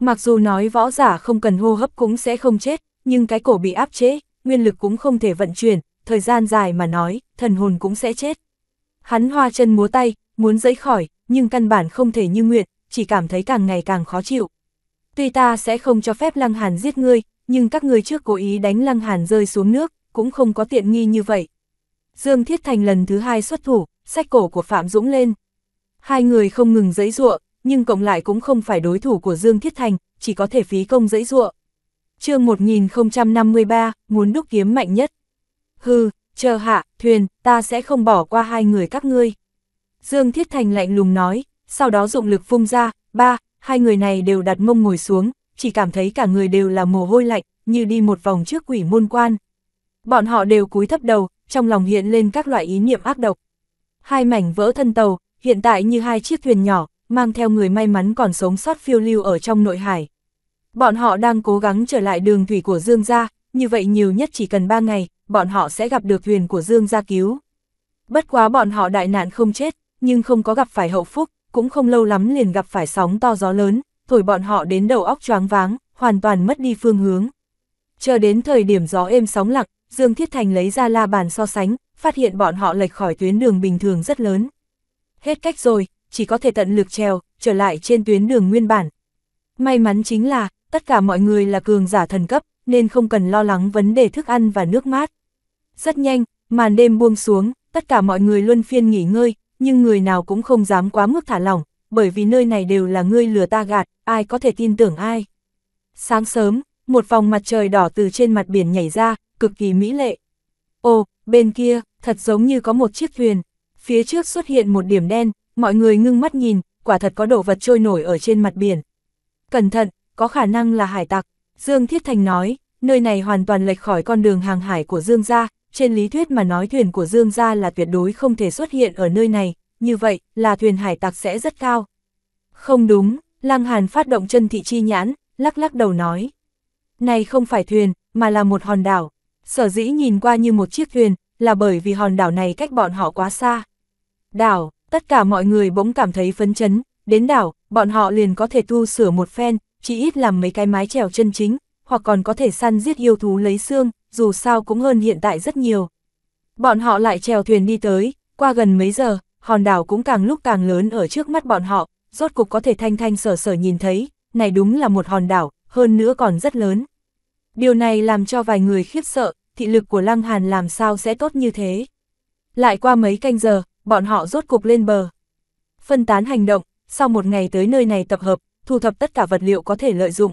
Mặc dù nói võ giả không cần hô hấp cũng sẽ không chết, nhưng cái cổ bị áp chế, nguyên lực cũng không thể vận chuyển, thời gian dài mà nói, thần hồn cũng sẽ chết. Hắn hoa chân múa tay, muốn dẫy khỏi, nhưng căn bản không thể như nguyện, chỉ cảm thấy càng ngày càng khó chịu. Tuy ta sẽ không cho phép Lăng Hàn giết ngươi, nhưng các ngươi trước cố ý đánh Lăng Hàn rơi xuống nước, cũng không có tiện nghi như vậy. Dương Thiết Thành lần thứ hai xuất thủ, sách cổ của Phạm Dũng lên. Hai người không ngừng giấy ruộng, nhưng cộng lại cũng không phải đối thủ của Dương Thiết Thành, chỉ có thể phí công giấy ruộng. chương 1053, muốn đúc kiếm mạnh nhất. Hừ, chờ hạ, thuyền, ta sẽ không bỏ qua hai người các ngươi. Dương Thiết Thành lạnh lùng nói, sau đó dụng lực phung ra, ba, hai người này đều đặt mông ngồi xuống, chỉ cảm thấy cả người đều là mồ hôi lạnh, như đi một vòng trước quỷ môn quan. Bọn họ đều cúi thấp đầu, trong lòng hiện lên các loại ý niệm ác độc, hai mảnh vỡ thân tàu, hiện tại như hai chiếc thuyền nhỏ, mang theo người may mắn còn sống sót phiêu lưu ở trong nội hải. Bọn họ đang cố gắng trở lại đường thủy của Dương gia, như vậy nhiều nhất chỉ cần 3 ngày, bọn họ sẽ gặp được thuyền của Dương gia cứu. Bất quá bọn họ đại nạn không chết, nhưng không có gặp phải hậu phúc, cũng không lâu lắm liền gặp phải sóng to gió lớn, thổi bọn họ đến đầu óc choáng váng, hoàn toàn mất đi phương hướng. Chờ đến thời điểm gió êm sóng lặng, Dương Thiết Thành lấy ra la bàn so sánh, phát hiện bọn họ lệch khỏi tuyến đường bình thường rất lớn. Hết cách rồi, chỉ có thể tận lực trèo, trở lại trên tuyến đường nguyên bản. May mắn chính là, tất cả mọi người là cường giả thần cấp, nên không cần lo lắng vấn đề thức ăn và nước mát. Rất nhanh, màn đêm buông xuống, tất cả mọi người luân phiên nghỉ ngơi, nhưng người nào cũng không dám quá mức thả lỏng, bởi vì nơi này đều là ngươi lừa ta gạt, ai có thể tin tưởng ai. Sáng sớm, một vòng mặt trời đỏ từ trên mặt biển nhảy ra, cực kỳ mỹ lệ. Ồ, Bên kia, thật giống như có một chiếc thuyền, phía trước xuất hiện một điểm đen, mọi người ngưng mắt nhìn, quả thật có đồ vật trôi nổi ở trên mặt biển. Cẩn thận, có khả năng là hải tặc, Dương Thiết Thành nói, nơi này hoàn toàn lệch khỏi con đường hàng hải của Dương gia, trên lý thuyết mà nói thuyền của Dương gia là tuyệt đối không thể xuất hiện ở nơi này, như vậy là thuyền hải tặc sẽ rất cao. Không đúng, Lăng Hàn phát động chân thị chi nhãn, lắc lắc đầu nói. Này không phải thuyền, mà là một hòn đảo, Sở dĩ nhìn qua như một chiếc thuyền, là bởi vì hòn đảo này cách bọn họ quá xa. Đảo, tất cả mọi người bỗng cảm thấy phấn chấn, đến đảo, bọn họ liền có thể tu sửa một phen, chỉ ít làm mấy cái mái chèo chân chính, hoặc còn có thể săn giết yêu thú lấy xương, dù sao cũng hơn hiện tại rất nhiều. Bọn họ lại chèo thuyền đi tới, qua gần mấy giờ, hòn đảo cũng càng lúc càng lớn ở trước mắt bọn họ, rốt cục có thể thanh thanh sở sở nhìn thấy, này đúng là một hòn đảo, hơn nữa còn rất lớn. Điều này làm cho vài người khiếp sợ, thị lực của Lăng Hàn làm sao sẽ tốt như thế. Lại qua mấy canh giờ, bọn họ rốt cục lên bờ. Phân tán hành động, sau một ngày tới nơi này tập hợp, thu thập tất cả vật liệu có thể lợi dụng.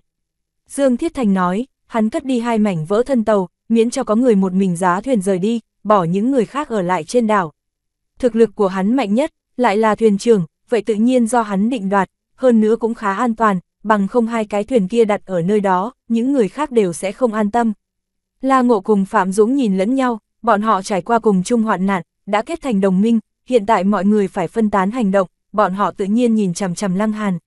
Dương Thiết Thành nói, hắn cất đi hai mảnh vỡ thân tàu, miễn cho có người một mình giá thuyền rời đi, bỏ những người khác ở lại trên đảo. Thực lực của hắn mạnh nhất, lại là thuyền trưởng, vậy tự nhiên do hắn định đoạt, hơn nữa cũng khá an toàn, bằng không hai cái thuyền kia đặt ở nơi đó, những người khác đều sẽ không an tâm. La Ngộ cùng Phạm Dũng nhìn lẫn nhau, bọn họ trải qua cùng chung hoạn nạn, đã kết thành đồng minh, hiện tại mọi người phải phân tán hành động, bọn họ tự nhiên nhìn chằm chằm Lăng Hàn.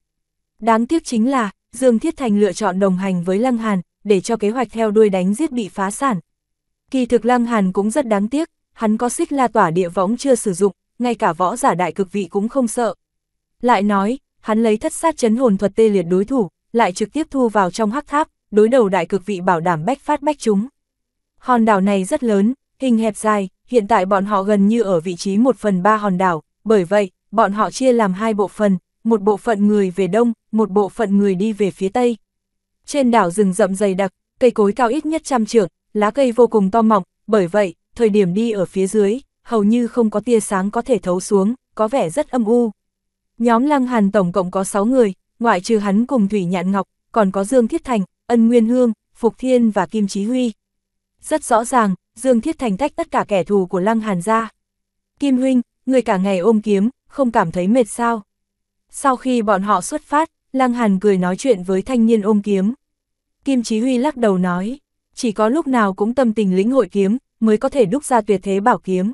Đáng tiếc chính là, Dương Thiết Thành lựa chọn đồng hành với Lăng Hàn, để cho kế hoạch theo đuôi đánh giết bị phá sản. Kỳ thực Lăng Hàn cũng rất đáng tiếc, hắn có xích la tỏa địa võng chưa sử dụng, ngay cả võ giả đại cực vị cũng không sợ. Lại nói, hắn lấy thất sát chấn hồn thuật tê liệt đối thủ, lại trực tiếp thu vào trong hắc tháp, đối đầu đại cực vị bảo đảm bách phát bách chúng. Hòn đảo này rất lớn, hình hẹp dài, hiện tại bọn họ gần như ở vị trí 1 phần 3 hòn đảo, bởi vậy, bọn họ chia làm hai bộ phận, một bộ phận người về đông, một bộ phận người đi về phía tây. Trên đảo rừng rậm dày đặc, cây cối cao ít nhất trăm trượng, lá cây vô cùng to mọng, bởi vậy, thời điểm đi ở phía dưới, hầu như không có tia sáng có thể thấu xuống, có vẻ rất âm u. Nhóm Lăng Hàn tổng cộng có 6 người, ngoại trừ hắn cùng Thủy Nhạn Ngọc, còn có Dương Thiết Thành, Ân Nguyên Hương, Phục Thiên và Kim Chí Huy. Rất rõ ràng, Dương Thiết Thành tách tất cả kẻ thù của Lăng Hàn ra. Kim Huynh, người cả ngày ôm kiếm, không cảm thấy mệt sao. Sau khi bọn họ xuất phát, Lăng Hàn cười nói chuyện với thanh niên ôm kiếm. Kim Chí Huy lắc đầu nói, chỉ có lúc nào cũng tâm tình lĩnh hội kiếm, mới có thể đúc ra tuyệt thế bảo kiếm.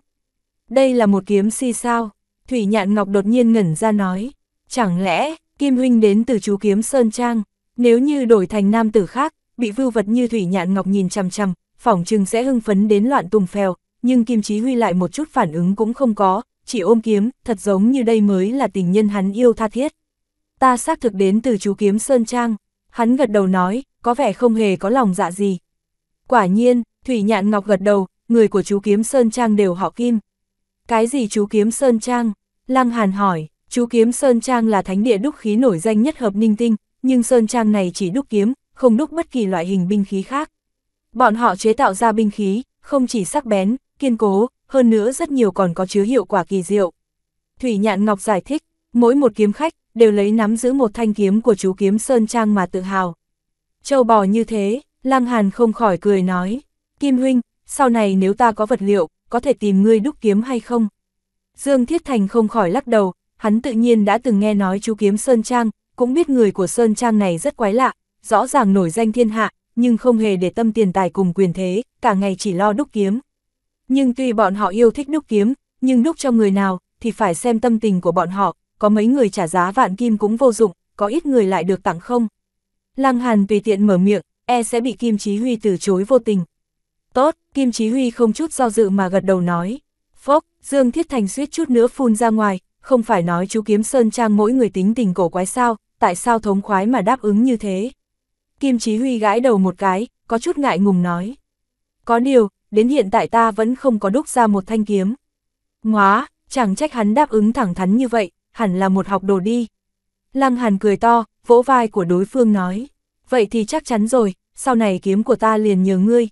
Đây là một kiếm si sao. Thủy Nhạn Ngọc đột nhiên ngẩn ra nói, chẳng lẽ, Kim Huynh đến từ chú kiếm Sơn Trang, nếu như đổi thành nam tử khác, bị vưu vật như Thủy Nhạn Ngọc nhìn chằm chằm, phỏng chừng sẽ hưng phấn đến loạn tùng phèo, nhưng Kim Chí Huy lại một chút phản ứng cũng không có, chỉ ôm kiếm, thật giống như đây mới là tình nhân hắn yêu tha thiết. Ta xác thực đến từ chú kiếm Sơn Trang, hắn gật đầu nói, có vẻ không hề có lòng dạ gì. Quả nhiên, Thủy Nhạn Ngọc gật đầu, người của chú kiếm Sơn Trang đều họ Kim. Cái gì chú kiếm Sơn Trang? Lăng Hàn hỏi, chú kiếm Sơn Trang là thánh địa đúc khí nổi danh nhất hợp ninh tinh, nhưng Sơn Trang này chỉ đúc kiếm, không đúc bất kỳ loại hình binh khí khác. Bọn họ chế tạo ra binh khí, không chỉ sắc bén, kiên cố, hơn nữa rất nhiều còn có chứa hiệu quả kỳ diệu. Thủy Nhạn Ngọc giải thích, mỗi một kiếm khách đều lấy nắm giữ một thanh kiếm của chú kiếm Sơn Trang mà tự hào. Châu bò như thế, Lăng Hàn không khỏi cười nói, Kim Huynh, sau này nếu ta có vật liệu, có thể tìm ngươi đúc kiếm hay không? Dương Thiết Thành không khỏi lắc đầu, hắn tự nhiên đã từng nghe nói chú kiếm Sơn Trang, cũng biết người của Sơn Trang này rất quái lạ, rõ ràng nổi danh thiên hạ, nhưng không hề để tâm tiền tài cùng quyền thế, cả ngày chỉ lo đúc kiếm. Nhưng tuy bọn họ yêu thích đúc kiếm, nhưng đúc cho người nào, thì phải xem tâm tình của bọn họ, có mấy người trả giá vạn kim cũng vô dụng, có ít người lại được tặng không. Lăng Hàn tùy tiện mở miệng, e sẽ bị Kim Chí Huy từ chối vô tình. Tốt, Kim Chí Huy không chút do dự mà gật đầu nói. Phốc, Dương Thiết Thành suýt chút nữa phun ra ngoài, không phải nói chú Kiếm Sơn Trang mỗi người tính tình cổ quái sao, tại sao thống khoái mà đáp ứng như thế. Kim Chí Huy gãi đầu một cái, có chút ngại ngùng nói. Có điều, đến hiện tại ta vẫn không có đúc ra một thanh kiếm. Ngóa, chẳng trách hắn đáp ứng thẳng thắn như vậy, hẳn là một học đồ đi. Lăng Hàn cười to, vỗ vai của đối phương nói. Vậy thì chắc chắn rồi, sau này kiếm của ta liền nhờ ngươi.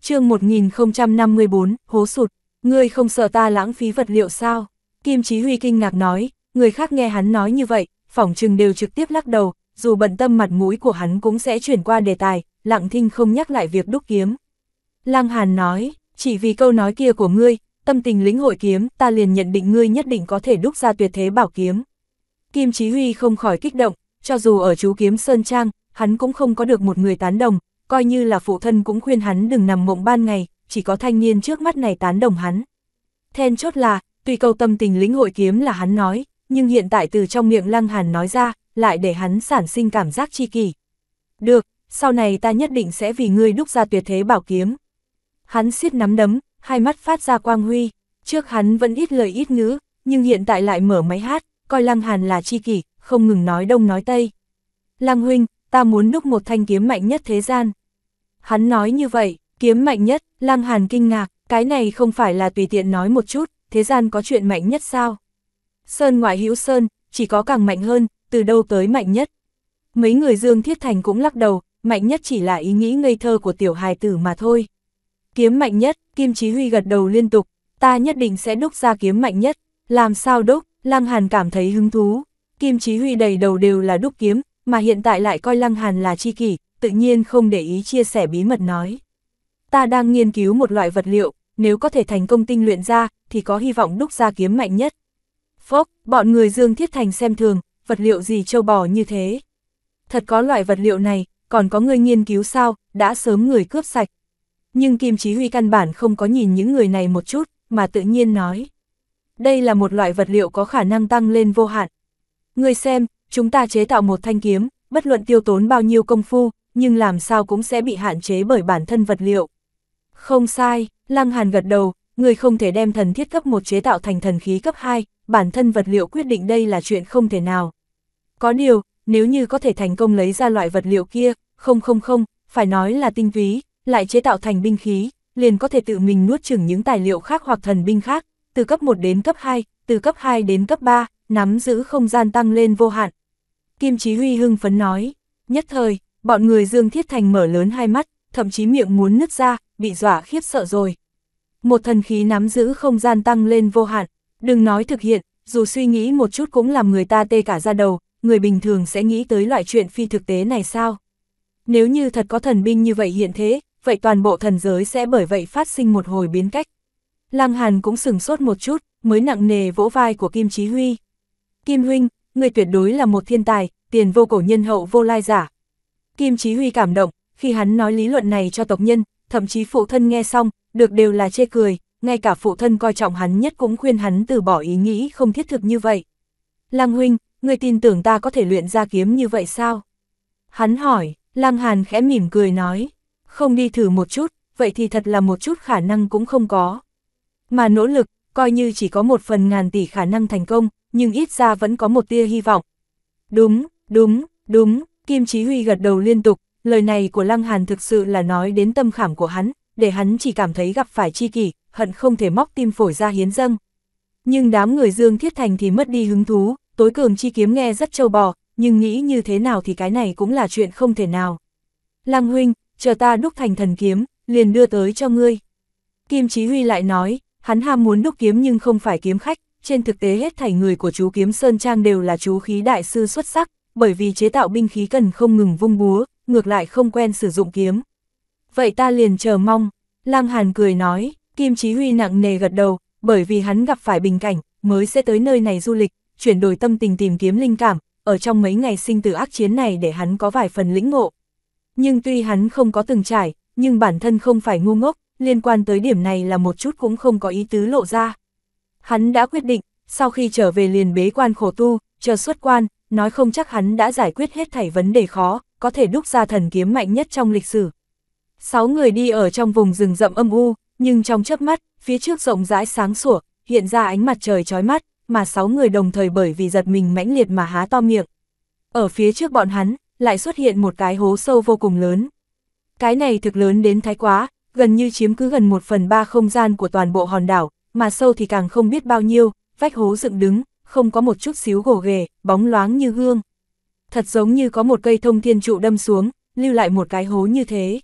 chương 1054, hố sụt. Ngươi không sợ ta lãng phí vật liệu sao? Kim Chí Huy kinh ngạc nói, người khác nghe hắn nói như vậy, phỏng chừng đều trực tiếp lắc đầu, dù bận tâm mặt mũi của hắn cũng sẽ chuyển qua đề tài, lặng thinh không nhắc lại việc đúc kiếm. Lăng Hàn nói, chỉ vì câu nói kia của ngươi, tâm tình lĩnh hội kiếm, ta liền nhận định ngươi nhất định có thể đúc ra tuyệt thế bảo kiếm. Kim Chí Huy không khỏi kích động, cho dù ở chú kiếm Sơn Trang, hắn cũng không có được một người tán đồng, coi như là phụ thân cũng khuyên hắn đừng nằm mộng ban ngày, chỉ có thanh niên trước mắt này tán đồng hắn. Then chốt là, tùy cầu tâm tình lĩnh hội kiếm là hắn nói, nhưng hiện tại từ trong miệng Lăng Hàn nói ra, lại để hắn sản sinh cảm giác chi kỳ. Được, sau này ta nhất định sẽ vì ngươi đúc ra tuyệt thế bảo kiếm. Hắn siết nắm đấm, hai mắt phát ra quang huy, trước hắn vẫn ít lời ít ngữ, nhưng hiện tại lại mở máy hát, coi Lăng Hàn là chi kỷ, không ngừng nói đông nói tây. Lăng huynh, ta muốn đúc một thanh kiếm mạnh nhất thế gian. Hắn nói như vậy, Kiếm mạnh nhất, Lăng Hàn kinh ngạc, cái này không phải là tùy tiện nói một chút, thế gian có chuyện mạnh nhất sao? Sơn ngoại hữu Sơn, chỉ có càng mạnh hơn, từ đâu tới mạnh nhất? Mấy người Dương Thiết Thành cũng lắc đầu, mạnh nhất chỉ là ý nghĩ ngây thơ của tiểu hài tử mà thôi. Kiếm mạnh nhất, Kim Chí Huy gật đầu liên tục, ta nhất định sẽ đúc ra kiếm mạnh nhất, làm sao đúc, Lăng Hàn cảm thấy hứng thú. Kim Chí Huy đầy đầu đều là đúc kiếm, mà hiện tại lại coi Lăng Hàn là chi kỷ, tự nhiên không để ý chia sẻ bí mật nói ta đang nghiên cứu một loại vật liệu, nếu có thể thành công tinh luyện ra, thì có hy vọng đúc ra kiếm mạnh nhất. Phốc, bọn người Dương Thiết Thành xem thường, vật liệu gì châu bò như thế. Thật có loại vật liệu này, còn có người nghiên cứu sao, đã sớm người cướp sạch. Nhưng Kim Chí Huy căn bản không có nhìn những người này một chút, mà tự nhiên nói. Đây là một loại vật liệu có khả năng tăng lên vô hạn. Người xem, chúng ta chế tạo một thanh kiếm, bất luận tiêu tốn bao nhiêu công phu, nhưng làm sao cũng sẽ bị hạn chế bởi bản thân vật liệu. Không sai, Lăng Hàn gật đầu, người không thể đem thần thiết cấp 1 chế tạo thành thần khí cấp 2, bản thân vật liệu quyết định đây là chuyện không thể nào. Có điều, nếu như có thể thành công lấy ra loại vật liệu kia, không không không, phải nói là tinh túy, lại chế tạo thành binh khí, liền có thể tự mình nuốt chửng những tài liệu khác hoặc thần binh khác, từ cấp 1 đến cấp 2, từ cấp 2 đến cấp 3, nắm giữ không gian tăng lên vô hạn. Kim Chí Huy hưng phấn nói, nhất thời, bọn người Dương Thiết Thành mở lớn hai mắt, thậm chí miệng muốn nứt ra, bị dọa khiếp sợ rồi. Một thần khí nắm giữ không gian tăng lên vô hạn, đừng nói thực hiện, dù suy nghĩ một chút cũng làm người ta tê cả ra đầu, người bình thường sẽ nghĩ tới loại chuyện phi thực tế này sao? Nếu như thật có thần binh như vậy hiện thế, vậy toàn bộ thần giới sẽ bởi vậy phát sinh một hồi biến cách. Lăng Hàn cũng sừng sốt một chút, mới nặng nề vỗ vai của Kim Chí Huy. Kim Huynh, người tuyệt đối là một thiên tài, tiền vô cổ nhân hậu vô lai giả. Kim Chí Huy cảm động, khi hắn nói lý luận này cho tộc nhân, thậm chí phụ thân nghe xong, được đều là chê cười, ngay cả phụ thân coi trọng hắn nhất cũng khuyên hắn từ bỏ ý nghĩ không thiết thực như vậy. Lang huynh, người tin tưởng ta có thể luyện ra kiếm như vậy sao? Hắn hỏi, Lang Hàn khẽ mỉm cười nói, không đi thử một chút, vậy thì thật là một chút khả năng cũng không có. Mà nỗ lực, coi như chỉ có một phần ngàn tỷ khả năng thành công, nhưng ít ra vẫn có một tia hy vọng. Đúng, đúng, đúng, Kim Chí Huy gật đầu liên tục, lời này của Lăng Hàn thực sự là nói đến tâm khảm của hắn, để hắn chỉ cảm thấy gặp phải chi kỷ, hận không thể móc tim phổi ra hiến dâng. Nhưng đám người Dương Thiết Thành thì mất đi hứng thú, tối cường chi kiếm nghe rất trâu bò, nhưng nghĩ như thế nào thì cái này cũng là chuyện không thể nào. Lăng huynh, chờ ta đúc thành thần kiếm, liền đưa tới cho ngươi. Kim Chí Huy lại nói, hắn ham muốn đúc kiếm nhưng không phải kiếm khách, trên thực tế hết thảy người của chú kiếm Sơn Trang đều là chú khí đại sư xuất sắc, bởi vì chế tạo binh khí cần không ngừng vung búa, ngược lại không quen sử dụng kiếm. Vậy ta liền chờ mong, Lăng Hàn cười nói, Kim Chí Huy nặng nề gật đầu, bởi vì hắn gặp phải bình cảnh, mới sẽ tới nơi này du lịch, chuyển đổi tâm tình tìm kiếm linh cảm, ở trong mấy ngày sinh tử ác chiến này để hắn có vài phần lĩnh ngộ. Nhưng tuy hắn không có từng trải, nhưng bản thân không phải ngu ngốc, liên quan tới điểm này là một chút cũng không có ý tứ lộ ra. Hắn đã quyết định, sau khi trở về liền bế quan khổ tu, chờ xuất quan, nói không chắc hắn đã giải quyết hết thảy vấn đề khó, có thể đúc ra thần kiếm mạnh nhất trong lịch sử. Sáu người đi ở trong vùng rừng rậm âm u, nhưng trong chớp mắt, phía trước rộng rãi sáng sủa, hiện ra ánh mặt trời chói mắt, mà sáu người đồng thời bởi vì giật mình mãnh liệt mà há to miệng. Ở phía trước bọn hắn, lại xuất hiện một cái hố sâu vô cùng lớn. Cái này thực lớn đến thái quá, gần như chiếm cứ gần một phần ba không gian của toàn bộ hòn đảo, mà sâu thì càng không biết bao nhiêu, vách hố dựng đứng, không có một chút xíu gồ ghề, bóng loáng như gương thật giống như có một cây thông thiên trụ đâm xuống, lưu lại một cái hố như thế.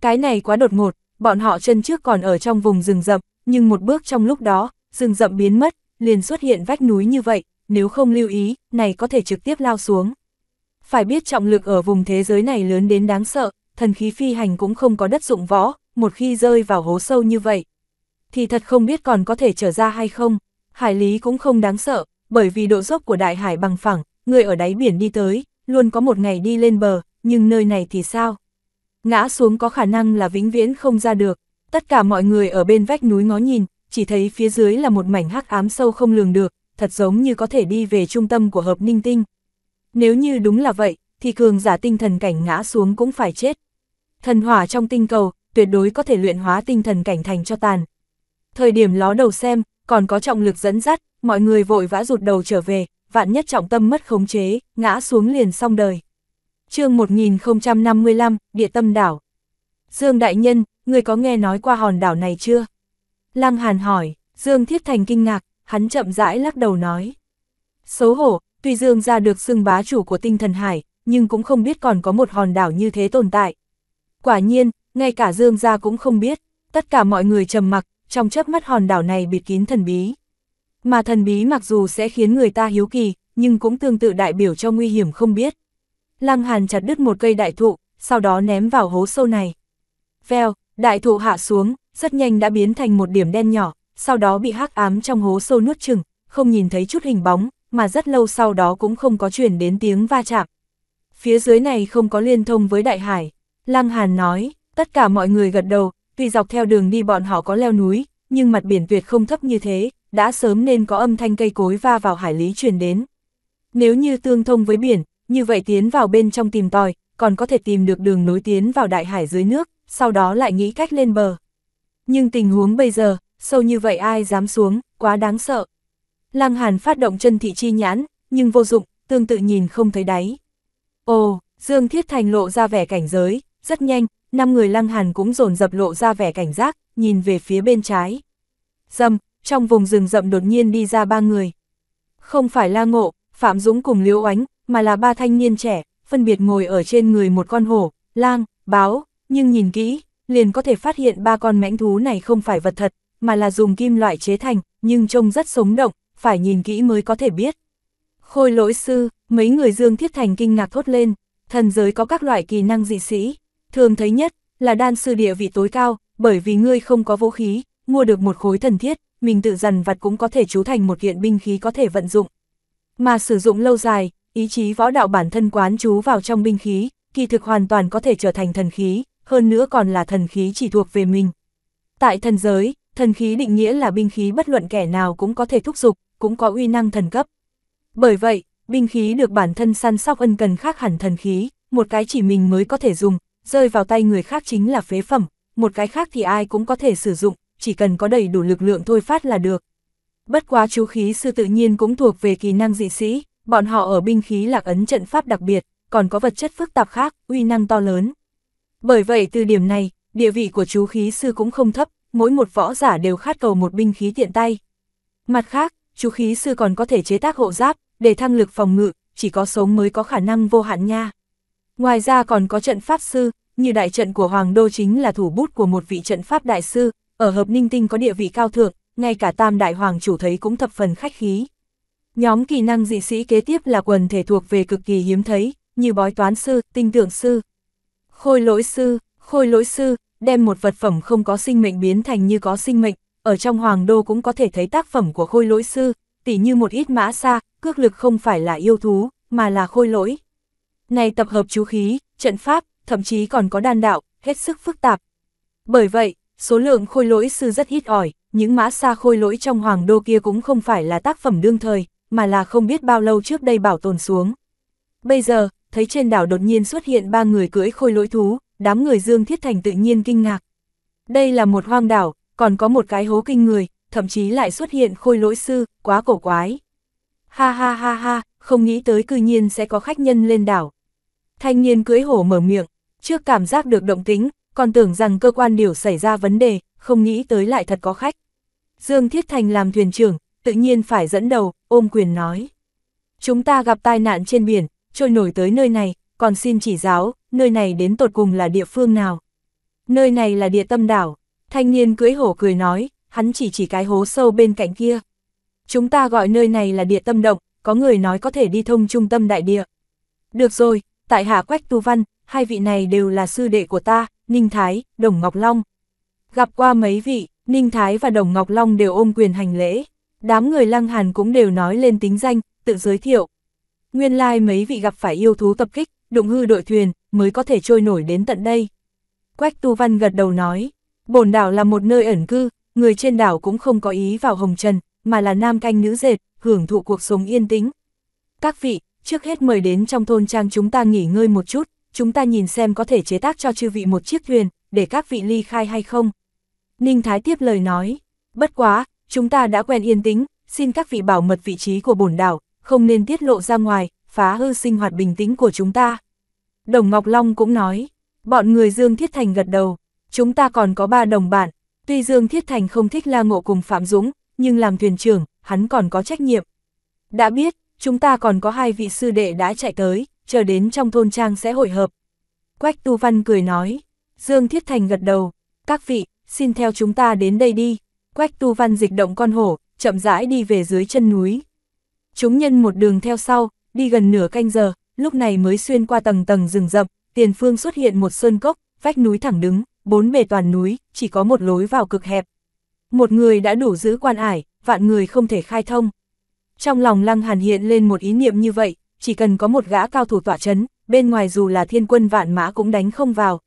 Cái này quá đột ngột, bọn họ chân trước còn ở trong vùng rừng rậm, nhưng một bước trong lúc đó, rừng rậm biến mất, liền xuất hiện vách núi như vậy, nếu không lưu ý, này có thể trực tiếp lao xuống. Phải biết trọng lực ở vùng thế giới này lớn đến đáng sợ, thần khí phi hành cũng không có đất dụng võ, một khi rơi vào hố sâu như vậy. Thì thật không biết còn có thể trở ra hay không, hải lý cũng không đáng sợ, bởi vì độ dốc của đại hải bằng phẳng, người ở đáy biển đi tới, luôn có một ngày đi lên bờ, nhưng nơi này thì sao? Ngã xuống có khả năng là vĩnh viễn không ra được, tất cả mọi người ở bên vách núi ngó nhìn, chỉ thấy phía dưới là một mảnh hắc ám sâu không lường được, thật giống như có thể đi về trung tâm của hợp ninh tinh. Nếu như đúng là vậy, thì cường giả tinh thần cảnh ngã xuống cũng phải chết. Thần hỏa trong tinh cầu, tuyệt đối có thể luyện hóa tinh thần cảnh thành cho tàn. Thời điểm ló đầu xem, còn có trọng lực dẫn dắt, mọi người vội vã rụt đầu trở về, vạn nhất trọng tâm mất khống chế, ngã xuống liền xong đời. chương 1055, Địa tâm đảo. Dương Đại Nhân, người có nghe nói qua hòn đảo này chưa? Lăng Hàn hỏi, Dương Thiết Thành kinh ngạc, hắn chậm rãi lắc đầu nói. Xấu hổ, tuy Dương ra được xưng bá chủ của tinh thần hải, nhưng cũng không biết còn có một hòn đảo như thế tồn tại. Quả nhiên, ngay cả Dương gia cũng không biết, tất cả mọi người trầm mặc, trong chớp mắt hòn đảo này bịt kín thần bí. Mà thần bí mặc dù sẽ khiến người ta hiếu kỳ, nhưng cũng tương tự đại biểu cho nguy hiểm không biết. Lăng Hàn chặt đứt một cây đại thụ, sau đó ném vào hố sâu này. Veo, đại thụ hạ xuống, rất nhanh đã biến thành một điểm đen nhỏ, sau đó bị hắc ám trong hố sâu nuốt chừng, không nhìn thấy chút hình bóng, mà rất lâu sau đó cũng không có chuyển đến tiếng va chạm. Phía dưới này không có liên thông với đại hải, Lăng Hàn nói, tất cả mọi người gật đầu, tuy dọc theo đường đi bọn họ có leo núi, nhưng mặt biển tuyệt không thấp như thế, đã sớm nên có âm thanh cây cối va vào hải lý truyền đến. Nếu như tương thông với biển, như vậy tiến vào bên trong tìm tòi, còn có thể tìm được đường nối tiến vào đại hải dưới nước, sau đó lại nghĩ cách lên bờ. Nhưng tình huống bây giờ, sâu như vậy ai dám xuống, quá đáng sợ. Lăng Hàn phát động chân thị chi nhãn, nhưng vô dụng, tương tự nhìn không thấy đáy. Ồ, Dương Thiết Thành lộ ra vẻ cảnh giới, rất nhanh, năm người Lăng Hàn cũng dồn dập lộ ra vẻ cảnh giác, nhìn về phía bên trái. Dầm, trong vùng rừng rậm đột nhiên đi ra ba người. Không phải La Ngộ, Phạm Dũng cùng Liễu Oánh, mà là ba thanh niên trẻ, phân biệt ngồi ở trên người một con hổ, lang, báo, nhưng nhìn kỹ, liền có thể phát hiện ba con mãnh thú này không phải vật thật, mà là dùng kim loại chế thành, nhưng trông rất sống động, phải nhìn kỹ mới có thể biết. Khôi lỗi sư, mấy người Dương Thiết Thành kinh ngạc thốt lên, thần giới có các loại kỳ năng dị sĩ, thường thấy nhất là đan sư địa vị tối cao, bởi vì ngươi không có vũ khí, mua được một khối thần thiết, mình tự dần vặt cũng có thể chú thành một kiện binh khí có thể vận dụng. Mà sử dụng lâu dài, ý chí võ đạo bản thân quán chú vào trong binh khí, kỳ thực hoàn toàn có thể trở thành thần khí, hơn nữa còn là thần khí chỉ thuộc về mình. Tại thần giới, thần khí định nghĩa là binh khí bất luận kẻ nào cũng có thể thúc giục, cũng có uy năng thần cấp. Bởi vậy, binh khí được bản thân săn sóc ân cần khác hẳn thần khí, một cái chỉ mình mới có thể dùng, rơi vào tay người khác chính là phế phẩm, một cái khác thì ai cũng có thể sử dụng, chỉ cần có đầy đủ lực lượng thôi phát là được. Bất quá chú khí sư tự nhiên cũng thuộc về kỳ năng dị sĩ, bọn họ ở binh khí lạc ấn trận pháp đặc biệt, còn có vật chất phức tạp khác, uy năng to lớn. Bởi vậy từ điểm này, địa vị của chú khí sư cũng không thấp, mỗi một võ giả đều khát cầu một binh khí tiện tay. Mặt khác, chú khí sư còn có thể chế tác hộ giáp, để thăng lực phòng ngự, chỉ có sống mới có khả năng vô hạn nha. Ngoài ra còn có trận pháp sư, như đại trận của Hoàng Đô chính là thủ bút của một vị trận pháp đại sư, ở hợp ninh tinh có địa vị cao thượng, ngay cả tam đại hoàng chủ thấy cũng thập phần khách khí. Nhóm kỹ năng dị sĩ kế tiếp là quần thể thuộc về cực kỳ hiếm thấy, như bói toán sư, tinh tưởng sư, khôi lỗi sư, khôi lỗi sư, đem một vật phẩm không có sinh mệnh biến thành như có sinh mệnh, ở trong hoàng đô cũng có thể thấy tác phẩm của khôi lỗi sư, tỉ như một ít mã xa, cước lực không phải là yêu thú, mà là khôi lỗi. Này tập hợp chú khí, trận pháp, thậm chí còn có đan đạo, hết sức phức tạp. Bởi vậy, số lượng khôi lỗi sư rất ít ỏi, những mã xa khôi lỗi trong hoàng đô kia cũng không phải là tác phẩm đương thời, mà là không biết bao lâu trước đây bảo tồn xuống. Bây giờ, thấy trên đảo đột nhiên xuất hiện ba người cưỡi khôi lỗi thú, đám người Dương Thiết Thành tự nhiên kinh ngạc. Đây là một hoang đảo, còn có một cái hố kinh người, thậm chí lại xuất hiện khôi lỗi sư, quá cổ quái. Ha ha ha ha, không nghĩ tới cư nhiên sẽ có khách nhân lên đảo. Thanh niên cưỡi hổ mở miệng, trước cảm giác được động tính, còn tưởng rằng cơ quan điều xảy ra vấn đề, không nghĩ tới lại thật có khách. Dương Thiết Thành làm thuyền trưởng, tự nhiên phải dẫn đầu, ôm quyền nói. Chúng ta gặp tai nạn trên biển, trôi nổi tới nơi này, còn xin chỉ giáo, nơi này đến tột cùng là địa phương nào. Nơi này là địa tâm đảo, thanh niên cưỡi hổ cười nói, hắn chỉ chỉ cái hố sâu bên cạnh kia. Chúng ta gọi nơi này là địa tâm động, có người nói có thể đi thông trung tâm đại địa. Được rồi, tại hạ Quách Tu Văn, hai vị này đều là sư đệ của ta, Ninh Thái, Đồng Ngọc Long. Gặp qua mấy vị, Ninh Thái và Đồng Ngọc Long đều ôm quyền hành lễ. Đám người Lăng Hàn cũng đều nói lên tính danh, tự giới thiệu. Nguyên lai like mấy vị gặp phải yêu thú tập kích, đụng hư đội thuyền, mới có thể trôi nổi đến tận đây. Quách Tu Văn gật đầu nói, Bồn đảo là một nơi ẩn cư, người trên đảo cũng không có ý vào hồng trần, mà là nam canh nữ dệt, hưởng thụ cuộc sống yên tĩnh. Các vị, trước hết mời đến trong thôn trang chúng ta nghỉ ngơi một chút, chúng ta nhìn xem có thể chế tác cho chư vị một chiếc thuyền, để các vị ly khai hay không. Ninh Thái tiếp lời nói, bất quá, chúng ta đã quen yên tĩnh, xin các vị bảo mật vị trí của bổn đảo, không nên tiết lộ ra ngoài, phá hư sinh hoạt bình tĩnh của chúng ta. Đồng Ngọc Long cũng nói, bọn người Dương Thiết Thành gật đầu, chúng ta còn có ba đồng bạn, tuy Dương Thiết Thành không thích la ngộ cùng Phạm Dũng, nhưng làm thuyền trưởng, hắn còn có trách nhiệm. Đã biết, chúng ta còn có hai vị sư đệ đã chạy tới, chờ đến trong thôn trang sẽ hội hợp. Quách Tu Văn cười nói, Dương Thiết Thành gật đầu, các vị, xin theo chúng ta đến đây đi. Quách Tu Văn dịch động con hổ, chậm rãi đi về dưới chân núi. Chúng nhân một đường theo sau, đi gần nửa canh giờ, lúc này mới xuyên qua tầng tầng rừng rậm, tiền phương xuất hiện một sơn cốc, vách núi thẳng đứng, bốn bề toàn núi, chỉ có một lối vào cực hẹp. Một người đã đủ giữ quan ải, vạn người không thể khai thông. Trong lòng Lăng Hàn hiện lên một ý niệm như vậy, chỉ cần có một gã cao thủ tỏa chấn, bên ngoài dù là thiên quân vạn mã cũng đánh không vào.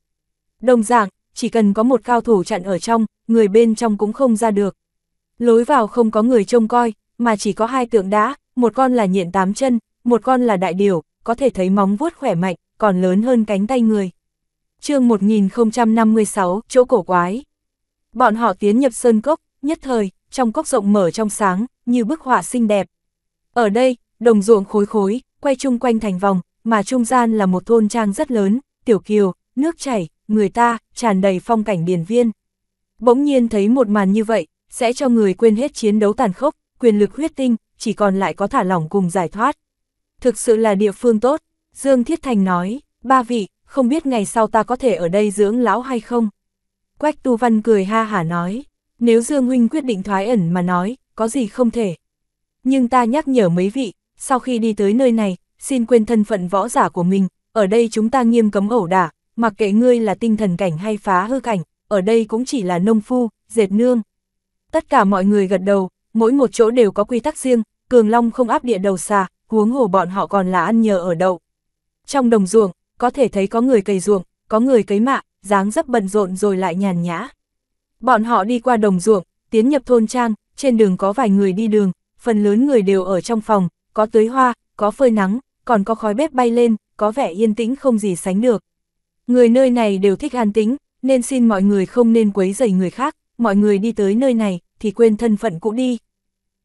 Đồng dạng, chỉ cần có một cao thủ chặn ở trong, người bên trong cũng không ra được. Lối vào không có người trông coi, mà chỉ có hai tượng đá, một con là nhện tám chân, một con là đại điểu, có thể thấy móng vuốt khỏe mạnh, còn lớn hơn cánh tay người. chương 1056, chỗ cổ quái. Bọn họ tiến nhập sơn cốc, nhất thời, trong cốc rộng mở trong sáng, như bức họa xinh đẹp. Ở đây, đồng ruộng khối khối, quay chung quanh thành vòng, mà trung gian là một thôn trang rất lớn, tiểu kiều, nước chảy, người ta, tràn đầy phong cảnh điển viên. Bỗng nhiên thấy một màn như vậy, sẽ cho người quên hết chiến đấu tàn khốc, quyền lực huyết tinh, chỉ còn lại có thả lỏng cùng giải thoát. Thực sự là địa phương tốt, Dương Thiết Thành nói, ba vị, không biết ngày sau ta có thể ở đây dưỡng lão hay không? Quách Tu Văn cười ha hả nói, nếu Dương Huynh quyết định thoái ẩn mà nói, có gì không thể. Nhưng ta nhắc nhở mấy vị, sau khi đi tới nơi này, xin quên thân phận võ giả của mình, ở đây chúng ta nghiêm cấm ẩu đả, mặc kệ ngươi là tinh thần cảnh hay phá hư cảnh, ở đây cũng chỉ là nông phu, dệt nương. Tất cả mọi người gật đầu, mỗi một chỗ đều có quy tắc riêng, Cường Long không áp địa đầu xà, huống hồ bọn họ còn là ăn nhờ ở đậu. Trong đồng ruộng, có thể thấy có người cày ruộng, có người cấy mạ, dáng dấp bận rộn rồi lại nhàn nhã. Bọn họ đi qua đồng ruộng, tiến nhập thôn trang, trên đường có vài người đi đường, phần lớn người đều ở trong phòng, có tưới hoa, có phơi nắng, còn có khói bếp bay lên, có vẻ yên tĩnh không gì sánh được. Người nơi này đều thích an tĩnh, nên xin mọi người không nên quấy rầy người khác, mọi người đi tới nơi này, thì quên thân phận cũ đi.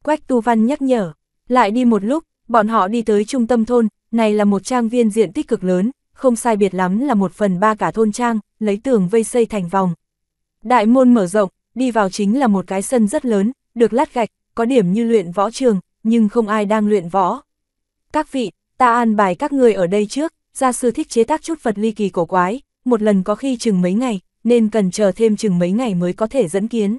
Quách Tu Văn nhắc nhở, lại đi một lúc, bọn họ đi tới trung tâm thôn, này là một trang viên diện tích cực lớn, không sai biệt lắm là một phần ba cả thôn trang, lấy tường vây xây thành vòng. Đại môn mở rộng, đi vào chính là một cái sân rất lớn, được lát gạch, có điểm như luyện võ trường, nhưng không ai đang luyện võ. Các vị, ta an bài các người ở đây trước, gia sư thích chế tác chút vật ly kỳ cổ quái, một lần có khi chừng mấy ngày, nên cần chờ thêm chừng mấy ngày mới có thể dẫn kiến.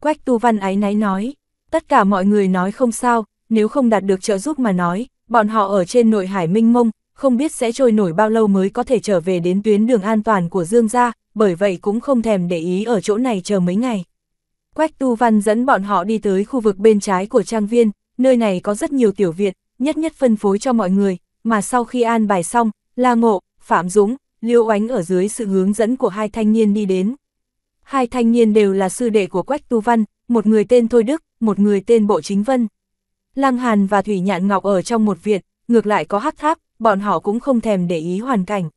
Quách tu văn ái náy nói, tất cả mọi người nói không sao, nếu không đạt được trợ giúp mà nói, bọn họ ở trên nội hải minh mông, không biết sẽ trôi nổi bao lâu mới có thể trở về đến tuyến đường an toàn của Dương gia, bởi vậy cũng không thèm để ý ở chỗ này chờ mấy ngày. Quách Tu Văn dẫn bọn họ đi tới khu vực bên trái của trang viên, nơi này có rất nhiều tiểu viện, nhất nhất phân phối cho mọi người, mà sau khi an bài xong, La Ngộ, Phạm Dũng, Liêu Oánh ở dưới sự hướng dẫn của hai thanh niên đi đến. Hai thanh niên đều là sư đệ của Quách Tu Văn, một người tên Thôi Đức, một người tên Bộ Chính Vân. Lăng Hàn và Thủy Nhạn Ngọc ở trong một viện, ngược lại có hắc tháp, bọn họ cũng không thèm để ý hoàn cảnh.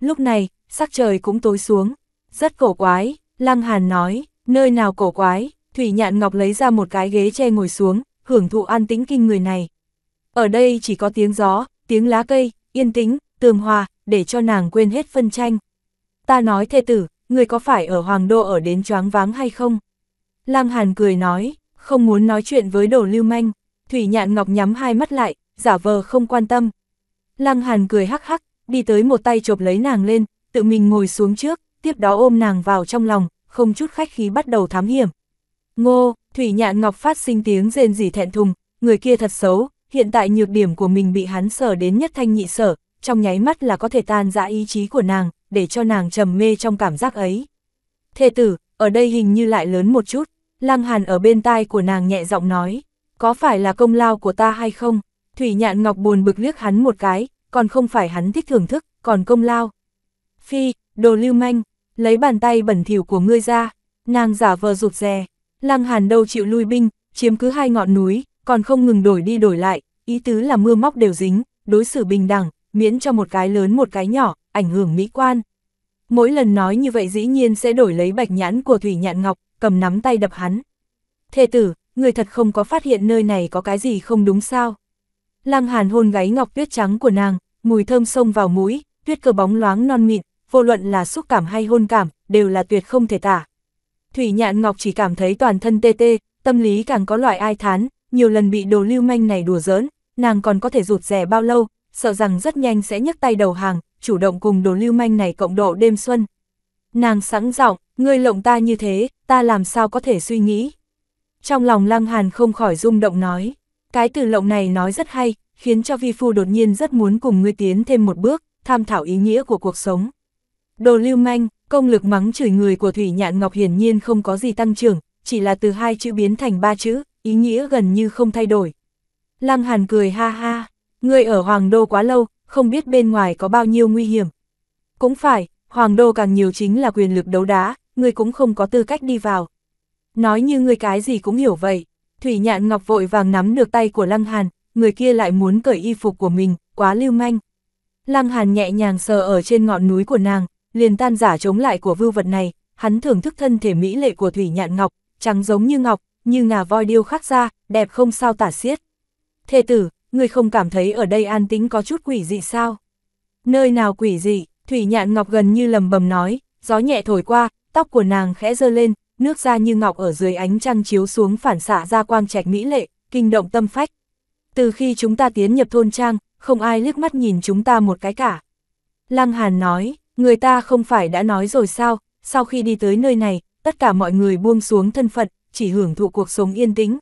Lúc này, sắc trời cũng tối xuống, rất cổ quái, Lăng Hàn nói, nơi nào cổ quái, Thủy Nhạn Ngọc lấy ra một cái ghế che ngồi xuống, hưởng thụ an tĩnh kinh người này. Ở đây chỉ có tiếng gió, tiếng lá cây, yên tĩnh, tường hòa, để cho nàng quên hết phân tranh. Ta nói thê tử, người có phải ở Hoàng Đô ở đến choáng váng hay không? Lăng Hàn cười nói, không muốn nói chuyện với đồ lưu manh. Thủy Nhạn Ngọc nhắm hai mắt lại, giả vờ không quan tâm. Lăng Hàn cười hắc hắc, đi tới một tay chộp lấy nàng lên, tự mình ngồi xuống trước, tiếp đó ôm nàng vào trong lòng, không chút khách khí bắt đầu thám hiểm. Ngô, Thủy Nhạn Ngọc phát sinh tiếng rên rỉ thẹn thùng, người kia thật xấu, hiện tại nhược điểm của mình bị hắn sở đến nhất thanh nhị sở, trong nháy mắt là có thể tan dã ý chí của nàng, để cho nàng trầm mê trong cảm giác ấy. Thê tử, ở đây hình như lại lớn một chút, Lăng Hàn ở bên tai của nàng nhẹ giọng nói, có phải là công lao của ta hay không? Thủy Nhạn Ngọc buồn bực liếc hắn một cái, còn không phải hắn thích thưởng thức, còn công lao. Phi, đồ lưu manh, lấy bàn tay bẩn thỉu của ngươi ra, nàng giả vờ rụt rè, Lăng Hàn đâu chịu lui binh, chiếm cứ hai ngọn núi, còn không ngừng đổi đi đổi lại, ý tứ là mưa móc đều dính, đối xử bình đẳng, miễn cho một cái lớn một cái nhỏ, ảnh hưởng mỹ quan. Mỗi lần nói như vậy dĩ nhiên sẽ đổi lấy bạch nhãn của Thủy Nhạn Ngọc, cầm nắm tay đập hắn. Thề tử, người thật không có phát hiện nơi này có cái gì không đúng sao. Lăng Hàn hôn gáy ngọc tuyết trắng của nàng, mùi thơm xông vào mũi, tuyết cơ bóng loáng non mịn, vô luận là xúc cảm hay hôn cảm, đều là tuyệt không thể tả. Thủy Nhạn Ngọc chỉ cảm thấy toàn thân tê tê, tâm lý càng có loại ai thán, nhiều lần bị đồ lưu manh này đùa giỡn, nàng còn có thể rụt rẻ bao lâu, sợ rằng rất nhanh sẽ nhấc tay đầu hàng, chủ động cùng đồ lưu manh này cộng độ đêm xuân. Nàng sẵn giọng, ngươi lộng ta như thế, ta làm sao có thể suy nghĩ. Trong lòng Lăng Hàn không khỏi rung động nói, cái từ lộng này nói rất hay, khiến cho vi phu đột nhiên rất muốn cùng ngươi tiến thêm một bước, tham thảo ý nghĩa của cuộc sống. Đồ lưu manh, Công lực mắng chửi người của Thủy Nhạn Ngọc hiển nhiên không có gì tăng trưởng, chỉ là từ hai chữ biến thành ba chữ, ý nghĩa gần như không thay đổi. Lăng Hàn cười ha ha, người ở Hoàng Đô quá lâu, không biết bên ngoài có bao nhiêu nguy hiểm. Cũng phải, Hoàng Đô càng nhiều chính là quyền lực đấu đá, người cũng không có tư cách đi vào. Nói như người cái gì cũng hiểu vậy, Thủy Nhạn Ngọc vội vàng nắm được tay của Lăng Hàn, người kia lại muốn cởi y phục của mình, quá lưu manh. Lăng Hàn nhẹ nhàng sờ ở trên ngọn núi của nàng, liền tan giả chống lại của vưu vật này, hắn thưởng thức thân thể mỹ lệ của Thủy Nhạn Ngọc, trắng giống như ngọc, như ngà voi điêu khắc ra, đẹp không sao tả xiết. Thê tử, người không cảm thấy ở đây an tĩnh có chút quỷ dị sao? Nơi nào quỷ dị, Thủy Nhạn Ngọc gần như lầm bầm nói, gió nhẹ thổi qua, tóc của nàng khẽ dơ lên, nước da như ngọc ở dưới ánh trăng chiếu xuống phản xạ ra quang trạch mỹ lệ, kinh động tâm phách. Từ khi chúng ta tiến nhập thôn trang, không ai liếc mắt nhìn chúng ta một cái cả. Lăng Hàn nói, Người ta không phải đã nói rồi sao, sau khi đi tới nơi này, tất cả mọi người buông xuống thân phận, chỉ hưởng thụ cuộc sống yên tĩnh.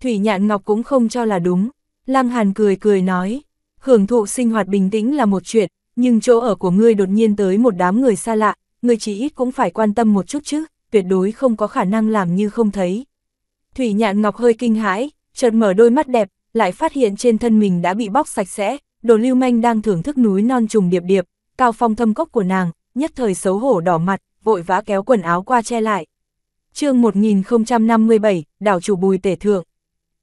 Thủy Nhạn Ngọc cũng không cho là đúng. Lăng Hàn cười cười nói, hưởng thụ sinh hoạt bình tĩnh là một chuyện, nhưng chỗ ở của ngươi đột nhiên tới một đám người xa lạ, ngươi chỉ ít cũng phải quan tâm một chút chứ, tuyệt đối không có khả năng làm như không thấy. Thủy Nhạn Ngọc hơi kinh hãi, chợt mở đôi mắt đẹp, lại phát hiện trên thân mình đã bị bóc sạch sẽ, đồ lưu manh đang thưởng thức núi non trùng điệp điệp, cao phong thâm cốc của nàng, nhất thời xấu hổ đỏ mặt, vội vã kéo quần áo qua che lại. chương 1057, đảo chủ bùi tể thượng.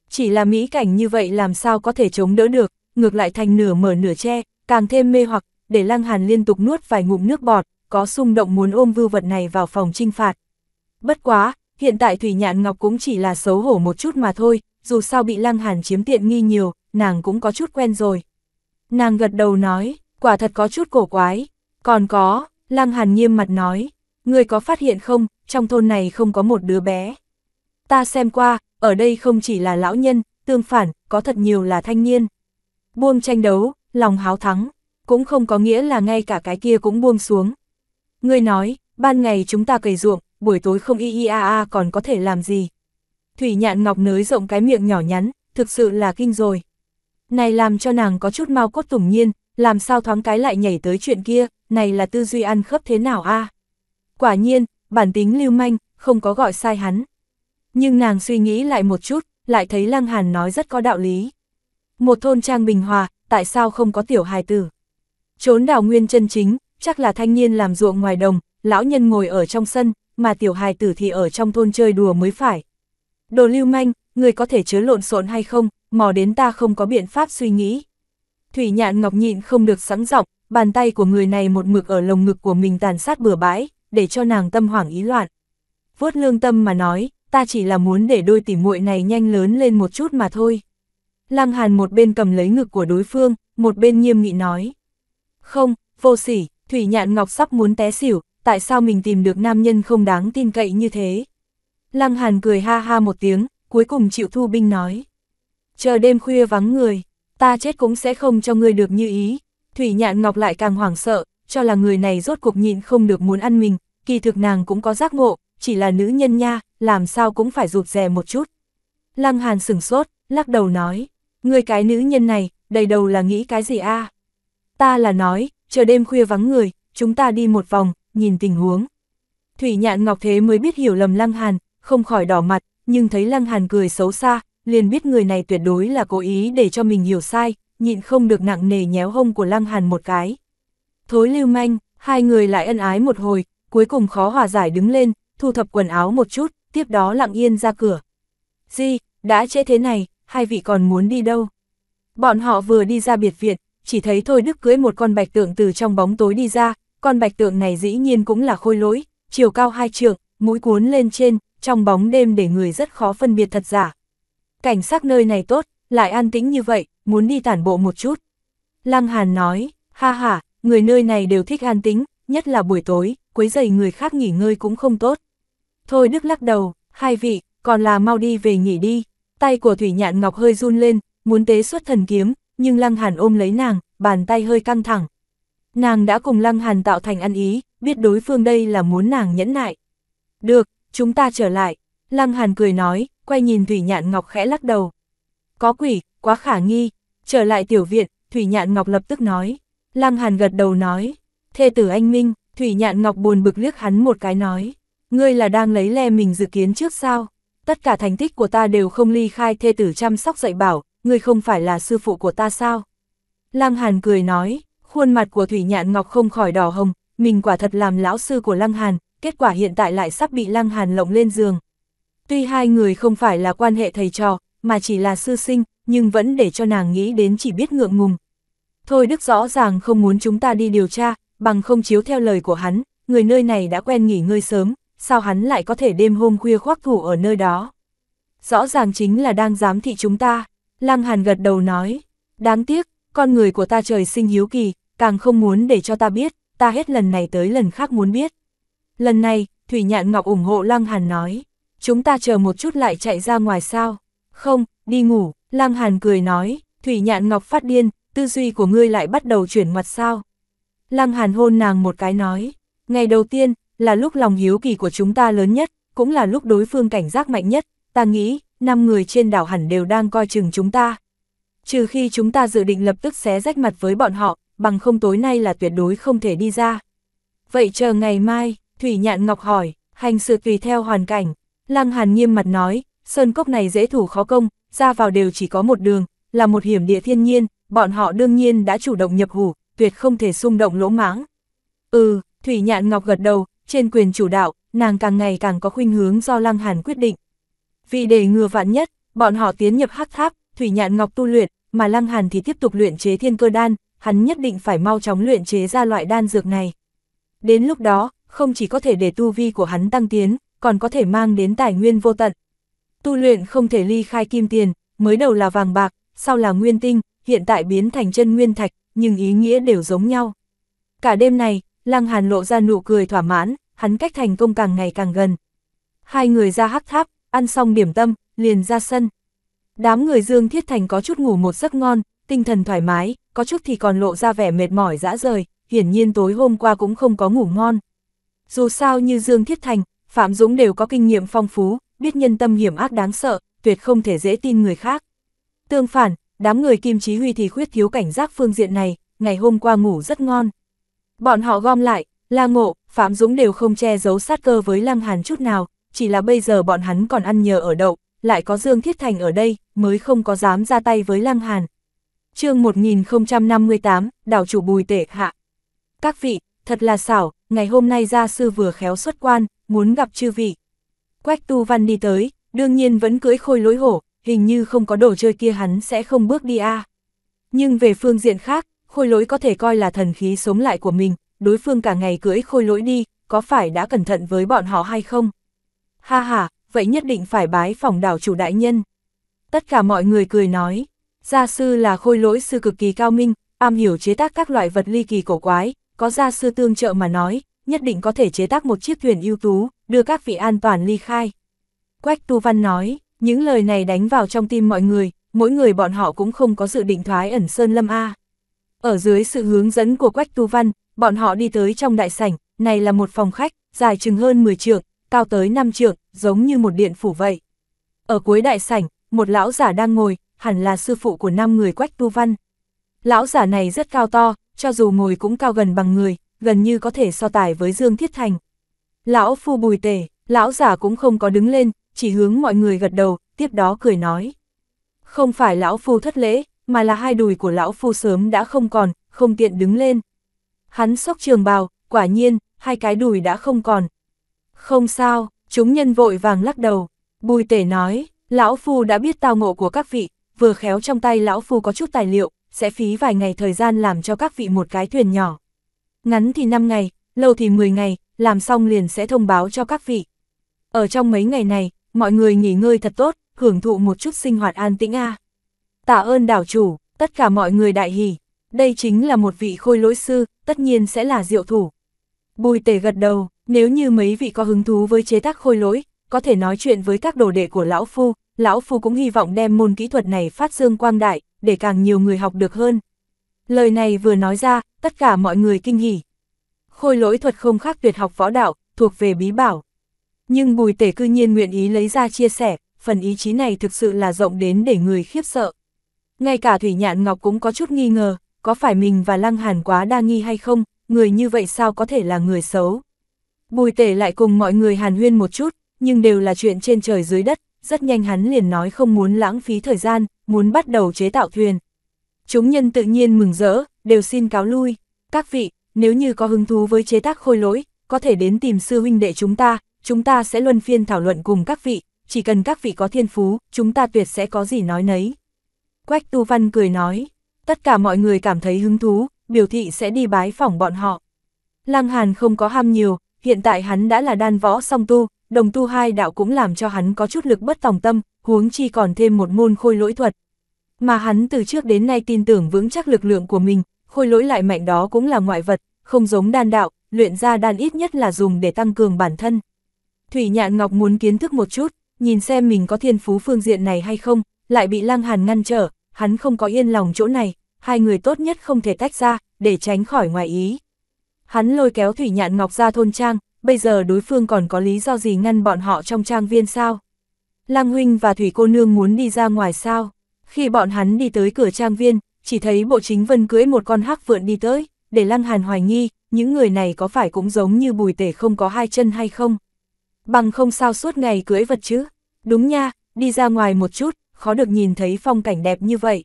Chỉ là mỹ cảnh như vậy làm sao có thể chống đỡ được, ngược lại thành nửa mở nửa che, càng thêm mê hoặc, để lăng hàn liên tục nuốt vài ngụm nước bọt, có xung động muốn ôm vưu vật này vào phòng trinh phạt. Bất quá, hiện tại Thủy Nhạn Ngọc cũng chỉ là xấu hổ một chút mà thôi, dù sao bị lăng hàn chiếm tiện nghi nhiều, nàng cũng có chút quen rồi. Nàng gật đầu nói, quả thật có chút cổ quái. Còn có, Lăng Hàn nghiêm mặt nói, người có phát hiện không, trong thôn này không có một đứa bé. Ta xem qua, ở đây không chỉ là lão nhân, tương phản, có thật nhiều là thanh niên. Buông tranh đấu, lòng háo thắng, cũng không có nghĩa là ngay cả cái kia cũng buông xuống. Người nói, ban ngày chúng ta cày ruộng, buổi tối không y y a a còn có thể làm gì. Thủy nhạn ngọc nới rộng cái miệng nhỏ nhắn, thực sự là kinh rồi. Này làm cho nàng có chút mau cốt tủng nhiên, làm sao thoáng cái lại nhảy tới chuyện kia, này là tư duy ăn khớp thế nào a? Quả nhiên, bản tính lưu manh, không có gọi sai hắn. Nhưng nàng suy nghĩ lại một chút, lại thấy Lăng Hàn nói rất có đạo lý. Một thôn trang bình hòa, tại sao không có tiểu hài tử? Trốn đào nguyên chân chính, chắc là thanh niên làm ruộng ngoài đồng, lão nhân ngồi ở trong sân, mà tiểu hài tử thì ở trong thôn chơi đùa mới phải. Đồ lưu manh, người có thể chứa lộn xộn hay không, mò đến ta không có biện pháp suy nghĩ. Thủy nhạn ngọc nhịn không được sẵn giọng bàn tay của người này một mực ở lồng ngực của mình tàn sát bừa bãi, để cho nàng tâm hoảng ý loạn. Vuốt lương tâm mà nói, ta chỉ là muốn để đôi tỉ muội này nhanh lớn lên một chút mà thôi. Lăng Hàn một bên cầm lấy ngực của đối phương, một bên nghiêm nghị nói. Không, vô sỉ, Thủy Nhạn Ngọc sắp muốn té xỉu, tại sao mình tìm được nam nhân không đáng tin cậy như thế? Lăng Hàn cười ha ha một tiếng, cuối cùng chịu thu binh nói. Chờ đêm khuya vắng người, ta chết cũng sẽ không cho ngươi được như ý. Thủy Nhạn Ngọc lại càng hoảng sợ, cho là người này rốt cuộc nhịn không được muốn ăn mình, kỳ thực nàng cũng có giác ngộ, chỉ là nữ nhân nha, làm sao cũng phải rụt rè một chút. Lăng Hàn sửng sốt, lắc đầu nói, ngươi cái nữ nhân này, đầy đầu là nghĩ cái gì a? Ta là nói, chờ đêm khuya vắng người, chúng ta đi một vòng, nhìn tình huống. Thủy Nhạn Ngọc thế mới biết hiểu lầm Lăng Hàn, không khỏi đỏ mặt, nhưng thấy Lăng Hàn cười xấu xa, liền biết người này tuyệt đối là cố ý để cho mình hiểu sai, nhịn không được nặng nề nhéo hông của Lăng Hàn một cái. Thối lưu manh, hai người lại ân ái một hồi, cuối cùng khó hòa giải đứng lên, thu thập quần áo một chút, tiếp đó lặng yên ra cửa. Di, đã trễ thế này, hai vị còn muốn đi đâu? Bọn họ vừa đi ra biệt viện, chỉ thấy Thôi Đức cưới một con bạch tượng từ trong bóng tối đi ra, con bạch tượng này dĩ nhiên cũng là khôi lỗi, chiều cao hai trượng, mũi cuốn lên trên, trong bóng đêm để người rất khó phân biệt thật giả cảnh sắc nơi này tốt, lại an tĩnh như vậy, muốn đi tản bộ một chút. Lăng Hàn nói, ha ha, người nơi này đều thích an tĩnh, nhất là buổi tối, quấy giày người khác nghỉ ngơi cũng không tốt. Thôi Đức lắc đầu, hai vị, còn là mau đi về nghỉ đi. Tay của Thủy Nhạn Ngọc hơi run lên, muốn tế xuất thần kiếm, nhưng Lăng Hàn ôm lấy nàng, bàn tay hơi căng thẳng. Nàng đã cùng Lăng Hàn tạo thành ăn ý, biết đối phương đây là muốn nàng nhẫn nại. Được, chúng ta trở lại. Lăng Hàn cười nói, quay nhìn Thủy Nhạn Ngọc khẽ lắc đầu. Có quỷ, quá khả nghi, trở lại tiểu viện, Thủy Nhạn Ngọc lập tức nói. Lăng Hàn gật đầu nói, thê tử anh Minh, Thủy Nhạn Ngọc buồn bực liếc hắn một cái nói. Ngươi là đang lấy le mình dự kiến trước sao? Tất cả thành tích của ta đều không ly khai thê tử chăm sóc dạy bảo, ngươi không phải là sư phụ của ta sao? Lăng Hàn cười nói, khuôn mặt của Thủy Nhạn Ngọc không khỏi đỏ hồng, mình quả thật làm lão sư của Lăng Hàn, kết quả hiện tại lại sắp bị Lăng Hàn lộng lên giường, Tuy hai người không phải là quan hệ thầy trò, mà chỉ là sư sinh, nhưng vẫn để cho nàng nghĩ đến chỉ biết ngượng ngùng. Thôi Đức rõ ràng không muốn chúng ta đi điều tra, bằng không chiếu theo lời của hắn, người nơi này đã quen nghỉ ngơi sớm, sao hắn lại có thể đêm hôm khuya khoác thủ ở nơi đó. Rõ ràng chính là đang giám thị chúng ta, Lăng Hàn gật đầu nói, đáng tiếc, con người của ta trời sinh hiếu kỳ, càng không muốn để cho ta biết, ta hết lần này tới lần khác muốn biết. Lần này, Thủy Nhạn Ngọc ủng hộ Lăng Hàn nói chúng ta chờ một chút lại chạy ra ngoài sao? Không, đi ngủ, Lăng Hàn cười nói, Thủy Nhạn Ngọc phát điên, tư duy của ngươi lại bắt đầu chuyển mặt sao? Lăng Hàn hôn nàng một cái nói, ngày đầu tiên, là lúc lòng hiếu kỳ của chúng ta lớn nhất, cũng là lúc đối phương cảnh giác mạnh nhất, ta nghĩ, năm người trên đảo hẳn đều đang coi chừng chúng ta. Trừ khi chúng ta dự định lập tức xé rách mặt với bọn họ, bằng không tối nay là tuyệt đối không thể đi ra. Vậy chờ ngày mai, Thủy Nhạn Ngọc hỏi, hành sự tùy theo hoàn cảnh, Lăng Hàn nghiêm mặt nói, sơn cốc này dễ thủ khó công, ra vào đều chỉ có một đường, là một hiểm địa thiên nhiên, bọn họ đương nhiên đã chủ động nhập hủ, tuyệt không thể xung động lỗ mãng. Ừ, Thủy Nhạn Ngọc gật đầu, trên quyền chủ đạo, nàng càng ngày càng có khuynh hướng do Lăng Hàn quyết định. Vì để ngừa vạn nhất, bọn họ tiến nhập hắc tháp, Thủy Nhạn Ngọc tu luyện, mà Lăng Hàn thì tiếp tục luyện chế thiên cơ đan, hắn nhất định phải mau chóng luyện chế ra loại đan dược này. Đến lúc đó, không chỉ có thể để tu vi của hắn tăng tiến, còn có thể mang đến tài nguyên vô tận. Tu luyện không thể ly khai kim tiền, mới đầu là vàng bạc, sau là nguyên tinh, hiện tại biến thành chân nguyên thạch, nhưng ý nghĩa đều giống nhau. Cả đêm này, Lăng Hàn lộ ra nụ cười thỏa mãn, hắn cách thành công càng ngày càng gần. Hai người ra hắc tháp, ăn xong điểm tâm, liền ra sân. Đám người Dương Thiết Thành có chút ngủ một giấc ngon, tinh thần thoải mái, có chút thì còn lộ ra vẻ mệt mỏi dã rời, hiển nhiên tối hôm qua cũng không có ngủ ngon. Dù sao như Dương Thiết Thành, Phạm Dũng đều có kinh nghiệm phong phú, biết nhân tâm hiểm ác đáng sợ, tuyệt không thể dễ tin người khác. Tương phản, đám người Kim Chí Huy thì khuyết thiếu cảnh giác phương diện này, ngày hôm qua ngủ rất ngon. Bọn họ gom lại, La Ngộ, Phạm Dũng đều không che giấu sát cơ với Lăng Hàn chút nào, chỉ là bây giờ bọn hắn còn ăn nhờ ở đậu, lại có Dương Thiết Thành ở đây, mới không có dám ra tay với Lăng Hàn. chương 1058, đảo chủ bùi tể hạ. Các vị, thật là xảo, ngày hôm nay gia sư vừa khéo xuất quan, muốn gặp chư vị. Quách tu văn đi tới, đương nhiên vẫn cưỡi khôi lối hổ, hình như không có đồ chơi kia hắn sẽ không bước đi a. À. Nhưng về phương diện khác, khôi lối có thể coi là thần khí sống lại của mình, đối phương cả ngày cưỡi khôi lối đi, có phải đã cẩn thận với bọn họ hay không? Ha ha, vậy nhất định phải bái phòng đảo chủ đại nhân. Tất cả mọi người cười nói, gia sư là khôi lỗi sư cực kỳ cao minh, am hiểu chế tác các loại vật ly kỳ cổ quái, có gia sư tương trợ mà nói, nhất định có thể chế tác một chiếc thuyền ưu tú, đưa các vị an toàn ly khai. Quách Tu Văn nói, những lời này đánh vào trong tim mọi người, mỗi người bọn họ cũng không có dự định thoái ẩn Sơn Lâm A. Ở dưới sự hướng dẫn của Quách Tu Văn, bọn họ đi tới trong đại sảnh, này là một phòng khách, dài chừng hơn 10 trượng, cao tới 5 trượng, giống như một điện phủ vậy. Ở cuối đại sảnh, một lão giả đang ngồi, hẳn là sư phụ của năm người Quách Tu Văn. Lão giả này rất cao to, cho dù ngồi cũng cao gần bằng người, gần như có thể so tài với Dương Thiết Thành. Lão phu bùi tể, lão giả cũng không có đứng lên, chỉ hướng mọi người gật đầu, tiếp đó cười nói. Không phải lão phu thất lễ, mà là hai đùi của lão phu sớm đã không còn, không tiện đứng lên. Hắn sốc trường bào, quả nhiên, hai cái đùi đã không còn. Không sao, chúng nhân vội vàng lắc đầu. Bùi tể nói, lão phu đã biết tao ngộ của các vị, vừa khéo trong tay lão phu có chút tài liệu, sẽ phí vài ngày thời gian làm cho các vị một cái thuyền nhỏ. Ngắn thì 5 ngày, lâu thì 10 ngày, làm xong liền sẽ thông báo cho các vị. Ở trong mấy ngày này, mọi người nghỉ ngơi thật tốt, hưởng thụ một chút sinh hoạt an tĩnh a. Tạ ơn đảo chủ, tất cả mọi người đại hỉ, đây chính là một vị khôi lỗi sư, tất nhiên sẽ là diệu thủ. Bùi tề gật đầu, nếu như mấy vị có hứng thú với chế tác khôi lỗi, có thể nói chuyện với các đồ đệ của lão phu, lão phu cũng hy vọng đem môn kỹ thuật này phát dương quang đại, để càng nhiều người học được hơn. Lời này vừa nói ra, tất cả mọi người kinh hỉ. Khôi lỗi thuật không khác tuyệt học võ đạo, thuộc về bí bảo. Nhưng bùi tể cư nhiên nguyện ý lấy ra chia sẻ, phần ý chí này thực sự là rộng đến để người khiếp sợ. Ngay cả Thủy Nhạn Ngọc cũng có chút nghi ngờ, có phải mình và Lăng Hàn quá đa nghi hay không, người như vậy sao có thể là người xấu. Bùi tể lại cùng mọi người hàn huyên một chút, nhưng đều là chuyện trên trời dưới đất, rất nhanh hắn liền nói không muốn lãng phí thời gian, muốn bắt đầu chế tạo thuyền. Chúng nhân tự nhiên mừng rỡ, đều xin cáo lui. Các vị, nếu như có hứng thú với chế tác khôi lỗi, có thể đến tìm sư huynh đệ chúng ta, chúng ta sẽ luân phiên thảo luận cùng các vị, chỉ cần các vị có thiên phú, chúng ta tuyệt sẽ có gì nói nấy. Quách Tu Văn cười nói, tất cả mọi người cảm thấy hứng thú, biểu thị sẽ đi bái phỏng bọn họ. Lăng Hàn không có ham nhiều, hiện tại hắn đã là đan võ song tu, đồng tu hai đạo cũng làm cho hắn có chút lực bất tòng tâm, huống chi còn thêm một môn khôi lỗi thuật. Mà hắn từ trước đến nay tin tưởng vững chắc lực lượng của mình, khôi lỗi lại mạnh đó cũng là ngoại vật, không giống đan đạo, luyện ra đan ít nhất là dùng để tăng cường bản thân. Thủy Nhạn Ngọc muốn kiến thức một chút, nhìn xem mình có thiên phú phương diện này hay không, lại bị Lăng Hàn ngăn trở, hắn không có yên lòng chỗ này, hai người tốt nhất không thể tách ra, để tránh khỏi ngoài ý. Hắn lôi kéo Thủy Nhạn Ngọc ra thôn trang, bây giờ đối phương còn có lý do gì ngăn bọn họ trong trang viên sao? Lăng Huynh và Thủy cô nương muốn đi ra ngoài sao? Khi bọn hắn đi tới cửa trang viên, chỉ thấy bộ chính vân cưới một con hắc vượn đi tới, để Lăng Hàn hoài nghi, những người này có phải cũng giống như bùi tể không có hai chân hay không? Bằng không sao suốt ngày cưới vật chứ? Đúng nha, đi ra ngoài một chút, khó được nhìn thấy phong cảnh đẹp như vậy.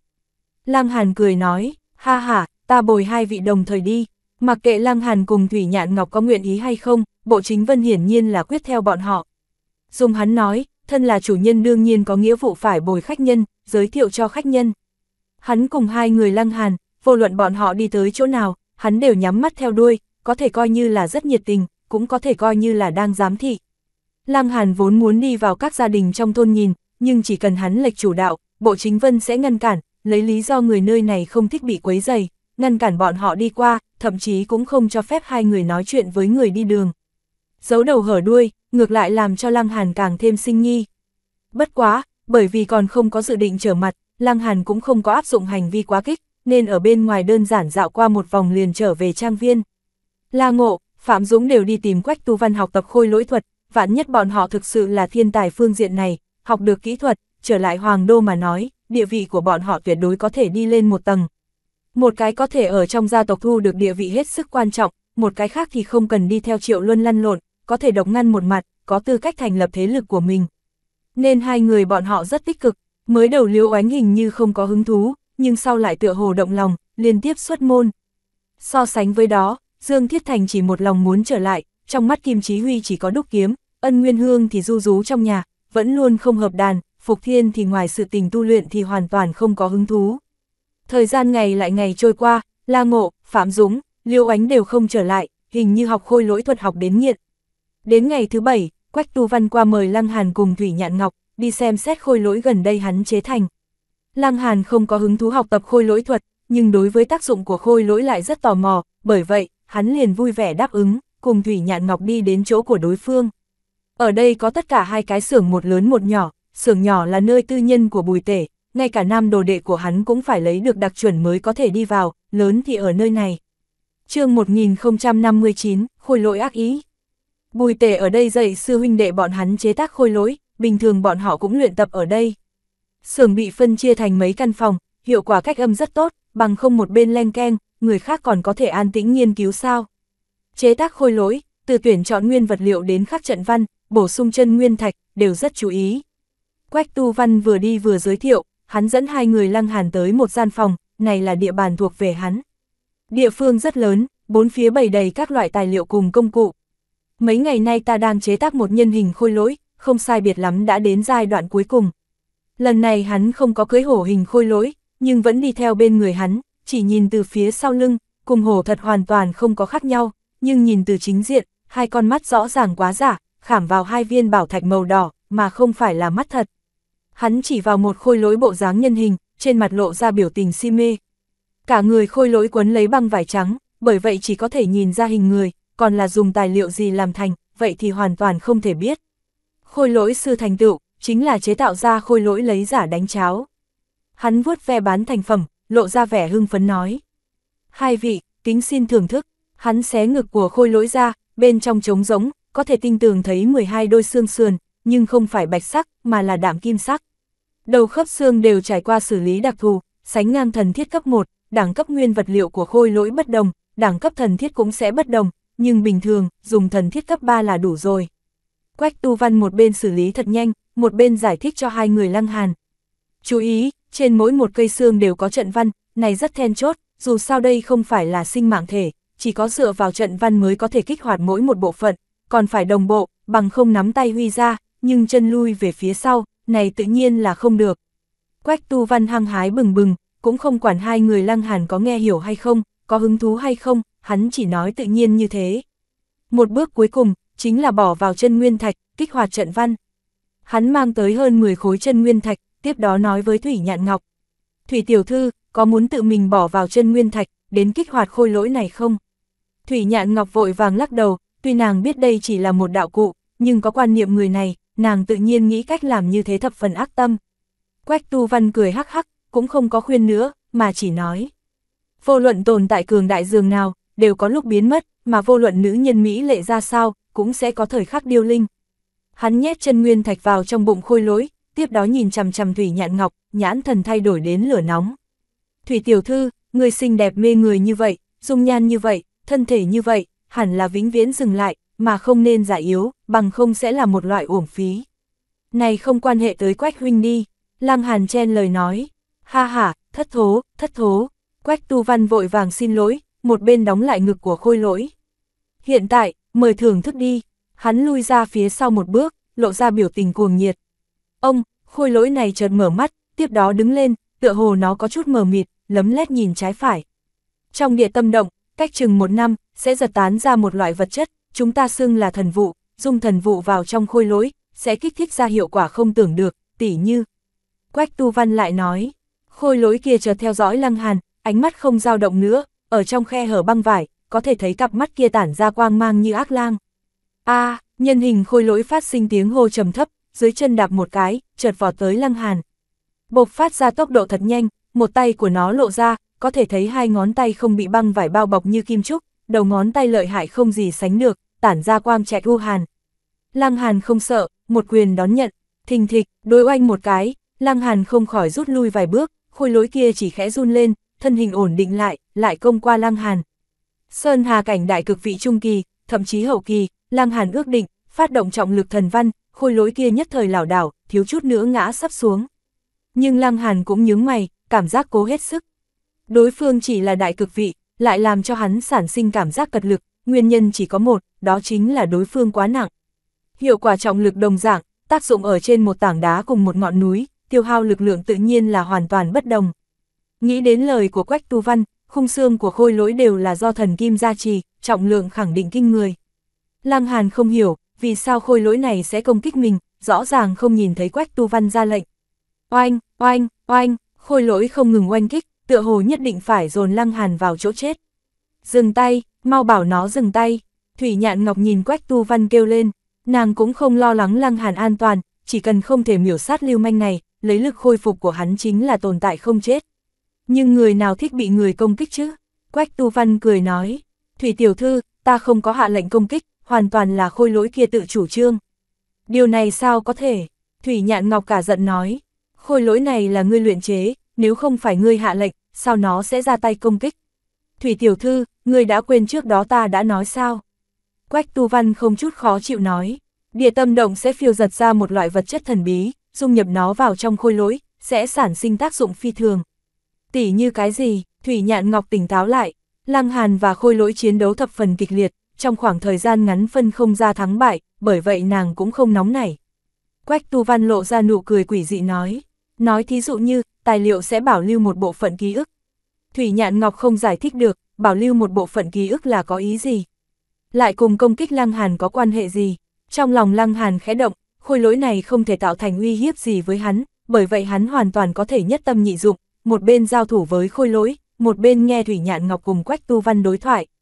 Lăng Hàn cười nói, ha ha, ta bồi hai vị đồng thời đi. Mặc kệ Lăng Hàn cùng Thủy Nhạn Ngọc có nguyện ý hay không, Bộ Chính Vân hiển nhiên là quyết theo bọn họ. Dùng hắn nói, thân là chủ nhân đương nhiên có nghĩa vụ phải bồi khách nhân, giới thiệu cho khách nhân. Hắn cùng hai người lăng hàn, vô luận bọn họ đi tới chỗ nào, hắn đều nhắm mắt theo đuôi, có thể coi như là rất nhiệt tình, cũng có thể coi như là đang giám thị. Lăng Hàn vốn muốn đi vào các gia đình trong thôn nhìn, nhưng chỉ cần hắn lệch chủ đạo, Bộ Chính Vân sẽ ngăn cản, lấy lý do người nơi này không thích bị quấy dày, ngăn cản bọn họ đi qua, thậm chí cũng không cho phép hai người nói chuyện với người đi đường. Giấu đầu hở đuôi, ngược lại làm cho Lăng Hàn càng thêm sinh nghi. Bất quá, bởi vì còn không có dự định trở mặt, Lăng Hàn cũng không có áp dụng hành vi quá kích, nên ở bên ngoài đơn giản dạo qua một vòng liền trở về trang viên. La Ngộ, Phạm Dũng đều đi tìm Quách Tu Văn học tập khôi lỗi thuật, vạn nhất bọn họ thực sự là thiên tài phương diện này, học được kỹ thuật, trở lại Hoàng Đô mà nói, địa vị của bọn họ tuyệt đối có thể đi lên một tầng. Một cái có thể ở trong gia tộc thu được địa vị hết sức quan trọng, một cái khác thì không cần đi theo triệu luân lăn lộn, có thể độc ngăn một mặt, có tư cách thành lập thế lực của mình. Nên hai người bọn họ rất tích cực, mới đầu liễu oánh hình như không có hứng thú, nhưng sau lại tựa hồ động lòng, liên tiếp xuất môn. So sánh với đó, Dương Thiết Thành chỉ một lòng muốn trở lại, trong mắt Kim Chí Huy chỉ có đúc kiếm, ân nguyên hương thì du rú trong nhà, vẫn luôn không hợp đàn, Phục Thiên thì ngoài sự tình tu luyện thì hoàn toàn không có hứng thú. Thời gian ngày lại ngày trôi qua, La Ngộ, Phạm Dũng, Liêu Ánh đều không trở lại, hình như học khôi lỗi thuật học đến nghiện, Đến ngày thứ bảy, Quách Tu Văn qua mời Lăng Hàn cùng Thủy Nhạn Ngọc đi xem xét khôi lỗi gần đây hắn chế thành. Lăng Hàn không có hứng thú học tập khôi lỗi thuật, nhưng đối với tác dụng của khôi lỗi lại rất tò mò, bởi vậy, hắn liền vui vẻ đáp ứng, cùng Thủy Nhạn Ngọc đi đến chỗ của đối phương. Ở đây có tất cả hai cái xưởng một lớn một nhỏ, xưởng nhỏ là nơi tư nhân của Bùi Tể, ngay cả nam đồ đệ của hắn cũng phải lấy được đặc chuẩn mới có thể đi vào, lớn thì ở nơi này. chương 1059, khôi lỗi ác ý. Bùi tể ở đây dạy sư huynh đệ bọn hắn chế tác khôi lỗi, bình thường bọn họ cũng luyện tập ở đây. Sưởng bị phân chia thành mấy căn phòng, hiệu quả cách âm rất tốt, bằng không một bên len keng, người khác còn có thể an tĩnh nghiên cứu sao. Chế tác khôi lỗi, từ tuyển chọn nguyên vật liệu đến khắc trận văn, bổ sung chân nguyên thạch, đều rất chú ý. Quách Tu Văn vừa đi vừa giới thiệu, hắn dẫn hai người lăng hàn tới một gian phòng, này là địa bàn thuộc về hắn. Địa phương rất lớn, bốn phía bày đầy các loại tài liệu cùng công cụ, Mấy ngày nay ta đang chế tác một nhân hình khôi lỗi, không sai biệt lắm đã đến giai đoạn cuối cùng. Lần này hắn không có cưới hổ hình khôi lỗi, nhưng vẫn đi theo bên người hắn, chỉ nhìn từ phía sau lưng, cùng hổ thật hoàn toàn không có khác nhau, nhưng nhìn từ chính diện, hai con mắt rõ ràng quá giả, khảm vào hai viên bảo thạch màu đỏ, mà không phải là mắt thật. Hắn chỉ vào một khôi lỗi bộ dáng nhân hình, trên mặt lộ ra biểu tình si mê. Cả người khôi lỗi quấn lấy băng vải trắng, bởi vậy chỉ có thể nhìn ra hình người, còn là dùng tài liệu gì làm thành, vậy thì hoàn toàn không thể biết. Khôi lỗi sư thành tựu, chính là chế tạo ra khôi lỗi lấy giả đánh cháo. Hắn vuốt ve bán thành phẩm, lộ ra vẻ hưng phấn nói. Hai vị, kính xin thưởng thức, hắn xé ngực của khôi lỗi ra, bên trong trống rỗng, có thể tinh tường thấy 12 đôi xương sườn, nhưng không phải bạch sắc, mà là đạm kim sắc. Đầu khớp xương đều trải qua xử lý đặc thù, sánh ngang thần thiết cấp 1, đẳng cấp nguyên vật liệu của khôi lỗi bất đồng, đẳng cấp thần thiết cũng sẽ bất đồng, nhưng bình thường, dùng thần thiết cấp 3 là đủ rồi. Quách Tu Văn một bên xử lý thật nhanh, một bên giải thích cho hai người lăng hàn. Chú ý, trên mỗi một cây xương đều có trận văn, này rất then chốt, dù sao đây không phải là sinh mạng thể, chỉ có dựa vào trận văn mới có thể kích hoạt mỗi một bộ phận, còn phải đồng bộ, bằng không nắm tay huy ra, nhưng chân lui về phía sau, này tự nhiên là không được. Quách Tu Văn hăng hái bừng bừng, cũng không quản hai người lăng hàn có nghe hiểu hay không, có hứng thú hay không, hắn chỉ nói tự nhiên như thế. Một bước cuối cùng, chính là bỏ vào chân nguyên thạch, kích hoạt trận văn. Hắn mang tới hơn 10 khối chân nguyên thạch, tiếp đó nói với Thủy Nhạn Ngọc. Thủy tiểu thư, có muốn tự mình bỏ vào chân nguyên thạch, đến kích hoạt khôi lỗi này không? Thủy Nhạn Ngọc vội vàng lắc đầu, tuy nàng biết đây chỉ là một đạo cụ, nhưng có quan niệm người này, nàng tự nhiên nghĩ cách làm như thế thập phần ác tâm. Quách Tu Văn cười hắc hắc, cũng không có khuyên nữa, mà chỉ nói. Vô luận tồn tại cường đại dường nào, đều có lúc biến mất, mà vô luận nữ nhân Mỹ lệ ra sao, cũng sẽ có thời khắc điêu linh. Hắn nhét chân nguyên thạch vào trong bụng khôi lỗi, tiếp đó nhìn chằm chằm Thủy Nhạn Ngọc, nhãn thần thay đổi đến lửa nóng. Thủy tiểu thư, người xinh đẹp mê người như vậy, dung nhan như vậy, thân thể như vậy, hẳn là vĩnh viễn dừng lại, mà không nên giả yếu, bằng không sẽ là một loại uổng phí. Này không quan hệ tới Quách Huynh đi, Lăng Hàn chen lời nói. Ha ha, thất thố, thất thố, Quách Tu Văn vội vàng xin lỗi, một bên đóng lại ngực của khôi lỗi. Hiện tại, mời thưởng thức đi, hắn lui ra phía sau một bước, lộ ra biểu tình cuồng nhiệt. Ông, khôi lỗi này chợt mở mắt, tiếp đó đứng lên, tựa hồ nó có chút mờ mịt, lấm lét nhìn trái phải. Trong địa tâm động, cách chừng một năm, sẽ giật tán ra một loại vật chất, chúng ta xưng là thần vụ, dùng thần vụ vào trong khôi lỗi, sẽ kích thích ra hiệu quả không tưởng được, tỉ như. Quách Tu Văn lại nói, khôi lỗi kia chợt theo dõi Lăng Hàn, ánh mắt không dao động nữa, ở trong khe hở băng vải, có thể thấy cặp mắt kia tản ra quang mang như ác lang. A, nhân hình khôi lỗi phát sinh tiếng hô trầm thấp, dưới chân đạp một cái, chợt vọt tới Lăng Hàn. Bộc phát ra tốc độ thật nhanh, một tay của nó lộ ra, có thể thấy hai ngón tay không bị băng vải bao bọc như kim trúc, đầu ngón tay lợi hại không gì sánh được, tản ra quang chạy u hàn. Lăng Hàn không sợ, một quyền đón nhận, thình thịch, đối oanh một cái, Lăng Hàn không khỏi rút lui vài bước, khôi lỗi kia chỉ khẽ run lên, thân hình ổn định lại, lại công qua Lăng Hàn. Sơn Hà cảnh đại cực vị trung kỳ, thậm chí hậu kỳ, Lăng Hàn ước định, phát động trọng lực thần văn, khôi lối kia nhất thời lảo đảo, thiếu chút nữa ngã sắp xuống. Nhưng Lăng Hàn cũng nhướng mày, cảm giác cố hết sức. Đối phương chỉ là đại cực vị, lại làm cho hắn sản sinh cảm giác cật lực, nguyên nhân chỉ có một, đó chính là đối phương quá nặng. Hiệu quả trọng lực đồng dạng, tác dụng ở trên một tảng đá cùng một ngọn núi, tiêu hao lực lượng tự nhiên là hoàn toàn bất đồng. Nghĩ đến lời của Quách Tu Văn, khung xương của khôi lỗi đều là do thần kim gia trì, trọng lượng khẳng định kinh người. Lăng Hàn không hiểu, vì sao khôi lỗi này sẽ công kích mình, rõ ràng không nhìn thấy Quách Tu Văn ra lệnh. Oanh, oanh, oanh, khôi lỗi không ngừng oanh kích, tựa hồ nhất định phải dồn Lăng Hàn vào chỗ chết. Dừng tay, mau bảo nó dừng tay. Thủy Nhạn Ngọc nhìn Quách Tu Văn kêu lên, nàng cũng không lo lắng Lăng Hàn an toàn, chỉ cần không thể miểu sát lưu manh này, lấy lực khôi phục của hắn chính là tồn tại không chết. Nhưng người nào thích bị người công kích chứ? Quách Tu Văn cười nói, Thủy Tiểu Thư, ta không có hạ lệnh công kích, hoàn toàn là khôi lỗi kia tự chủ trương. Điều này sao có thể? Thủy Nhạn Ngọc cả giận nói, khôi lỗi này là ngươi luyện chế, nếu không phải ngươi hạ lệnh, sao nó sẽ ra tay công kích? Thủy Tiểu Thư, ngươi đã quên trước đó ta đã nói sao? Quách Tu Văn không chút khó chịu nói, địa tâm động sẽ phiêu giật ra một loại vật chất thần bí, dung nhập nó vào trong khôi lỗi, sẽ sản sinh tác dụng phi thường, Tỉ như cái gì, Thủy Nhạn Ngọc tỉnh táo lại, Lăng Hàn và Khôi Lỗi chiến đấu thập phần kịch liệt, trong khoảng thời gian ngắn phân không ra thắng bại, bởi vậy nàng cũng không nóng nảy. Quách Tu Văn lộ ra nụ cười quỷ dị nói, nói thí dụ như, tài liệu sẽ bảo lưu một bộ phận ký ức. Thủy Nhạn Ngọc không giải thích được, bảo lưu một bộ phận ký ức là có ý gì? Lại cùng công kích Lăng Hàn có quan hệ gì? Trong lòng Lăng Hàn khẽ động, khôi lỗi này không thể tạo thành uy hiếp gì với hắn, bởi vậy hắn hoàn toàn có thể nhất tâm nhị dụng, một bên giao thủ với khôi lỗi, một bên nghe Thủy Nhạn Ngọc cùng Quách Tu Văn đối thoại,